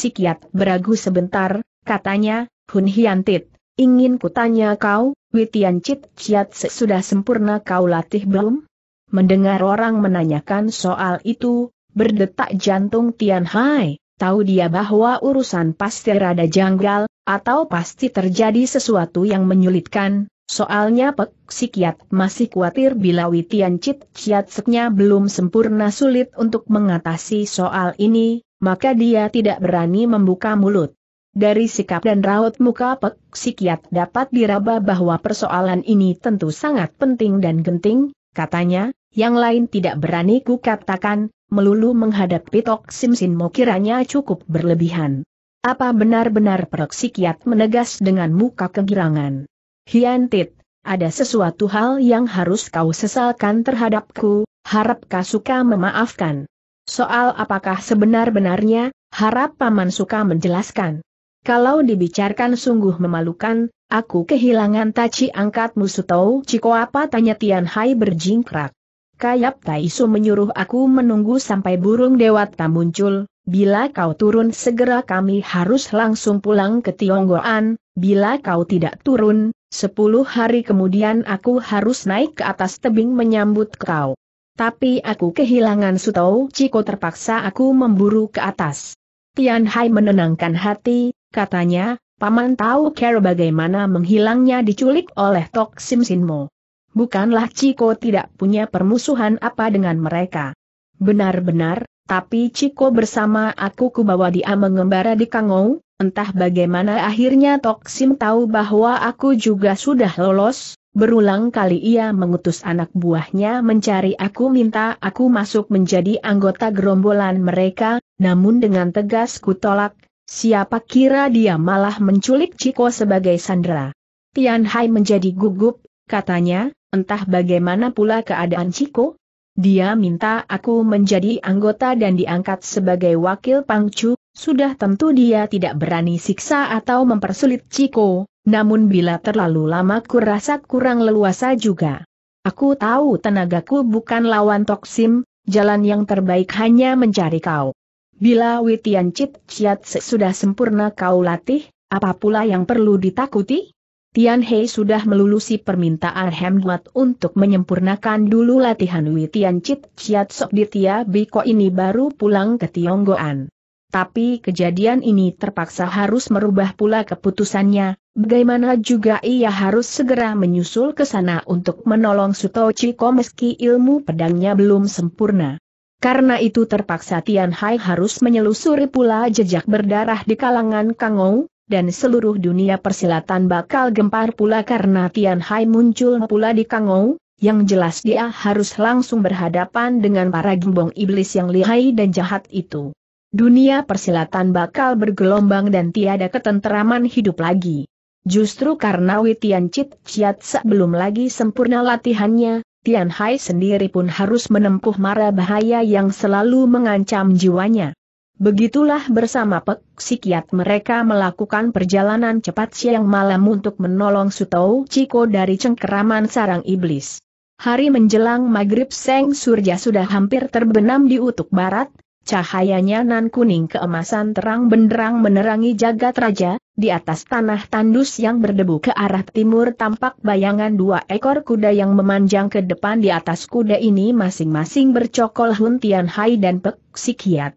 beragu sebentar, katanya, Hun Hiantit, Ingin kutanya kau, Witian Cit Ciat sudah sempurna kau latih belum? Mendengar orang menanyakan soal itu, berdetak jantung Tian Hai, tahu dia bahwa urusan pasti rada janggal, atau pasti terjadi sesuatu yang menyulitkan, soalnya Pek Sikiat masih khawatir bila Witian Cit Ciat seknya belum sempurna sulit untuk mengatasi soal ini, maka dia tidak berani membuka mulut. Dari sikap dan raut muka Pek Sikiat dapat diraba bahwa persoalan ini tentu sangat penting dan genting, katanya, yang lain tidak berani kukatakan, melulu menghadap Pitok Sim Sin kiranya cukup berlebihan. Apa benar-benar Pek Sikiat menegas dengan muka kegirangan? Hian Tit, ada sesuatu hal yang harus kau sesalkan terhadapku, harap kau suka memaafkan. Soal apakah sebenar-benarnya, harap Paman suka menjelaskan. Kalau dibicarakan sungguh memalukan, aku kehilangan taci angkat musuh tahu Ciko apa tanya Tian Hai berjingkrak. Kayap Taisu menyuruh aku menunggu sampai burung dewata muncul, bila kau turun segera kami harus langsung pulang ke Tionggoan, bila kau tidak turun, sepuluh hari kemudian aku harus naik ke atas tebing menyambut kau. Tapi aku kehilangan Sutou Ciko terpaksa aku memburu ke atas. Tian Hai menenangkan hati, Katanya, Paman tahu cara bagaimana menghilangnya diculik oleh Tok Sim Sinmo. Bukanlah Chico tidak punya permusuhan apa dengan mereka. Benar-benar, tapi Chico bersama aku kubawa dia mengembara di Kangou, entah bagaimana akhirnya Tok Sim tahu bahwa aku juga sudah lolos, Berulang kali ia mengutus anak buahnya mencari aku minta aku masuk menjadi anggota gerombolan mereka, namun dengan tegas kutolak, Siapa kira dia malah menculik Ciko sebagai sandera. Tian Hai menjadi gugup, katanya, entah bagaimana pula keadaan Ciko. Dia minta aku menjadi anggota dan diangkat sebagai wakil pangcu, sudah tentu dia tidak berani siksa atau mempersulit Ciko, namun bila terlalu lama kurasa kurang leluasa juga. Aku tahu tenagaku bukan lawan Toksim, jalan yang terbaik hanya mencari kau. Bila Witian Cit Chiat sudah sempurna kau latih, apa pula yang perlu ditakuti? Tian Hei sudah melulusi permintaan Hemguat untuk menyempurnakan dulu latihan Witian Cit Chiat Sok di Tia Biko ini baru pulang ke Tionggoan. Tapi kejadian ini terpaksa harus merubah pula keputusannya, bagaimana juga ia harus segera menyusul ke sana untuk menolong Suto Chiko meski ilmu pedangnya belum sempurna. Karena itu terpaksa Tian Hai harus menyelusuri pula jejak berdarah di kalangan Kang Kangou, dan seluruh dunia persilatan bakal gempar pula karena Tian Hai muncul pula di Kang Kangou, yang jelas dia harus langsung berhadapan dengan para gembong iblis yang lihai dan jahat itu. Dunia persilatan bakal bergelombang dan tiada ketenteraman hidup lagi. Justru karena Witian Chit Chiat belum lagi sempurna latihannya, Tian Hai sendiri pun harus menempuh mara bahaya yang selalu mengancam jiwanya. Begitulah bersama Pek Sikiat mereka melakukan perjalanan cepat siang malam untuk menolong Sutou Chiko dari cengkeraman sarang iblis. Hari menjelang maghrib Seng Surya sudah hampir terbenam di utuk barat, cahayanya nan kuning keemasan terang benderang menerangi jagat raja, di atas tanah tandus yang berdebu ke arah timur tampak bayangan dua ekor kuda yang memanjang ke depan di atas kuda ini masing-masing bercokol Hun Tian Hai dan Pek Sikiat.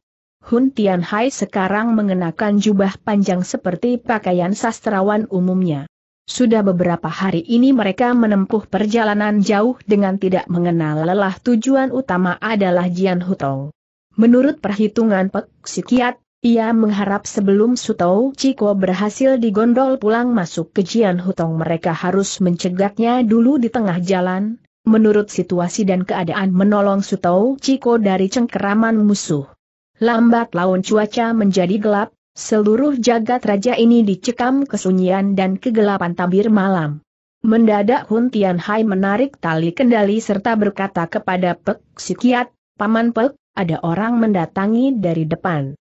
Hun Tian Hai sekarang mengenakan jubah panjang seperti pakaian sastrawan umumnya. Sudah beberapa hari ini mereka menempuh perjalanan jauh dengan tidak mengenal lelah tujuan utama adalah Jian Hutong. Menurut perhitungan Pek Sikiat, ia mengharap sebelum Sutou Ciko berhasil digondol pulang masuk ke Jian Hutong mereka harus mencegatnya dulu di tengah jalan, menurut situasi dan keadaan menolong Sutou Ciko dari cengkeraman musuh. Lambat laun cuaca menjadi gelap, seluruh jagat raja ini dicekam kesunyian dan kegelapan tabir malam. Mendadak Hun Tian Hai menarik tali kendali serta berkata kepada Pek Sikiat, Paman Pek, ada orang mendatangi dari depan.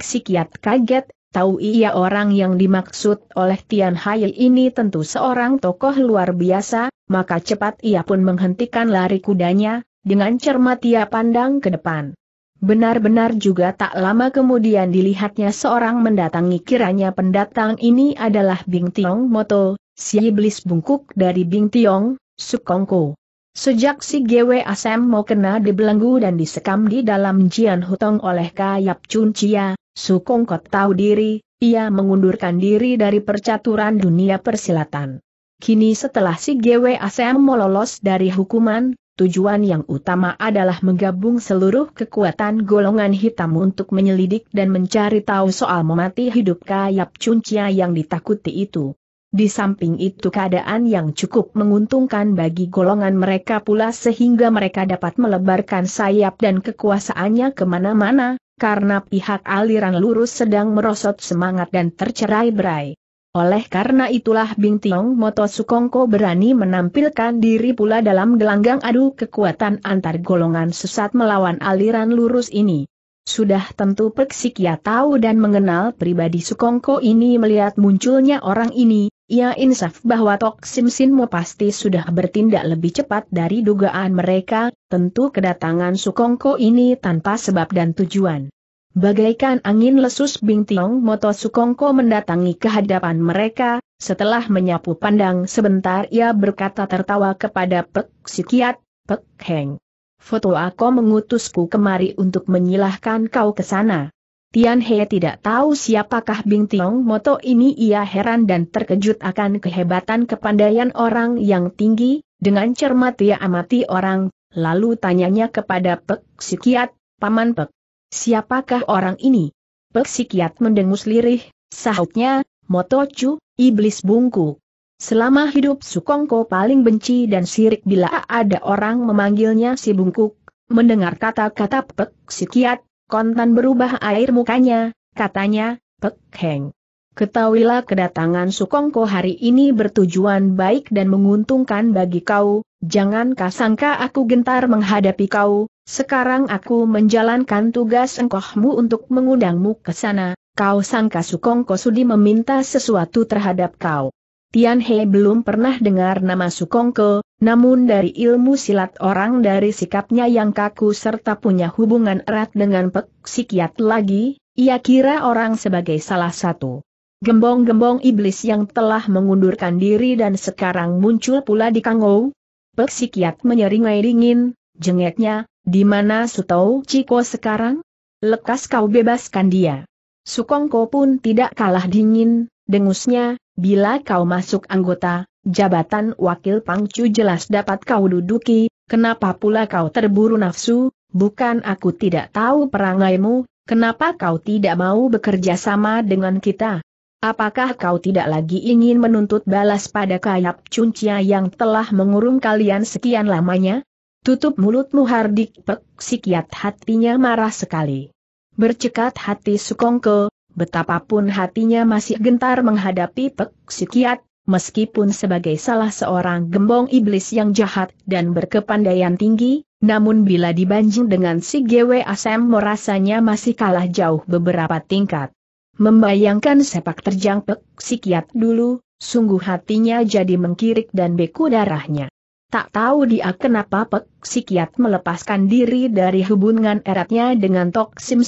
Psikiat kaget, tahu ia orang yang dimaksud oleh Tian Hai ini tentu seorang tokoh luar biasa, maka cepat ia pun menghentikan lari kudanya, dengan cermat ia pandang ke depan. Benar-benar juga tak lama kemudian dilihatnya seorang mendatangi kiranya pendatang ini adalah Bing Tiong Moto, si iblis bungkuk dari Bing Tiong, Sukongko. Sejak si GW Asem mau kena dibelenggu dan disekam di dalam Jian Hutong oleh Kayap Chun Chia, Sukongkot tahu diri, ia mengundurkan diri dari percaturan dunia persilatan. Kini setelah si GW ASM melolos dari hukuman, tujuan yang utama adalah menggabung seluruh kekuatan golongan hitam untuk menyelidik dan mencari tahu soal memati hidup Kayap Cuncia yang ditakuti itu. Di samping itu keadaan yang cukup menguntungkan bagi golongan mereka pula sehingga mereka dapat melebarkan sayap dan kekuasaannya kemana-mana, karena pihak aliran lurus sedang merosot semangat dan tercerai-berai. Oleh karena itulah Bing Tiong Moto Sukongko berani menampilkan diri pula dalam gelanggang adu kekuatan antar golongan sesat melawan aliran lurus ini. Sudah tentu Peksikia tahu dan mengenal pribadi Sukongko ini melihat munculnya orang ini, ia insaf bahwa Tok Sim pasti sudah bertindak lebih cepat dari dugaan mereka, tentu kedatangan Sukongko ini tanpa sebab dan tujuan. Bagaikan angin lesus Bing Tiong Moto Sukongko mendatangi kehadapan mereka, setelah menyapu pandang sebentar ia berkata tertawa kepada Pek Sikiat, Pek Heng. Foto aku mengutusku kemari untuk menyilahkan kau ke sana. Tian He tidak tahu siapakah Bing Tiong Moto ini ia heran dan terkejut akan kehebatan kepandaian orang yang tinggi, dengan cermat ia amati orang, lalu tanyanya kepada Pek Sikiat, Paman Pek, siapakah orang ini? Pek Sikiat mendengus lirih, sahutnya, Moto Chu, Iblis Bungku. Selama hidup Sukongko paling benci dan sirik bila ada orang memanggilnya si Bungkuk, mendengar kata-kata Pek Sikiat, Kontan berubah air mukanya, katanya, Pek Heng. Ketahuilah kedatangan Sukongko hari ini bertujuan baik dan menguntungkan bagi kau, jangan sangka aku gentar menghadapi kau, sekarang aku menjalankan tugas engkohmu untuk mengundangmu ke sana, kau sangka Sukongko sudi meminta sesuatu terhadap kau. Tian He belum pernah dengar nama Sukongko, namun dari ilmu silat orang dari sikapnya yang kaku serta punya hubungan erat dengan pek sikiat lagi, ia kira orang sebagai salah satu gembong-gembong iblis yang telah mengundurkan diri dan sekarang muncul pula di Kangou. Pek sikiat menyeringai dingin, jengeknya, di mana Sutou Ciko sekarang? Lekas kau bebaskan dia. Sukongko pun tidak kalah dingin, dengusnya, bila kau masuk anggota, jabatan wakil pangcu jelas dapat kau duduki, kenapa pula kau terburu nafsu, bukan aku tidak tahu perangaimu, kenapa kau tidak mau bekerja sama dengan kita? Apakah kau tidak lagi ingin menuntut balas pada kayap cuncia yang telah mengurung kalian sekian lamanya? Tutup mulutmu Hardik Pek, sikiat hatinya marah sekali. Bercekat hati Sukongko, Betapapun hatinya masih gentar menghadapi Pek Sikiat, meskipun sebagai salah seorang gembong iblis yang jahat dan berkepandaian tinggi, namun bila dibanding dengan si GW Asem merasanya masih kalah jauh beberapa tingkat. Membayangkan sepak terjang Pek Sikiat dulu, sungguh hatinya jadi mengkirik dan beku darahnya. Tak tahu dia kenapa Pek Sikiat melepaskan diri dari hubungan eratnya dengan Tok Sim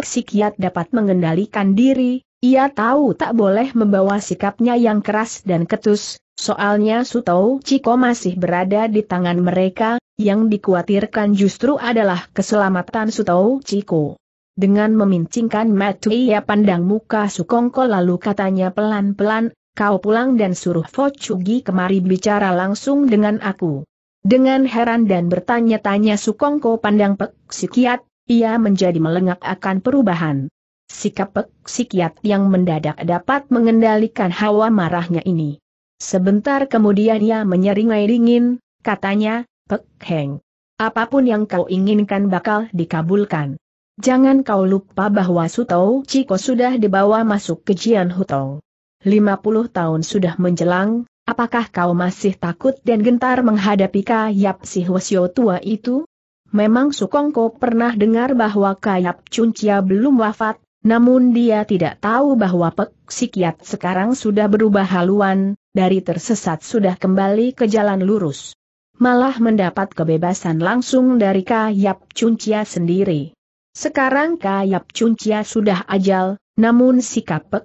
psikiat dapat mengendalikan diri, ia tahu tak boleh membawa sikapnya yang keras dan ketus, soalnya Sutou Ciko masih berada di tangan mereka, yang dikhawatirkan justru adalah keselamatan Sutou Ciko. Dengan memincingkan mata ia pandang muka Sukongko lalu katanya pelan-pelan, kau pulang dan suruh Fochugi kemari bicara langsung dengan aku. Dengan heran dan bertanya-tanya Sukongko pandang psikiat, ia menjadi melengak akan perubahan. Sikap psikiat yang mendadak dapat mengendalikan hawa marahnya ini. Sebentar kemudian ia menyeringai dingin, katanya, Pek Heng. Apapun yang kau inginkan bakal dikabulkan. Jangan kau lupa bahwa Sutou Ciko sudah dibawa masuk ke Jian Hutong. 50 tahun sudah menjelang, apakah kau masih takut dan gentar menghadapi Kayap si Hwasyo tua itu? Memang Sukongko pernah dengar bahwa Kayap Cuncia belum wafat, namun dia tidak tahu bahwa Pek sekarang sudah berubah haluan, dari tersesat sudah kembali ke jalan lurus. Malah mendapat kebebasan langsung dari Kayap Cuncia sendiri. Sekarang Kayap Cuncia sudah ajal, namun sikap Pek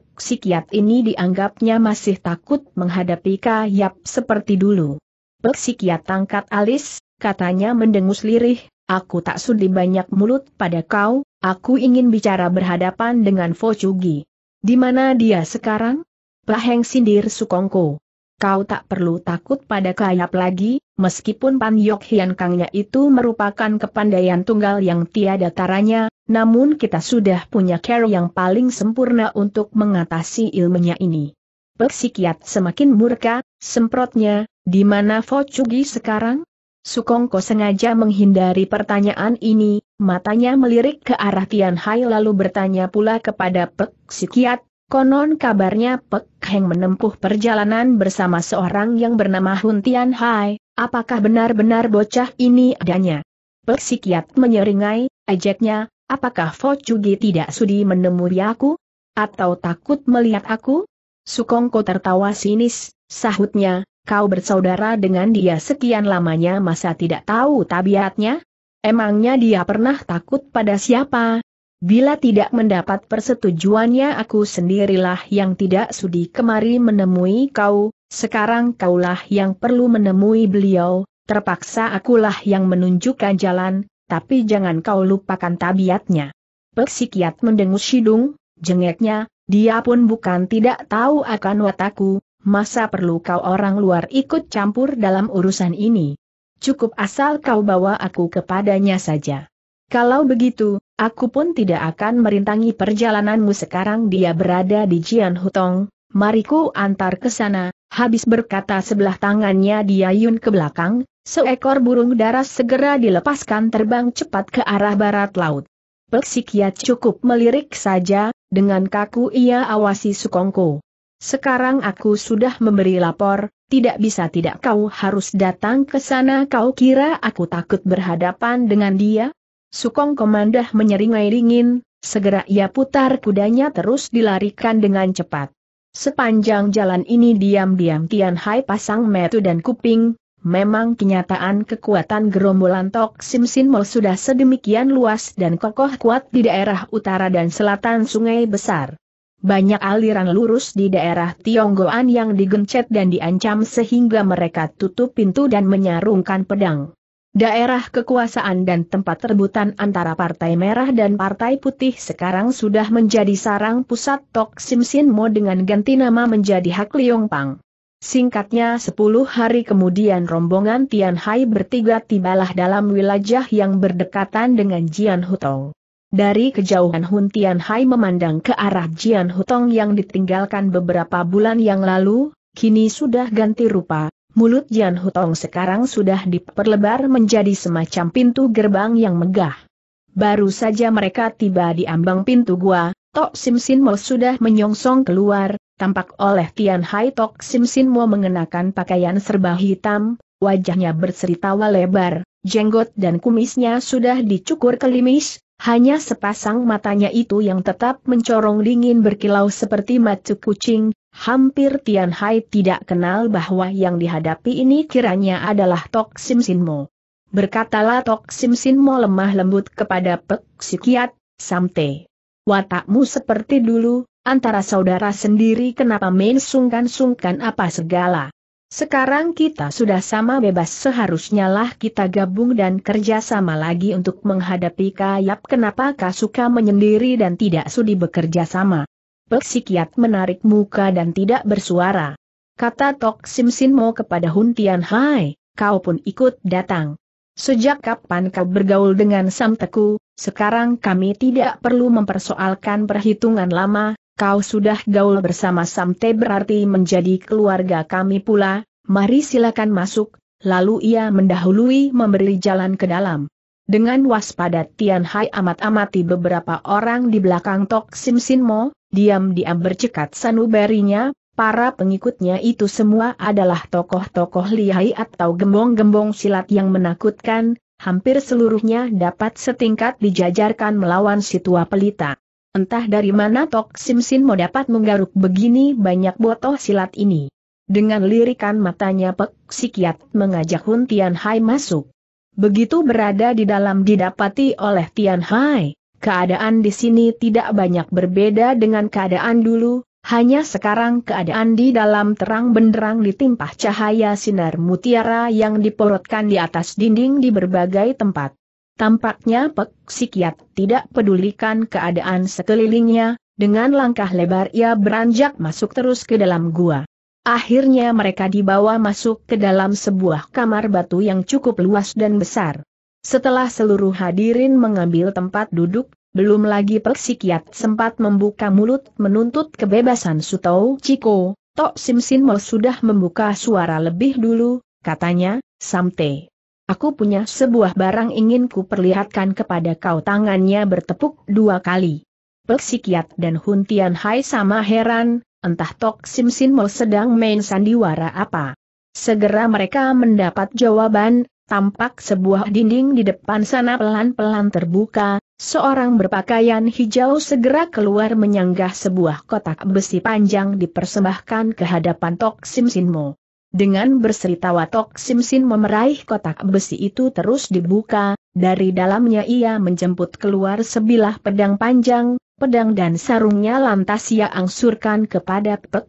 ini dianggapnya masih takut menghadapi Kayap seperti dulu. Pek Sikiat tangkat alis, katanya mendengus lirih, aku tak sudi banyak mulut pada kau, aku ingin bicara berhadapan dengan Fochugi. Di mana dia sekarang? Paheng sindir Sukongko. Kau tak perlu takut pada kayap lagi, meskipun Pan Yok Hian Kangnya itu merupakan kepandaian tunggal yang tiada taranya, namun kita sudah punya care yang paling sempurna untuk mengatasi ilmunya ini. Peksikiat semakin murka, semprotnya, di mana Fochugi sekarang? Sukongko sengaja menghindari pertanyaan ini, matanya melirik ke arah Tian Hai lalu bertanya pula kepada Pek Sikiat, konon kabarnya Pek Heng menempuh perjalanan bersama seorang yang bernama Hun Tian Hai, apakah benar-benar bocah ini adanya? Pek Sikiat menyeringai, Ajaknya, apakah Fo Focugi tidak sudi menemui aku? Atau takut melihat aku? Sukongko tertawa sinis, sahutnya, Kau bersaudara dengan dia sekian lamanya masa tidak tahu tabiatnya? Emangnya dia pernah takut pada siapa? Bila tidak mendapat persetujuannya aku sendirilah yang tidak sudi kemari menemui kau, sekarang kaulah yang perlu menemui beliau, terpaksa akulah yang menunjukkan jalan, tapi jangan kau lupakan tabiatnya. Peksikiat mendengus hidung, jengeknya, dia pun bukan tidak tahu akan wataku, masa perlu kau orang luar ikut campur dalam urusan ini? Cukup asal kau bawa aku kepadanya saja. Kalau begitu, aku pun tidak akan merintangi perjalananmu sekarang dia berada di Jian Hutong, mariku antar ke sana, habis berkata sebelah tangannya diayun ke belakang, seekor burung darah segera dilepaskan terbang cepat ke arah barat laut. Peksikiat cukup melirik saja, dengan kaku ia awasi Sukongko. Sekarang aku sudah memberi lapor, tidak bisa tidak kau harus datang ke sana kau kira aku takut berhadapan dengan dia? Sukong Komandah menyeringai dingin, segera ia putar kudanya terus dilarikan dengan cepat. Sepanjang jalan ini diam-diam Tian Hai pasang metu dan kuping, memang kenyataan kekuatan gerombolan Tok Sim Sin Mo sudah sedemikian luas dan kokoh kuat di daerah utara dan selatan sungai besar. Banyak aliran lurus di daerah Tionggoan yang digencet dan diancam sehingga mereka tutup pintu dan menyarungkan pedang. Daerah kekuasaan dan tempat rebutan antara Partai Merah dan Partai Putih sekarang sudah menjadi sarang pusat Tok Sim Sin Mo dengan ganti nama menjadi Hak Liong Pang. Singkatnya 10 hari kemudian rombongan Tian Hai bertiga tibalah dalam wilayah yang berdekatan dengan Jian Hutong. Dari kejauhan Hun Tian Hai memandang ke arah Jian Hutong yang ditinggalkan beberapa bulan yang lalu, kini sudah ganti rupa, mulut Jian Hutong sekarang sudah diperlebar menjadi semacam pintu gerbang yang megah. Baru saja mereka tiba di ambang pintu gua, Tok Sim Sin Mo sudah menyongsong keluar, tampak oleh Tian Hai Tok Sim Sin Mo mengenakan pakaian serba hitam, wajahnya berseri tawa lebar, jenggot dan kumisnya sudah dicukur kelimis, hanya sepasang matanya itu yang tetap mencorong dingin berkilau seperti mata kucing, hampir Tian Hai tidak kenal bahwa yang dihadapi ini kiranya adalah Tok Sim Sin Mo. Berkatalah Tok Sim Sin Mo lemah lembut kepada Pek Sikiat, Samte. Watakmu seperti dulu, antara saudara sendiri kenapa main sungkan-sungkan apa segala. Sekarang kita sudah sama bebas seharusnya lah kita gabung dan kerja sama lagi untuk menghadapi Kayap kenapa kau suka menyendiri dan tidak sudi bekerja sama. Peksikiat menarik muka dan tidak bersuara. Kata Tok Sim Sin Mo kepada Hun Tian Hai, kau pun ikut datang. Sejak kapan kau bergaul dengan Samteku, sekarang kami tidak perlu mempersoalkan perhitungan lama, kau sudah gaul bersama Samte berarti menjadi keluarga kami pula, mari silakan masuk, lalu ia mendahului memberi jalan ke dalam. Dengan waspada Tian Hai amat-amati beberapa orang di belakang Tok Sim Sin Mo, diam-diam bercekat sanubarinya, para pengikutnya itu semua adalah tokoh-tokoh lihai atau gembong-gembong silat yang menakutkan, hampir seluruhnya dapat setingkat dijajarkan melawan si tua pelita. Entah dari mana Tok Sim mau dapat menggaruk begini banyak botol silat ini. Dengan lirikan matanya Pek Sikiat mengajak Hun Tian Hai masuk. Begitu berada di dalam didapati oleh Tian Hai, keadaan di sini tidak banyak berbeda dengan keadaan dulu, hanya sekarang keadaan di dalam terang benderang ditimpah cahaya sinar mutiara yang diporotkan di atas dinding di berbagai tempat. Tampaknya Pek Sikiat tidak pedulikan keadaan sekelilingnya, dengan langkah lebar ia beranjak masuk terus ke dalam gua. Akhirnya mereka dibawa masuk ke dalam sebuah kamar batu yang cukup luas dan besar. Setelah seluruh hadirin mengambil tempat duduk, belum lagi Sikiat sempat membuka mulut menuntut kebebasan Sutou Ciko, Tok Simsin sudah membuka suara lebih dulu, katanya, Samte. Aku punya sebuah barang ingin ku perlihatkan kepada kau tangannya bertepuk dua kali. Peksikiat dan Huntian Hai sama heran, entah Tok Sim Sin Mo sedang main sandiwara apa. Segera mereka mendapat jawaban, tampak sebuah dinding di depan sana pelan-pelan terbuka, seorang berpakaian hijau segera keluar menyanggah sebuah kotak besi panjang dipersembahkan ke hadapan Tok Sim Sin Mo. Dengan berserita watok Simsin memeraih kotak besi itu terus dibuka, dari dalamnya ia menjemput keluar sebilah pedang panjang, pedang dan sarungnya lantas ia angsurkan kepada Pek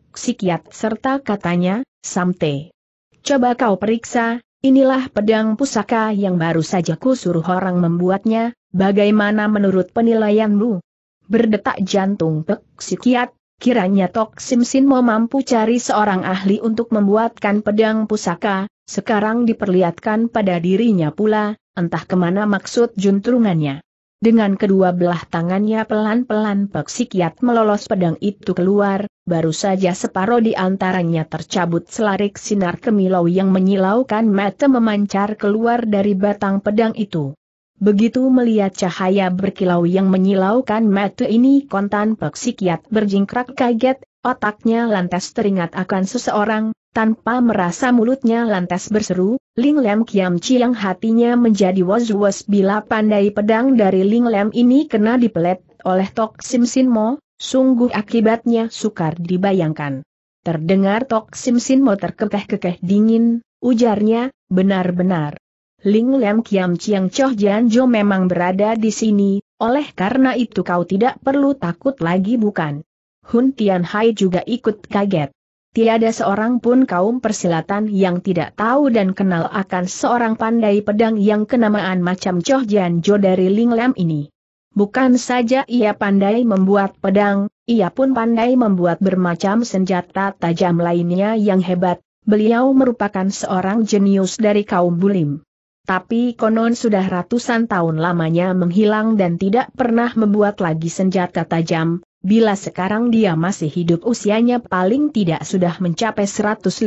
serta katanya, Samte. Coba kau periksa, inilah pedang pusaka yang baru saja ku suruh orang membuatnya, bagaimana menurut penilaianmu? Berdetak jantung Pek Kiranya Tok Sim mau mampu cari seorang ahli untuk membuatkan pedang pusaka, sekarang diperlihatkan pada dirinya pula, entah kemana maksud juntrungannya. Dengan kedua belah tangannya pelan-pelan Peksikiat melolos pedang itu keluar, baru saja separoh di antaranya tercabut selarik sinar kemilau yang menyilaukan mata memancar keluar dari batang pedang itu. Begitu melihat cahaya berkilau yang menyilaukan mata ini kontan peksikiat berjingkrak kaget, otaknya lantas teringat akan seseorang, tanpa merasa mulutnya lantas berseru, Ling Lem Kiam yang hatinya menjadi was-was bila pandai pedang dari Ling Lem ini kena dipelet oleh Tok Sim Sin Mo, sungguh akibatnya sukar dibayangkan. Terdengar Tok Sim Sin Mo terkekeh-kekeh dingin, ujarnya, benar-benar. Ling Lem Kiam Chiang Choh Jian Jo memang berada di sini, oleh karena itu kau tidak perlu takut lagi bukan? Hun Tian Hai juga ikut kaget. Tiada seorang pun kaum persilatan yang tidak tahu dan kenal akan seorang pandai pedang yang kenamaan macam Choh Jian Jo dari Ling Lem ini. Bukan saja ia pandai membuat pedang, ia pun pandai membuat bermacam senjata tajam lainnya yang hebat, beliau merupakan seorang jenius dari kaum bulim tapi konon sudah ratusan tahun lamanya menghilang dan tidak pernah membuat lagi senjata tajam, bila sekarang dia masih hidup usianya paling tidak sudah mencapai 150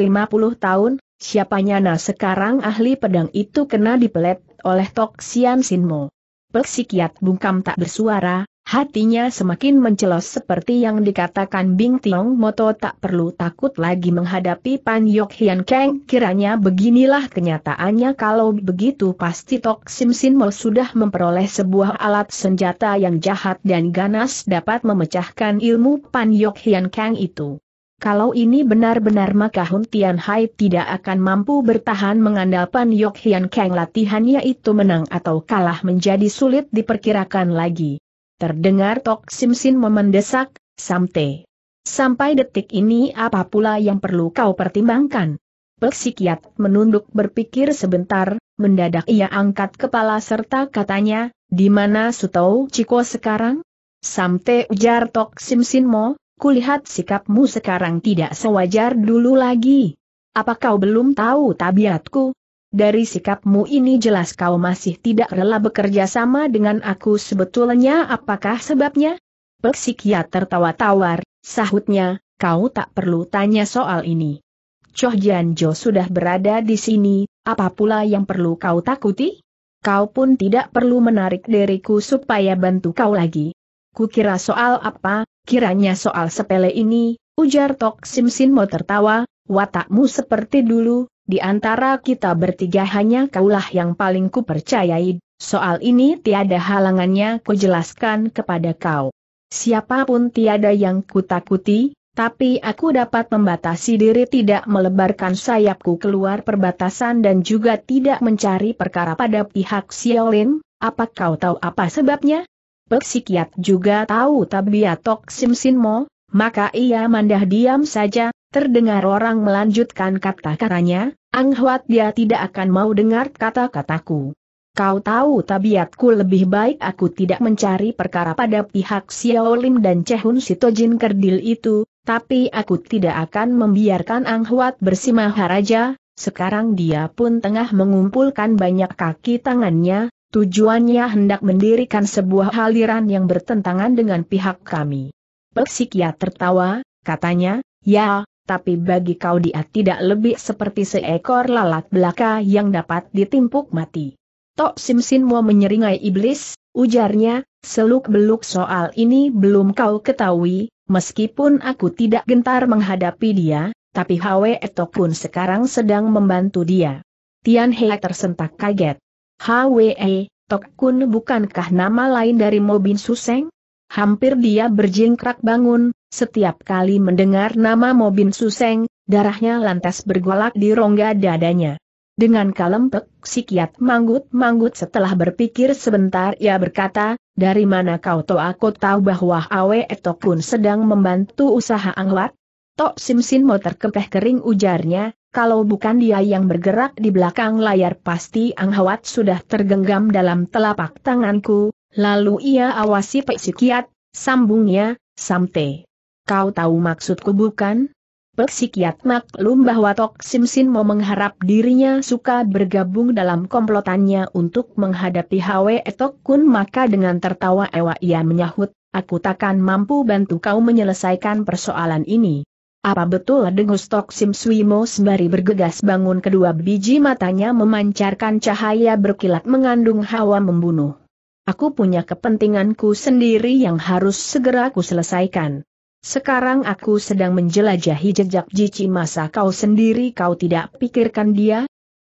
tahun, siapanya nyana sekarang ahli pedang itu kena dipelet oleh Tok Sian Sinmo. Peksikiat bungkam tak bersuara, Hatinya semakin mencelos seperti yang dikatakan Bing Tiong Moto tak perlu takut lagi menghadapi Pan Yok Hian Kang. Kiranya beginilah kenyataannya kalau begitu pasti Tok Sim Sin Mo sudah memperoleh sebuah alat senjata yang jahat dan ganas dapat memecahkan ilmu Pan Yok Hian Kang itu. Kalau ini benar-benar maka Hun Tian Hai tidak akan mampu bertahan mengandalkan Yok Hian Kang latihannya itu menang atau kalah menjadi sulit diperkirakan lagi. Terdengar Tok Simsin memendesak, Samte. Sampai detik ini apa pula yang perlu kau pertimbangkan? Peksikiat menunduk berpikir sebentar, mendadak ia angkat kepala serta katanya, di mana Sutou Ciko sekarang? Samte ujar Tok Simsin, Sin Mo, kulihat sikapmu sekarang tidak sewajar dulu lagi. Apa kau belum tahu tabiatku? Dari sikapmu ini jelas kau masih tidak rela bekerja sama dengan aku sebetulnya apakah sebabnya? Peksikia tertawa tawar, sahutnya, kau tak perlu tanya soal ini. Choh Janjo sudah berada di sini, apa pula yang perlu kau takuti? Kau pun tidak perlu menarik diriku supaya bantu kau lagi. Kukira soal apa, kiranya soal sepele ini, ujar Tok Simsin mau tertawa, watakmu seperti dulu, di antara kita bertiga hanya kaulah yang paling kupercayai, soal ini tiada halangannya kujelaskan kepada kau. Siapapun tiada yang kutakuti, tapi aku dapat membatasi diri tidak melebarkan sayapku keluar perbatasan dan juga tidak mencari perkara pada pihak Xiaolin, apa kau tahu apa sebabnya? Psikiat juga tahu tabiat Tok Sim Sin Mo, maka ia mandah diam saja, Terdengar orang melanjutkan kata-katanya, Ang Huat dia tidak akan mau dengar kata-kataku. Kau tahu tabiatku lebih baik aku tidak mencari perkara pada pihak Xiao Lim dan Chehun Sitojin Kerdil itu, tapi aku tidak akan membiarkan Ang Huat bersimaharaja, sekarang dia pun tengah mengumpulkan banyak kaki tangannya, tujuannya hendak mendirikan sebuah haliran yang bertentangan dengan pihak kami. Peksikia ya tertawa, katanya, ya, tapi bagi kau dia tidak lebih seperti seekor lalat belaka yang dapat ditimpuk mati. Tok Simsin mau menyeringai iblis, ujarnya, seluk-beluk soal ini belum kau ketahui, meskipun aku tidak gentar menghadapi dia, tapi Hwe Etok pun sekarang sedang membantu dia. Tian He tersentak kaget. Hwe, e, Tok Kun bukankah nama lain dari Mobin Suseng? Hampir dia berjingkrak bangun, setiap kali mendengar nama Mobin Suseng, darahnya lantas bergolak di rongga dadanya. Dengan kalem pek, Kiat manggut-manggut setelah berpikir sebentar ia berkata, dari mana kau tahu aku tahu bahwa Awe Etok pun sedang membantu usaha Angwat? Tok Simsin mau terkepeh kering ujarnya, kalau bukan dia yang bergerak di belakang layar pasti Angwat sudah tergenggam dalam telapak tanganku, lalu ia awasi Pak sikiat, sambungnya, samte. Kau tahu maksudku bukan? Peksikiat maklum bahwa Tok Sim mau mengharap dirinya suka bergabung dalam komplotannya untuk menghadapi Hwe Tok Kun maka dengan tertawa ewa ia menyahut, aku takkan mampu bantu kau menyelesaikan persoalan ini. Apa betul dengus Tok Sim Suimo sembari bergegas bangun kedua biji matanya memancarkan cahaya berkilat mengandung hawa membunuh. Aku punya kepentinganku sendiri yang harus segera ku selesaikan. Sekarang aku sedang menjelajahi jejak Jici masa kau sendiri kau tidak pikirkan dia,